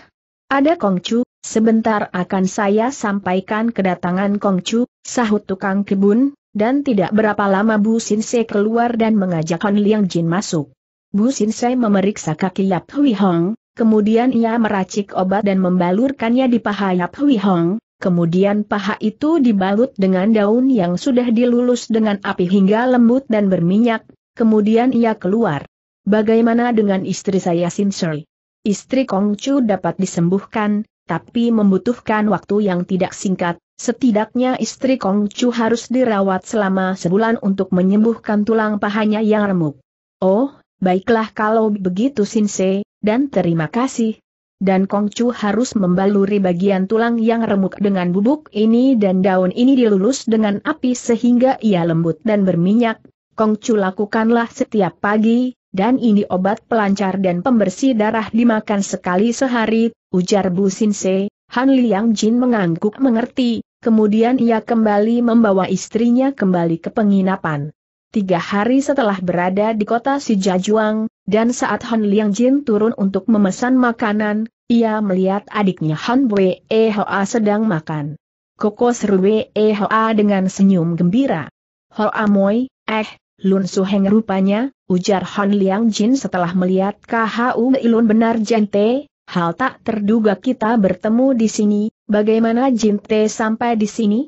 Ada Kong Chu, sebentar akan saya sampaikan kedatangan Kong Chu. sahut tukang kebun, dan tidak berapa lama Bu Sin Se keluar dan mengajak Han Liang Jin masuk. Bu Sin Se memeriksa kaki Yap Hui Hong, Kemudian ia meracik obat dan membalurkannya di paha Yap Hui Hong, kemudian paha itu dibalut dengan daun yang sudah dilulus dengan api hingga lembut dan berminyak, kemudian ia keluar. Bagaimana dengan istri saya Sin Shui? Istri Kong Chu dapat disembuhkan, tapi membutuhkan waktu yang tidak singkat, setidaknya istri Kong Chu harus dirawat selama sebulan untuk menyembuhkan tulang pahanya yang remuk. Oh, baiklah kalau begitu Sin Se, dan terima kasih. Dan Kongcu harus membaluri bagian tulang yang remuk dengan bubuk ini dan daun ini dilulus dengan api sehingga ia lembut dan berminyak. Kongcu lakukanlah setiap pagi, dan ini obat pelancar dan pembersih darah dimakan sekali sehari, ujar Bu Sinse. Han Liang Jin mengangguk mengerti, kemudian ia kembali membawa istrinya kembali ke penginapan tiga hari setelah berada di kota Sijajuang, dan saat Han Liang Jin turun untuk memesan makanan, ia melihat adiknya Han Wei E Hoa sedang makan. Koko seru Wei Hoa dengan senyum gembira. Hoa Moi, eh, Lun Heng rupanya, ujar Han Liang Jin setelah melihat KHU Ilun benar jente, hal tak terduga kita bertemu di sini, bagaimana jente sampai di sini?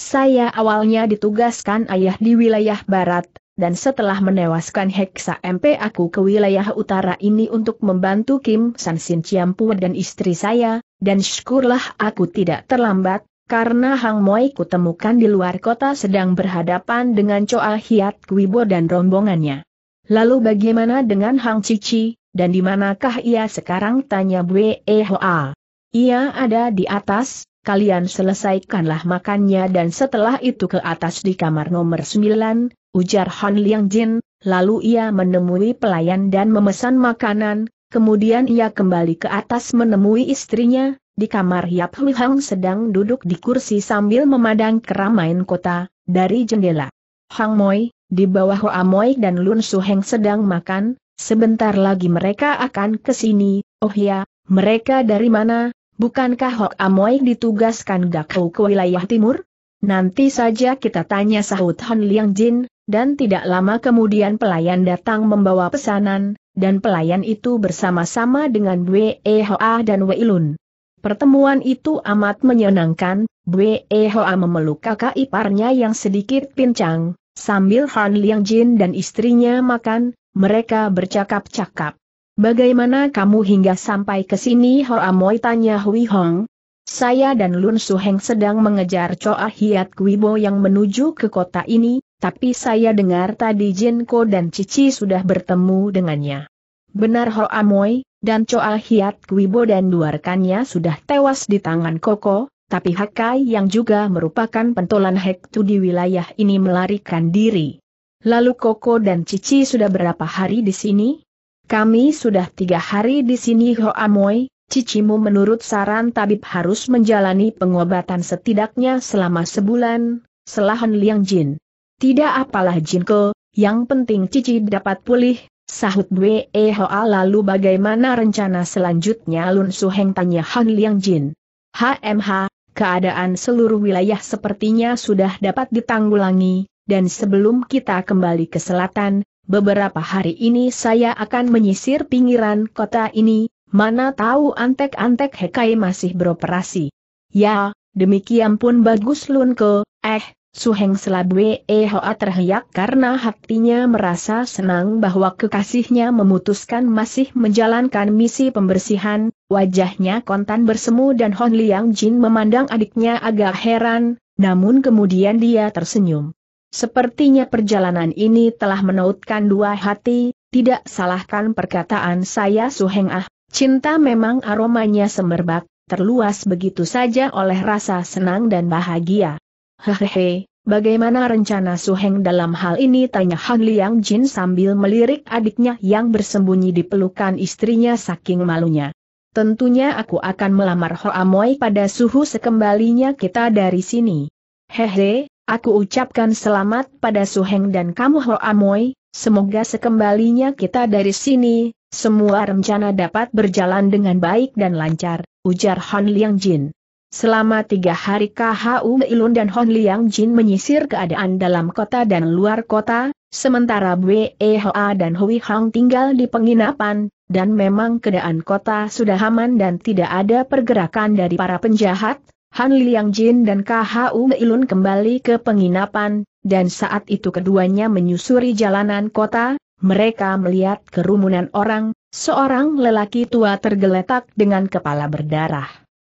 Saya awalnya ditugaskan ayah di wilayah barat, dan setelah menewaskan Heksa MP aku ke wilayah utara ini untuk membantu Kim San Sin Ciampu dan istri saya, dan syukurlah aku tidak terlambat, karena Hang Moi kutemukan di luar kota sedang berhadapan dengan Choa Hiat Kuibo dan rombongannya. Lalu bagaimana dengan Hang Cici, dan di manakah ia sekarang tanya Bwe Hoa? Ia ada di atas, kalian selesaikanlah makannya dan setelah itu ke atas di kamar nomor 9, ujar Han Liang Jin, lalu ia menemui pelayan dan memesan makanan, kemudian ia kembali ke atas menemui istrinya, di kamar Yap Hui Hang sedang duduk di kursi sambil memandang keramaian kota, dari jendela. Hang Moi, di bawah Hoa Moi dan Lun Su Heng sedang makan, sebentar lagi mereka akan ke sini, oh ya, mereka dari mana, Bukankah Hok Amoy ditugaskan Gakou ke wilayah timur? Nanti saja kita tanya sahut Han Liang Jin, dan tidak lama kemudian pelayan datang membawa pesanan, dan pelayan itu bersama-sama dengan Bwe e Hoa dan Wei Lun. Pertemuan itu amat menyenangkan, Bwe e Hoa memeluk kakak iparnya yang sedikit pincang, sambil Han Liang Jin dan istrinya makan, mereka bercakap-cakap. Bagaimana kamu hingga sampai ke sini Hoa Moi tanya Hui Hong? Saya dan Lun Heng sedang mengejar Choa Hiat Kuibo yang menuju ke kota ini, tapi saya dengar tadi Ko dan Cici sudah bertemu dengannya. Benar Hoa Moi, dan Choa Hiat Kuibo dan dua sudah tewas di tangan Koko, tapi Hakai yang juga merupakan pentolan Hektu di wilayah ini melarikan diri. Lalu Koko dan Cici sudah berapa hari di sini? Kami sudah tiga hari di sini Ho Amoy, cicimu menurut saran tabib harus menjalani pengobatan setidaknya selama sebulan, selahan Liang Jin. Tidak apalah Jinko, yang penting cici dapat pulih, sahut eh e Hoa lalu bagaimana rencana selanjutnya Lun Suheng tanya Han Liang Jin. HMH, keadaan seluruh wilayah sepertinya sudah dapat ditanggulangi, dan sebelum kita kembali ke selatan, beberapa hari ini saya akan menyisir pinggiran kota ini, mana tahu antek-antek Hekai masih beroperasi. Ya, demikian pun bagus Lunko, eh, Suheng Selabwe Ehoa eh, terhiak karena hatinya merasa senang bahwa kekasihnya memutuskan masih menjalankan misi pembersihan, wajahnya kontan bersemu dan Hon Liang Jin memandang adiknya agak heran, namun kemudian dia tersenyum. Sepertinya perjalanan ini telah menautkan dua hati, tidak salahkan perkataan saya Suheng Ah, cinta memang aromanya semerbak, terluas begitu saja oleh rasa senang dan bahagia. Hehehe, bagaimana rencana Suheng dalam hal ini tanya Han Liang Jin sambil melirik adiknya yang bersembunyi di pelukan istrinya saking malunya. Tentunya aku akan melamar Hoa Moi pada suhu sekembalinya kita dari sini. Hehe, Aku ucapkan selamat pada Suheng dan kamu Ho Amoy, semoga sekembalinya kita dari sini, semua rencana dapat berjalan dengan baik dan lancar, ujar Hon Liang Jin. Selama tiga hari KHU Ilun dan Hon Liang Jin menyisir keadaan dalam kota dan luar kota, sementara Bwe Hoa dan Hui Hang tinggal di penginapan, dan memang keadaan kota sudah aman dan tidak ada pergerakan dari para penjahat, Han Liang Jin dan KHU Ilun kembali ke penginapan, dan saat itu keduanya menyusuri jalanan kota, mereka melihat kerumunan orang, seorang lelaki tua tergeletak dengan kepala berdarah.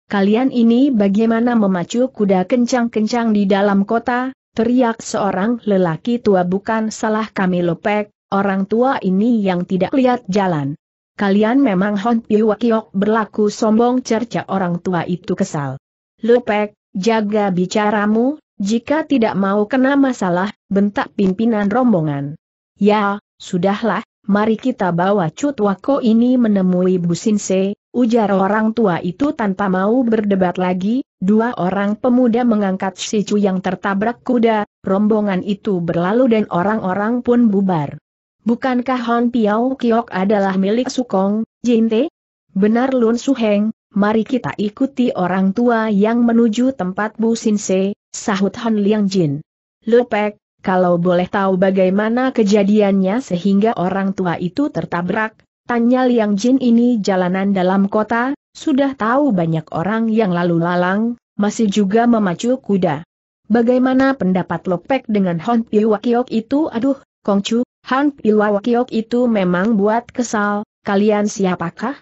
Kalian ini bagaimana memacu kuda kencang-kencang di dalam kota, teriak seorang lelaki tua bukan salah kami lopek, orang tua ini yang tidak lihat jalan. Kalian memang Hon Piwakiok berlaku sombong cerca orang tua itu kesal. Lupek, jaga bicaramu, jika tidak mau kena masalah, bentak pimpinan rombongan. Ya, sudahlah, mari kita bawa Cut Wako ini menemui Bu Sinse, ujar orang tua itu tanpa mau berdebat lagi, dua orang pemuda mengangkat si Cu yang tertabrak kuda, rombongan itu berlalu dan orang-orang pun bubar. Bukankah Hon Piao Kiok adalah milik Sukong, Jinte? Benar Lun Suheng, mari kita ikuti orang tua yang menuju tempat Bu Sinse, sahut Han Liang Jin. Lepek, kalau boleh tahu bagaimana kejadiannya sehingga orang tua itu tertabrak, tanya Liang Jin ini jalanan dalam kota, sudah tahu banyak orang yang lalu lalang, masih juga memacu kuda. Bagaimana pendapat Lopek dengan Hon Piwakiok itu? Aduh, Kongcu, Han Piwakiok itu memang buat kesal, kalian siapakah?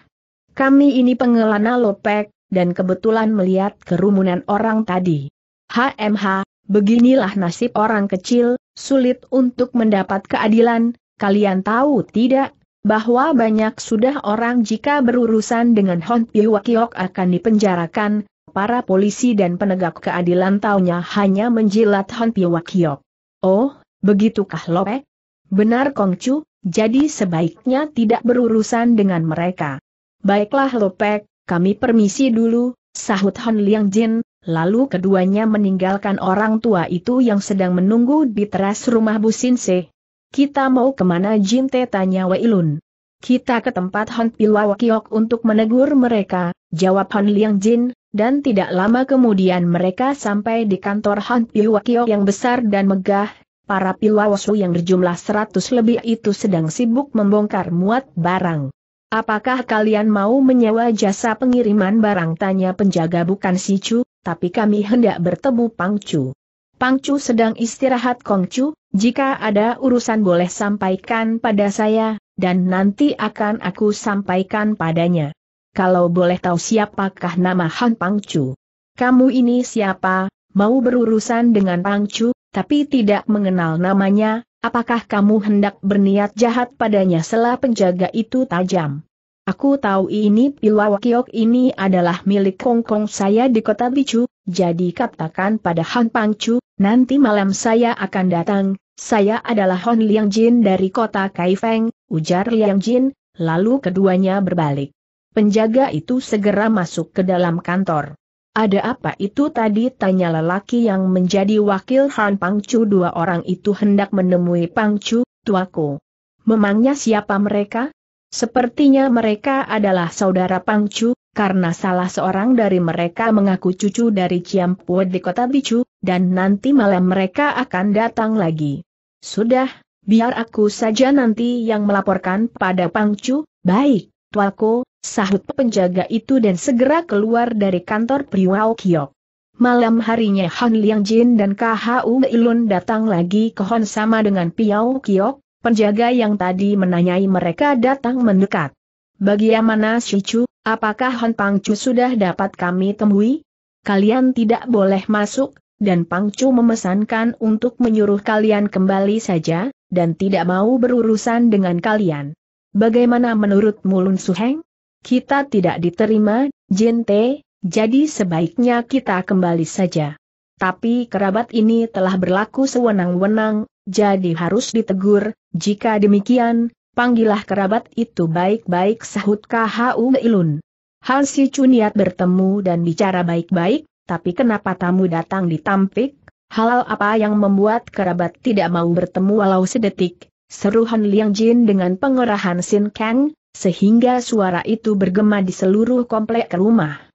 Kami ini pengelana lopek, dan kebetulan melihat kerumunan orang tadi. HMH, beginilah nasib orang kecil, sulit untuk mendapat keadilan, kalian tahu tidak? Bahwa banyak sudah orang jika berurusan dengan Hon Piwakiok akan dipenjarakan, para polisi dan penegak keadilan taunya hanya menjilat Hon Piwakiok. Oh, begitukah Lope? Benar Kongcu, jadi sebaiknya tidak berurusan dengan mereka. Baiklah Lopek, kami permisi dulu, sahut Hon Liang Jin, lalu keduanya meninggalkan orang tua itu yang sedang menunggu di teras rumah Bu Sin Se. Kita mau kemana Jin Te tanya Lun. Kita ke tempat Hon Pilawakiok untuk menegur mereka, jawab Hon Liang Jin, dan tidak lama kemudian mereka sampai di kantor Han Piwakiok yang besar dan megah, para Pilawasu yang berjumlah seratus lebih itu sedang sibuk membongkar muat barang. Apakah kalian mau menyewa jasa pengiriman barang tanya penjaga bukan si Chu, tapi kami hendak bertemu Pang Chu. Pang Chu sedang istirahat Kong Chu, jika ada urusan boleh sampaikan pada saya, dan nanti akan aku sampaikan padanya. Kalau boleh tahu siapakah nama Han Pang Chu. Kamu ini siapa, mau berurusan dengan Pang Chu? tapi tidak mengenal namanya, apakah kamu hendak berniat jahat padanya setelah penjaga itu tajam? Aku tahu ini Pilawakiok ini adalah milik Kongkong saya di kota Bicu, jadi katakan pada Han Pangcu, nanti malam saya akan datang, saya adalah Hon Liang Jin dari kota Kaifeng, ujar Liang Jin, lalu keduanya berbalik. Penjaga itu segera masuk ke dalam kantor. Ada apa itu tadi tanya lelaki yang menjadi wakil Han Pangcu dua orang itu hendak menemui Pangcu, tuaku. Memangnya siapa mereka? Sepertinya mereka adalah saudara Pangcu, karena salah seorang dari mereka mengaku cucu dari Ciampu di kota Bicu, dan nanti malam mereka akan datang lagi. Sudah, biar aku saja nanti yang melaporkan pada Pangcu, baik, tuaku, sahut penjaga itu dan segera keluar dari kantor Priwau Kiok. Malam harinya Han Liang Jin dan KHU Ilun datang lagi ke Hon sama dengan Piau Kiok, penjaga yang tadi menanyai mereka datang mendekat. Bagaimana Shichu, apakah Hon Pang Chu sudah dapat kami temui? Kalian tidak boleh masuk, dan Pang Chu memesankan untuk menyuruh kalian kembali saja, dan tidak mau berurusan dengan kalian. Bagaimana menurut Mulun Suheng? Kita tidak diterima, Jente, jadi sebaiknya kita kembali saja. Tapi kerabat ini telah berlaku sewenang-wenang, jadi harus ditegur, jika demikian, panggillah kerabat itu baik-baik sahut KHU Ilun. Hal Si Cuniat bertemu dan bicara baik-baik, tapi kenapa tamu datang ditampik? Halal apa yang membuat kerabat tidak mau bertemu walau sedetik? Seruhan Liang Jin dengan pengerahan Sin Kang, sehingga suara itu bergema di seluruh komplek rumah.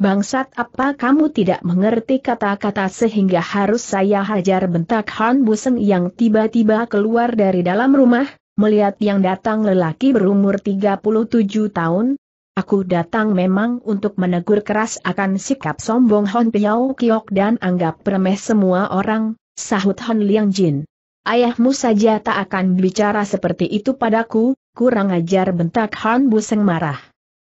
Bangsat apa kamu tidak mengerti kata-kata sehingga harus saya hajar bentak Han Buseng yang tiba-tiba keluar dari dalam rumah, melihat yang datang lelaki berumur 37 tahun. Aku datang memang untuk menegur keras akan sikap sombong Hon Piao Kiok dan anggap remeh semua orang, sahut Hon Liang Jin. Ayahmu saja tak akan bicara seperti itu padaku, Kurang ajar bentak Han Buseng marah.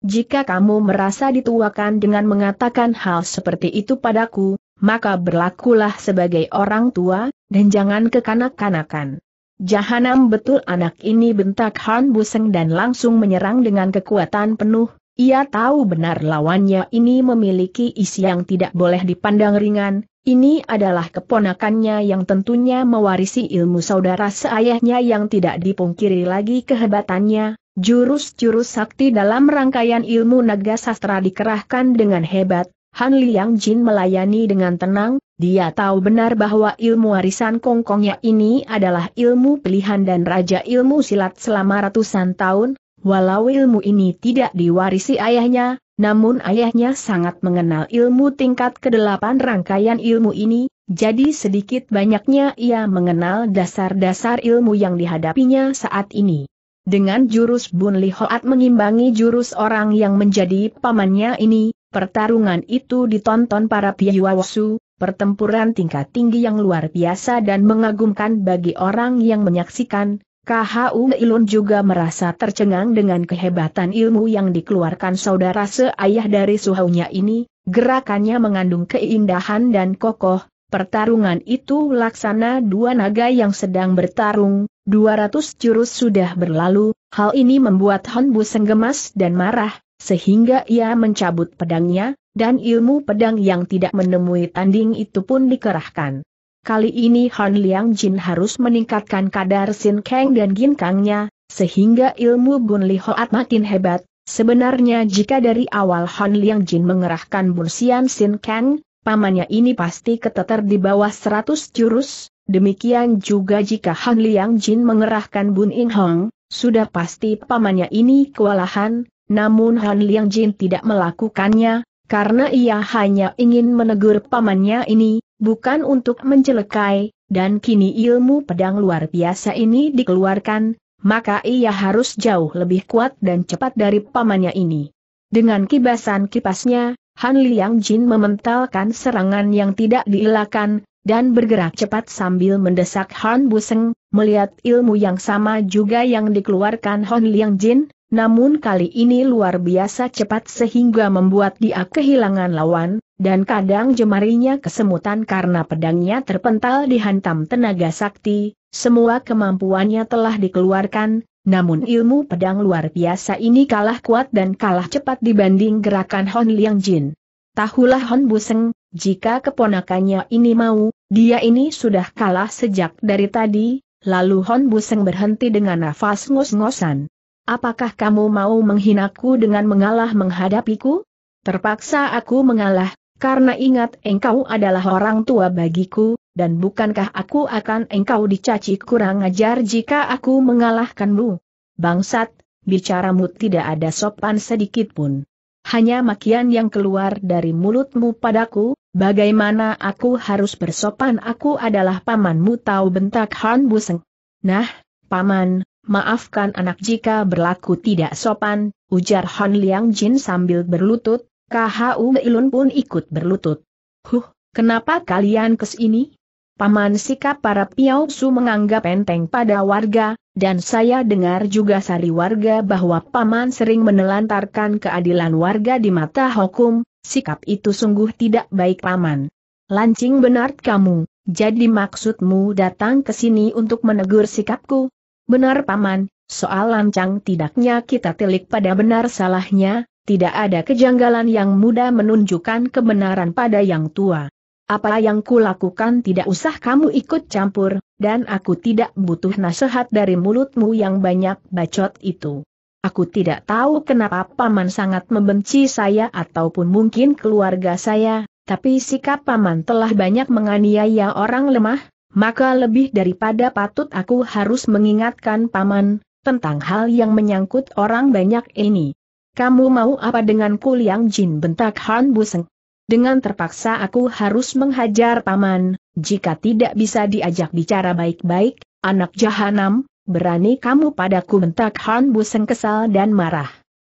Jika kamu merasa dituakan dengan mengatakan hal seperti itu padaku, maka berlakulah sebagai orang tua, dan jangan kekanak-kanakan. Jahanam betul anak ini bentak Han Buseng dan langsung menyerang dengan kekuatan penuh, ia tahu benar lawannya ini memiliki isi yang tidak boleh dipandang ringan, ini adalah keponakannya yang tentunya mewarisi ilmu saudara seayahnya yang tidak dipungkiri lagi kehebatannya, jurus-jurus sakti dalam rangkaian ilmu naga sastra dikerahkan dengan hebat, Han Liang Jin melayani dengan tenang, dia tahu benar bahwa ilmu warisan Kongkongnya ini adalah ilmu pilihan dan raja ilmu silat selama ratusan tahun, walau ilmu ini tidak diwarisi ayahnya, namun ayahnya sangat mengenal ilmu tingkat kedelapan rangkaian ilmu ini, jadi sedikit banyaknya ia mengenal dasar-dasar ilmu yang dihadapinya saat ini. Dengan jurus Bun Li Hoat mengimbangi jurus orang yang menjadi pamannya ini, pertarungan itu ditonton para Piyawasu, pertempuran tingkat tinggi yang luar biasa dan mengagumkan bagi orang yang menyaksikan, KHU Ilun juga merasa tercengang dengan kehebatan ilmu yang dikeluarkan saudara seayah dari suhunya ini, gerakannya mengandung keindahan dan kokoh, pertarungan itu laksana dua naga yang sedang bertarung, 200 jurus sudah berlalu, hal ini membuat Honbu senggemas dan marah, sehingga ia mencabut pedangnya, dan ilmu pedang yang tidak menemui tanding itu pun dikerahkan. Kali ini Han Liang Jin harus meningkatkan kadar Sin Kang dan Gin Kangnya, sehingga ilmu Bun Li Hoat makin hebat. Sebenarnya jika dari awal Han Liang Jin mengerahkan Bun Sian Sin Kang, pamannya ini pasti keteter di bawah 100 jurus, demikian juga jika Han Liang Jin mengerahkan Bun In Hong, sudah pasti pamannya ini kewalahan, namun Han Liang Jin tidak melakukannya, karena ia hanya ingin menegur pamannya ini, bukan untuk mencelekai, dan kini ilmu pedang luar biasa ini dikeluarkan, maka ia harus jauh lebih kuat dan cepat dari pamannya ini. Dengan kibasan kipasnya, Han Liang Jin mementalkan serangan yang tidak dielakkan, dan bergerak cepat sambil mendesak Han Buseng, melihat ilmu yang sama juga yang dikeluarkan Han Liang Jin, namun kali ini luar biasa cepat sehingga membuat dia kehilangan lawan, dan kadang jemarinya kesemutan karena pedangnya terpental dihantam tenaga sakti, semua kemampuannya telah dikeluarkan, namun ilmu pedang luar biasa ini kalah kuat dan kalah cepat dibanding gerakan Hon Liang Jin. Tahulah Hon Buseng, jika keponakannya ini mau, dia ini sudah kalah sejak dari tadi, lalu Hon Buseng berhenti dengan nafas ngos-ngosan. Apakah kamu mau menghinaku dengan mengalah menghadapiku? Terpaksa aku mengalah, karena ingat engkau adalah orang tua bagiku, dan bukankah aku akan engkau dicaci kurang ajar jika aku mengalahkanmu? Bangsat, bicaramu tidak ada sopan sedikit pun. Hanya makian yang keluar dari mulutmu padaku, bagaimana aku harus bersopan aku adalah pamanmu tahu bentak Han Buseng. Nah, paman, maafkan anak jika berlaku tidak sopan, ujar Han Liang Jin sambil berlutut, KHU Ilun pun ikut berlutut. Huh, kenapa kalian kesini? Paman sikap para Piao Su menganggap enteng pada warga, dan saya dengar juga sari warga bahwa Paman sering menelantarkan keadilan warga di mata hukum, sikap itu sungguh tidak baik Paman. Lancing benar kamu, jadi maksudmu datang ke sini untuk menegur sikapku? Benar Paman, soal lancang tidaknya kita telik pada benar salahnya, tidak ada kejanggalan yang mudah menunjukkan kebenaran pada yang tua. Apa yang kulakukan tidak usah kamu ikut campur, dan aku tidak butuh nasihat dari mulutmu yang banyak bacot itu. Aku tidak tahu kenapa paman sangat membenci saya ataupun mungkin keluarga saya, tapi sikap paman telah banyak menganiaya orang lemah, maka lebih daripada patut aku harus mengingatkan paman, tentang hal yang menyangkut orang banyak ini. Kamu mau apa denganku Liang Jin bentak Han Buseng? Dengan terpaksa aku harus menghajar paman, jika tidak bisa diajak bicara baik-baik, anak jahanam, berani kamu padaku bentak Han Buseng kesal dan marah.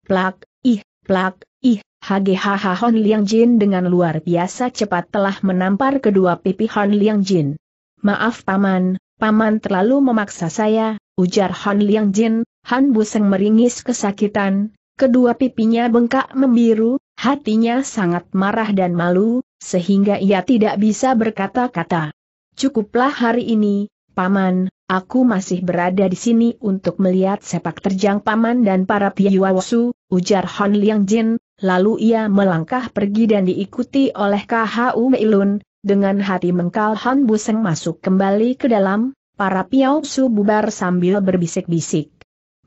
Plak, ih, plak, ih, HGHH Han Liang Jin dengan luar biasa cepat telah menampar kedua pipi Han Liang Jin. Maaf paman, paman terlalu memaksa saya, ujar Han Liang Jin, Han Buseng meringis kesakitan, Kedua pipinya bengkak membiru, hatinya sangat marah dan malu, sehingga ia tidak bisa berkata-kata. Cukuplah hari ini, Paman, aku masih berada di sini untuk melihat sepak terjang Paman dan para piyawasu, ujar Hon Liang Jin, lalu ia melangkah pergi dan diikuti oleh KHU Meilun, dengan hati mengkal Han Buseng masuk kembali ke dalam, para piau su bubar sambil berbisik-bisik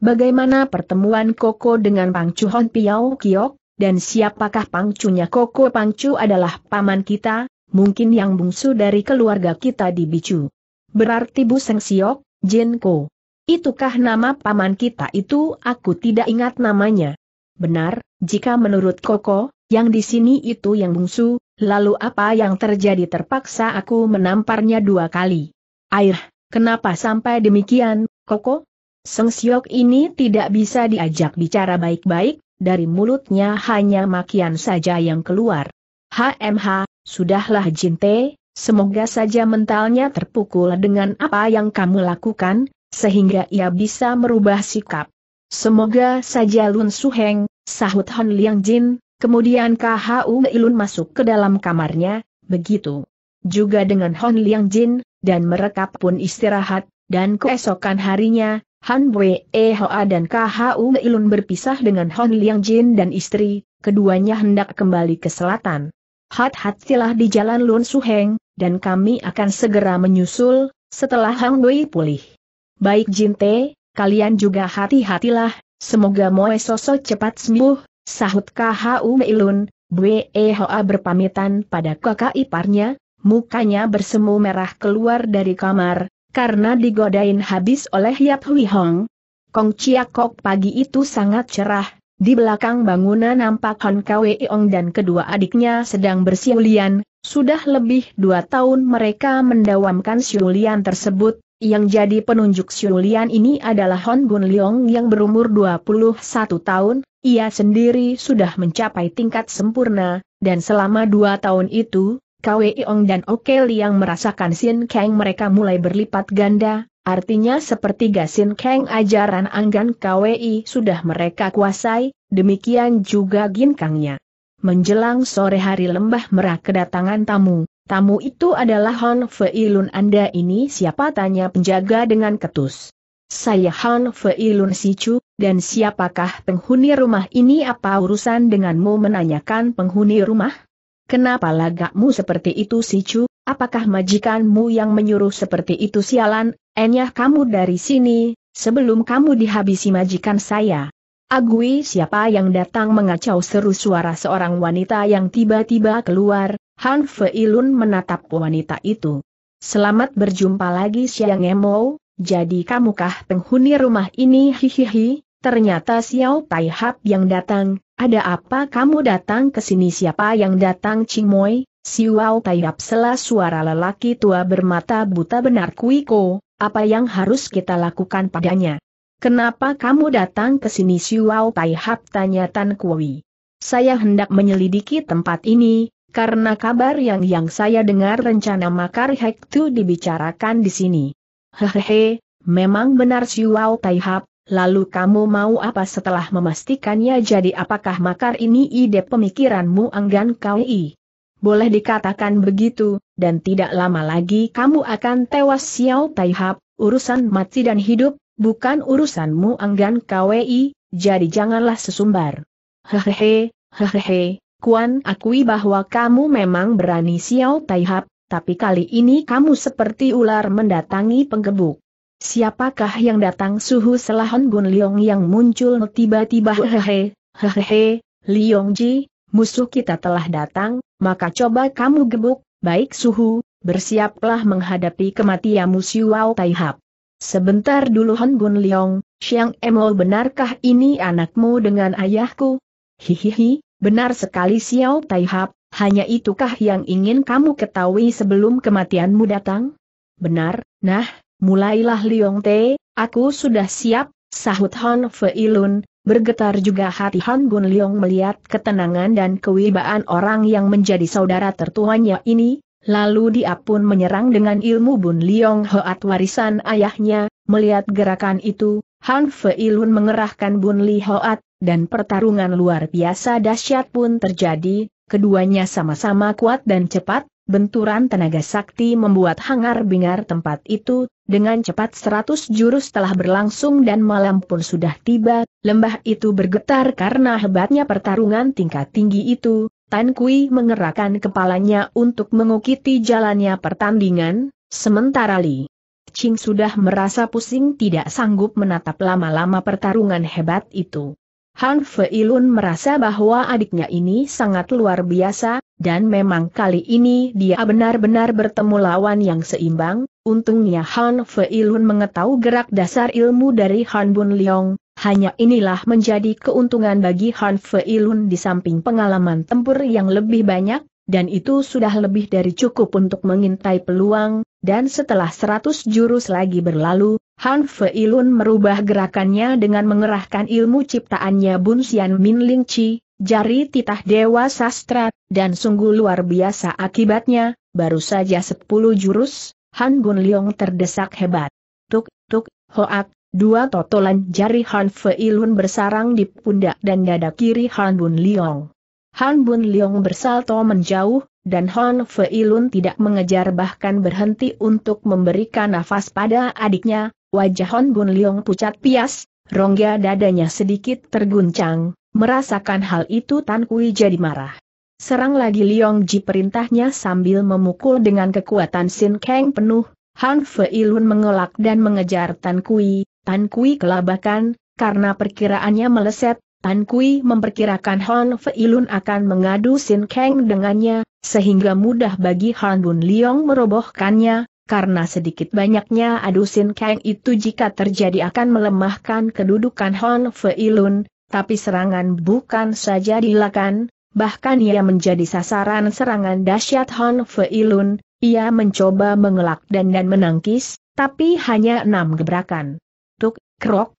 bagaimana pertemuan Koko dengan Pang Chuhon Piao Kiok, dan siapakah pangcunya Koko Pangcu adalah paman kita, mungkin yang bungsu dari keluarga kita di Bicu. Berarti Bu Seng Siok, Jin Ko. Itukah nama paman kita itu aku tidak ingat namanya. Benar, jika menurut Koko, yang di sini itu yang bungsu, lalu apa yang terjadi terpaksa aku menamparnya dua kali. Air, kenapa sampai demikian, Koko? Seng Siok ini tidak bisa diajak bicara baik-baik, dari mulutnya hanya makian saja yang keluar. HMH, sudahlah Jinte, semoga saja mentalnya terpukul dengan apa yang kamu lakukan, sehingga ia bisa merubah sikap. Semoga saja Lun Suheng, sahut Han Liang Jin, kemudian KHU Ilun masuk ke dalam kamarnya, begitu. Juga dengan Hon Liang Jin, dan mereka pun istirahat, dan keesokan harinya, Han E Hoa dan KHU Ilun berpisah dengan Hon Liang Jin dan istri, keduanya hendak kembali ke selatan. Hat-hatilah di jalan Lun Suheng, dan kami akan segera menyusul, setelah Hang Wei pulih. Baik Jin Te, kalian juga hati-hatilah, semoga Moe Soso cepat sembuh, sahut KHU Ilun, Bwe Hoa berpamitan pada kakak iparnya, mukanya bersemu merah keluar dari kamar, karena digodain habis oleh Yap Hui Hong. Kong Chia Kok pagi itu sangat cerah, di belakang bangunan nampak Hon Kwe Ong dan kedua adiknya sedang bersiulian, sudah lebih dua tahun mereka mendawamkan siulian tersebut, yang jadi penunjuk siulian ini adalah Hon Gun Leong yang berumur 21 tahun, ia sendiri sudah mencapai tingkat sempurna, dan selama dua tahun itu, Kwe Ong dan Oke Liang merasakan Sin Kang mereka mulai berlipat ganda, artinya sepertiga Sin Kang ajaran Anggan Kwi sudah mereka kuasai, demikian juga Ginkangnya. Menjelang sore hari lembah merah kedatangan tamu, tamu itu adalah Han Fei Anda ini siapa tanya penjaga dengan ketus. Saya Han Fei Lun Sichu, dan siapakah penghuni rumah ini apa urusan denganmu menanyakan penghuni rumah? Kenapa lagakmu seperti itu si Chu? Apakah majikanmu yang menyuruh seperti itu sialan? Enyah kamu dari sini, sebelum kamu dihabisi majikan saya. Agui siapa yang datang mengacau seru suara seorang wanita yang tiba-tiba keluar, Han Feilun menatap wanita itu. Selamat berjumpa lagi Siang Emo, jadi kamukah penghuni rumah ini hihihi, Ternyata Xiao Tai Hap yang datang, ada apa kamu datang ke sini siapa yang datang Cimoy? Xiao Tai Hap selah suara lelaki tua bermata buta benar Kuiko, apa yang harus kita lakukan padanya? Kenapa kamu datang ke sini Xiao Tai Hap tanya Tan Kui. Saya hendak menyelidiki tempat ini, karena kabar yang yang saya dengar rencana makar Hektu dibicarakan di sini. Hehehe, memang benar Xiao Taihap, Lalu kamu mau apa setelah memastikannya jadi apakah makar ini ide pemikiranmu anggan KWI? Boleh dikatakan begitu, dan tidak lama lagi kamu akan tewas Xiao taihap. urusan mati dan hidup, bukan urusanmu anggan KWI, jadi janganlah sesumbar. Hehehe, hehehe, Kuan akui bahwa kamu memang berani Xiao taihap, tapi kali ini kamu seperti ular mendatangi penggebuk. Siapakah yang datang suhu selahon Gun Liong yang muncul tiba-tiba hehehe, hehehe, Liong Ji, musuh kita telah datang, maka coba kamu gebuk, baik suhu, bersiaplah menghadapi kematian Wau Tai Taihap. Sebentar dulu Hon Gun Liong, Siang Emo benarkah ini anakmu dengan ayahku? Hihihi, benar sekali Xiao Taihap, hanya itukah yang ingin kamu ketahui sebelum kematianmu datang? Benar, nah, Mulailah Liong Te, aku sudah siap, sahut Hon Feilun, bergetar juga hati Han Gun Liong melihat ketenangan dan kewibaan orang yang menjadi saudara tertuanya ini, lalu dia pun menyerang dengan ilmu Bun Liong Hoat warisan ayahnya, melihat gerakan itu, Han Feilun mengerahkan Bun Li Hoat, dan pertarungan luar biasa dahsyat pun terjadi, keduanya sama-sama kuat dan cepat, Benturan tenaga sakti membuat hangar-bingar tempat itu, dengan cepat seratus jurus telah berlangsung dan malam pun sudah tiba, lembah itu bergetar karena hebatnya pertarungan tingkat tinggi itu, Tan Kui mengerahkan kepalanya untuk mengukiti jalannya pertandingan, sementara Li Ching sudah merasa pusing tidak sanggup menatap lama-lama pertarungan hebat itu. Han Feilun merasa bahwa adiknya ini sangat luar biasa, dan memang kali ini dia benar-benar bertemu lawan yang seimbang, untungnya Han Fei Lun mengetahui gerak dasar ilmu dari Han Bun Leong, hanya inilah menjadi keuntungan bagi Han Fei Lun di samping pengalaman tempur yang lebih banyak, dan itu sudah lebih dari cukup untuk mengintai peluang, dan setelah 100 jurus lagi berlalu, Han Feilun merubah gerakannya dengan mengerahkan ilmu ciptaannya Bun Xian Min Ling Chi, Jari titah Dewa Sastra, dan sungguh luar biasa akibatnya, baru saja sepuluh jurus, Han Bun Leong terdesak hebat. Tuk, tuk, hoak, dua totolan jari Han Fei Lun bersarang di pundak dan dada kiri Han Bun Leong. Han Bun Leong bersalto menjauh, dan Han Fei Lun tidak mengejar bahkan berhenti untuk memberikan nafas pada adiknya, wajah Han Bun Leong pucat pias, rongga dadanya sedikit terguncang, Merasakan hal itu Tan Kui jadi marah. Serang lagi Liong Ji perintahnya sambil memukul dengan kekuatan Sin Kang penuh, Han Fei Lun mengelak dan mengejar Tan Kui, Tan Kui kelabakan, karena perkiraannya meleset, Tan Kui memperkirakan Han Fei Lun akan mengadu Sin Kang dengannya, sehingga mudah bagi Han Bun Liong merobohkannya, karena sedikit banyaknya adu Sin Kang itu jika terjadi akan melemahkan kedudukan Han Fei Feilun, tapi serangan bukan saja dilakukan, bahkan ia menjadi sasaran serangan dahsyat Hon Feilun. ia mencoba mengelak dan dan menangkis, tapi hanya enam gebrakan. Tuk, krok,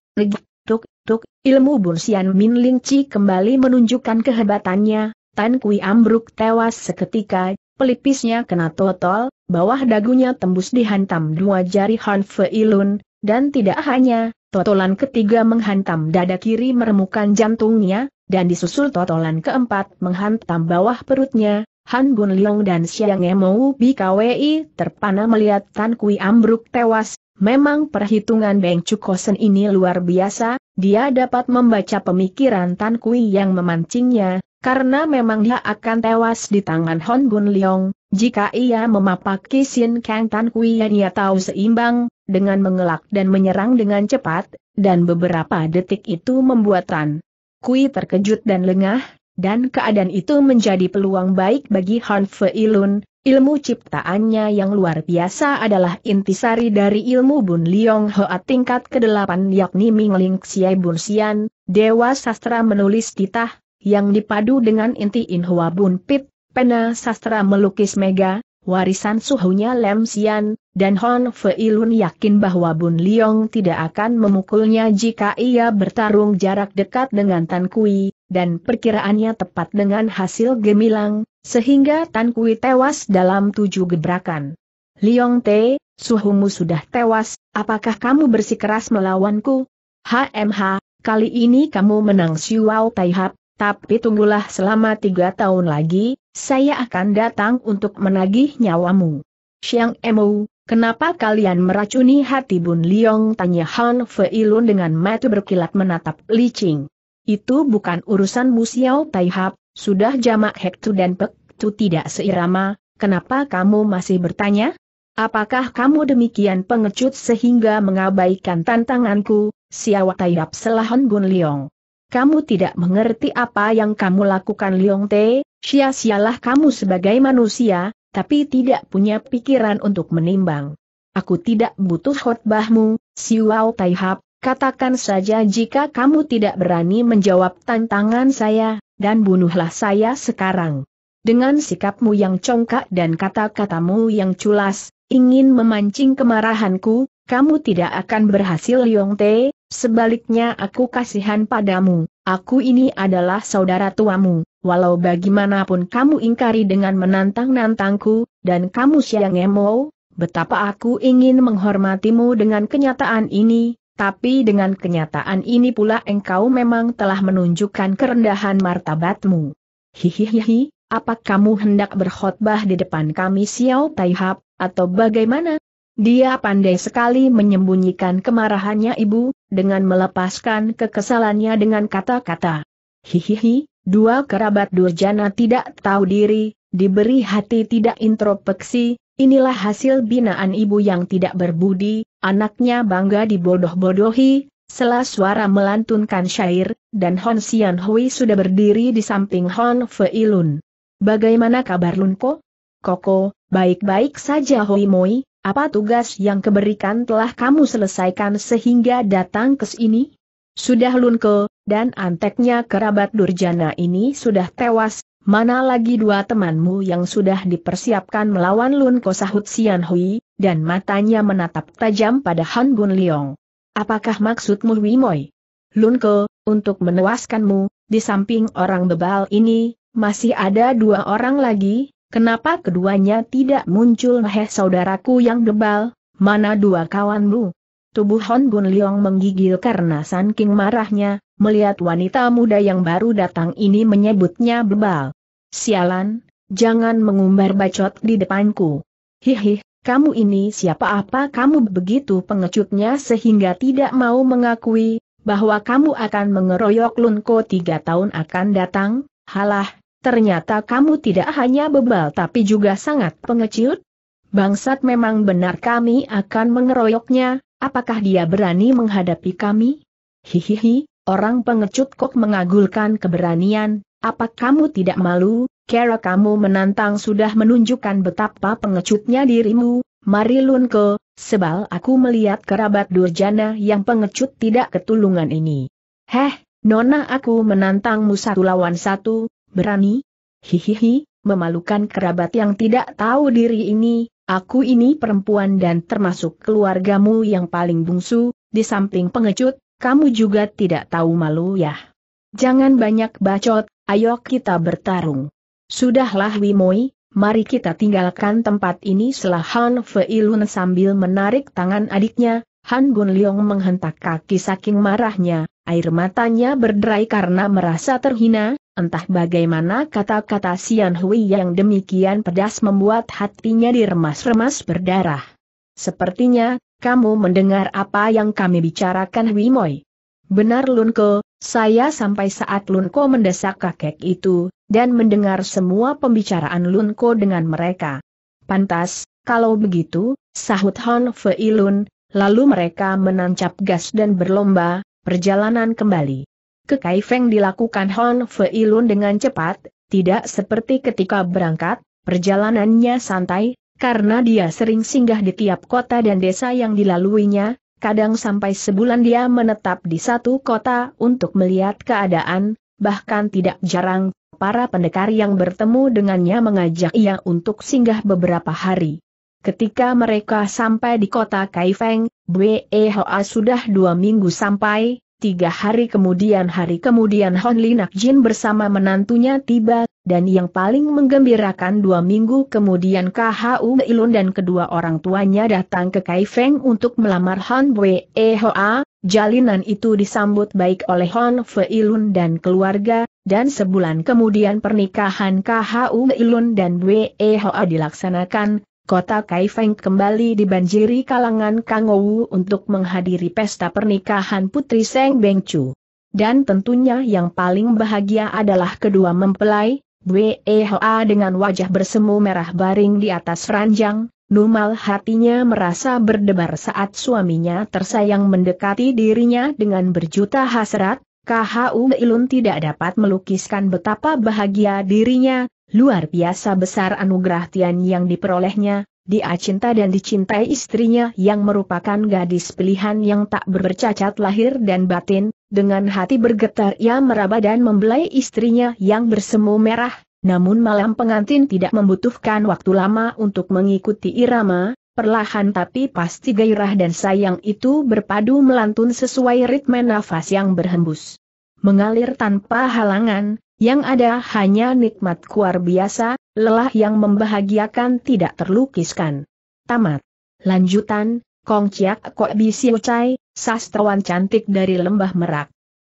tuk, tuk, ilmu Bursian Min Ling Chi kembali menunjukkan kehebatannya, Tan Kui Ambruk tewas seketika, pelipisnya kena totol, bawah dagunya tembus dihantam dua jari Han Feilun, dan tidak hanya, totolan ketiga menghantam dada kiri meremukan jantungnya, dan disusul totolan keempat menghantam bawah perutnya, Han Bun Leong dan Xiang Emou BKWI terpana melihat Tan Kui ambruk tewas, memang perhitungan Beng Cukosen ini luar biasa, dia dapat membaca pemikiran Tan Kui yang memancingnya, karena memang dia akan tewas di tangan Hon Bun Leong, jika ia memapaki Sin Kang Tan Kui yang ia tahu seimbang, dengan mengelak dan menyerang dengan cepat, dan beberapa detik itu membuat Tan Kui terkejut dan lengah, dan keadaan itu menjadi peluang baik bagi Hon Fe Ilun, ilmu ciptaannya yang luar biasa adalah intisari dari ilmu Bun Leong Hoa tingkat ke-8 yakni Ming Ling Xie Bun Xian, Dewa Sastra menulis titah, yang dipadu dengan inti Inhua Bun Pit, pena sastra melukis mega, warisan suhunya Lem Xian, dan Hon Feilun yakin bahwa Bun Liong tidak akan memukulnya jika ia bertarung jarak dekat dengan Tan Kui, dan perkiraannya tepat dengan hasil gemilang, sehingga Tan Kui tewas dalam tujuh gebrakan. Liong Te, suhumu sudah tewas, apakah kamu bersikeras melawanku? HMH, kali ini kamu menang Siwau Taihap, tapi tunggulah selama tiga tahun lagi, saya akan datang untuk menagih nyawamu. Xiang Emu, kenapa kalian meracuni hati Bun Liong? Tanya Han Fei dengan mata berkilat menatap Li Qing. Itu bukan urusan musiau Taihap, sudah jamak Hektu dan pek, tu tidak seirama, kenapa kamu masih bertanya? Apakah kamu demikian pengecut sehingga mengabaikan tantanganku, Siawa Taihap selahan Bun Liong? kamu tidak mengerti apa yang kamu lakukan Liong Te, sia-sialah kamu sebagai manusia, tapi tidak punya pikiran untuk menimbang. Aku tidak butuh khotbahmu, Siwao Taihap, katakan saja jika kamu tidak berani menjawab tantangan saya, dan bunuhlah saya sekarang. Dengan sikapmu yang congkak dan kata-katamu yang culas, ingin memancing kemarahanku, kamu tidak akan berhasil Liong Te, Sebaliknya aku kasihan padamu, aku ini adalah saudara tuamu, walau bagaimanapun kamu ingkari dengan menantang-nantangku, dan kamu siang emo, betapa aku ingin menghormatimu dengan kenyataan ini, tapi dengan kenyataan ini pula engkau memang telah menunjukkan kerendahan martabatmu. Hihihihi, apa kamu hendak berkhotbah di depan kami Xiao Taihap, atau bagaimana? Dia pandai sekali menyembunyikan kemarahannya ibu, dengan melepaskan kekesalannya dengan kata-kata. Hihihi, dua kerabat durjana tidak tahu diri, diberi hati tidak introspeksi, inilah hasil binaan ibu yang tidak berbudi, anaknya bangga dibodoh-bodohi, Selah suara melantunkan syair, dan Hon Sian Hui sudah berdiri di samping Hon Feilun. Bagaimana kabar Lunko? Koko, baik-baik saja Hui Moi, apa tugas yang keberikan telah kamu selesaikan sehingga datang ke sini? Sudah Lunke, dan anteknya kerabat Durjana ini sudah tewas, mana lagi dua temanmu yang sudah dipersiapkan melawan Lunko sahut Sian Hui, dan matanya menatap tajam pada Han Bun Leong. Apakah maksudmu Wimoy? Lunke, untuk menewaskanmu, di samping orang bebal ini, masih ada dua orang lagi, Kenapa keduanya tidak muncul heh saudaraku yang debal, mana dua kawanmu? Tubuh Hon Bun Leong menggigil karena saking marahnya, melihat wanita muda yang baru datang ini menyebutnya bebal. Sialan, jangan mengumbar bacot di depanku. Hihi, kamu ini siapa apa kamu begitu pengecutnya sehingga tidak mau mengakui, bahwa kamu akan mengeroyok Lunko tiga tahun akan datang, halah, ternyata kamu tidak hanya bebal tapi juga sangat pengecut? Bangsat memang benar kami akan mengeroyoknya, apakah dia berani menghadapi kami? Hihihi, orang pengecut kok mengagulkan keberanian, apa kamu tidak malu? Kera kamu menantang sudah menunjukkan betapa pengecutnya dirimu, mari lunke, sebal aku melihat kerabat durjana yang pengecut tidak ketulungan ini. Heh, nona aku menantangmu satu lawan satu, Berani? Hihihi, memalukan kerabat yang tidak tahu diri ini, aku ini perempuan dan termasuk keluargamu yang paling bungsu, di samping pengecut, kamu juga tidak tahu malu ya. Jangan banyak bacot, ayo kita bertarung. Sudahlah Wimoi, mari kita tinggalkan tempat ini setelah Han Feilun sambil menarik tangan adiknya, Han Gun Leong menghentak kaki saking marahnya, air matanya berderai karena merasa terhina, Entah bagaimana kata-kata Sian Hui yang demikian pedas membuat hatinya diremas-remas berdarah. Sepertinya, kamu mendengar apa yang kami bicarakan Hui Moi. Benar Lunko, saya sampai saat Lunko mendesak kakek itu, dan mendengar semua pembicaraan Lunko dengan mereka. Pantas, kalau begitu, sahut Hon Lun. lalu mereka menancap gas dan berlomba, perjalanan kembali ke Kaifeng dilakukan Hon Fei dengan cepat, tidak seperti ketika berangkat, perjalanannya santai, karena dia sering singgah di tiap kota dan desa yang dilaluinya, kadang sampai sebulan dia menetap di satu kota untuk melihat keadaan, bahkan tidak jarang, para pendekar yang bertemu dengannya mengajak ia untuk singgah beberapa hari. Ketika mereka sampai di kota Kaifeng, Bwe Hoa sudah dua minggu sampai, Tiga hari kemudian hari kemudian Hon Linak Jin bersama menantunya tiba, dan yang paling menggembirakan dua minggu kemudian KHU Ilun dan kedua orang tuanya datang ke Kaifeng untuk melamar Hon Wei e Hoa, jalinan itu disambut baik oleh Hon Wei Ilun dan keluarga, dan sebulan kemudian pernikahan KHU Ilun dan Wei e Hoa dilaksanakan, kota Kaifeng kembali dibanjiri kalangan Kangowu untuk menghadiri pesta pernikahan Putri Seng Bengcu. Dan tentunya yang paling bahagia adalah kedua mempelai, Bweha dengan wajah bersemu merah baring di atas ranjang, Numal hatinya merasa berdebar saat suaminya tersayang mendekati dirinya dengan berjuta hasrat, KHU Ilun tidak dapat melukiskan betapa bahagia dirinya, Luar biasa besar anugerah Tian yang diperolehnya, dia cinta dan dicintai istrinya yang merupakan gadis pilihan yang tak bercacat lahir dan batin, dengan hati bergetar ia meraba dan membelai istrinya yang bersemu merah, namun malam pengantin tidak membutuhkan waktu lama untuk mengikuti irama, perlahan tapi pasti gairah dan sayang itu berpadu melantun sesuai ritme nafas yang berhembus. Mengalir tanpa halangan, yang ada hanya nikmat kuar biasa, lelah yang membahagiakan tidak terlukiskan. Tamat. Lanjutan, Kong Chiak Kok Bisi ucai, sastrawan cantik dari Lembah Merak.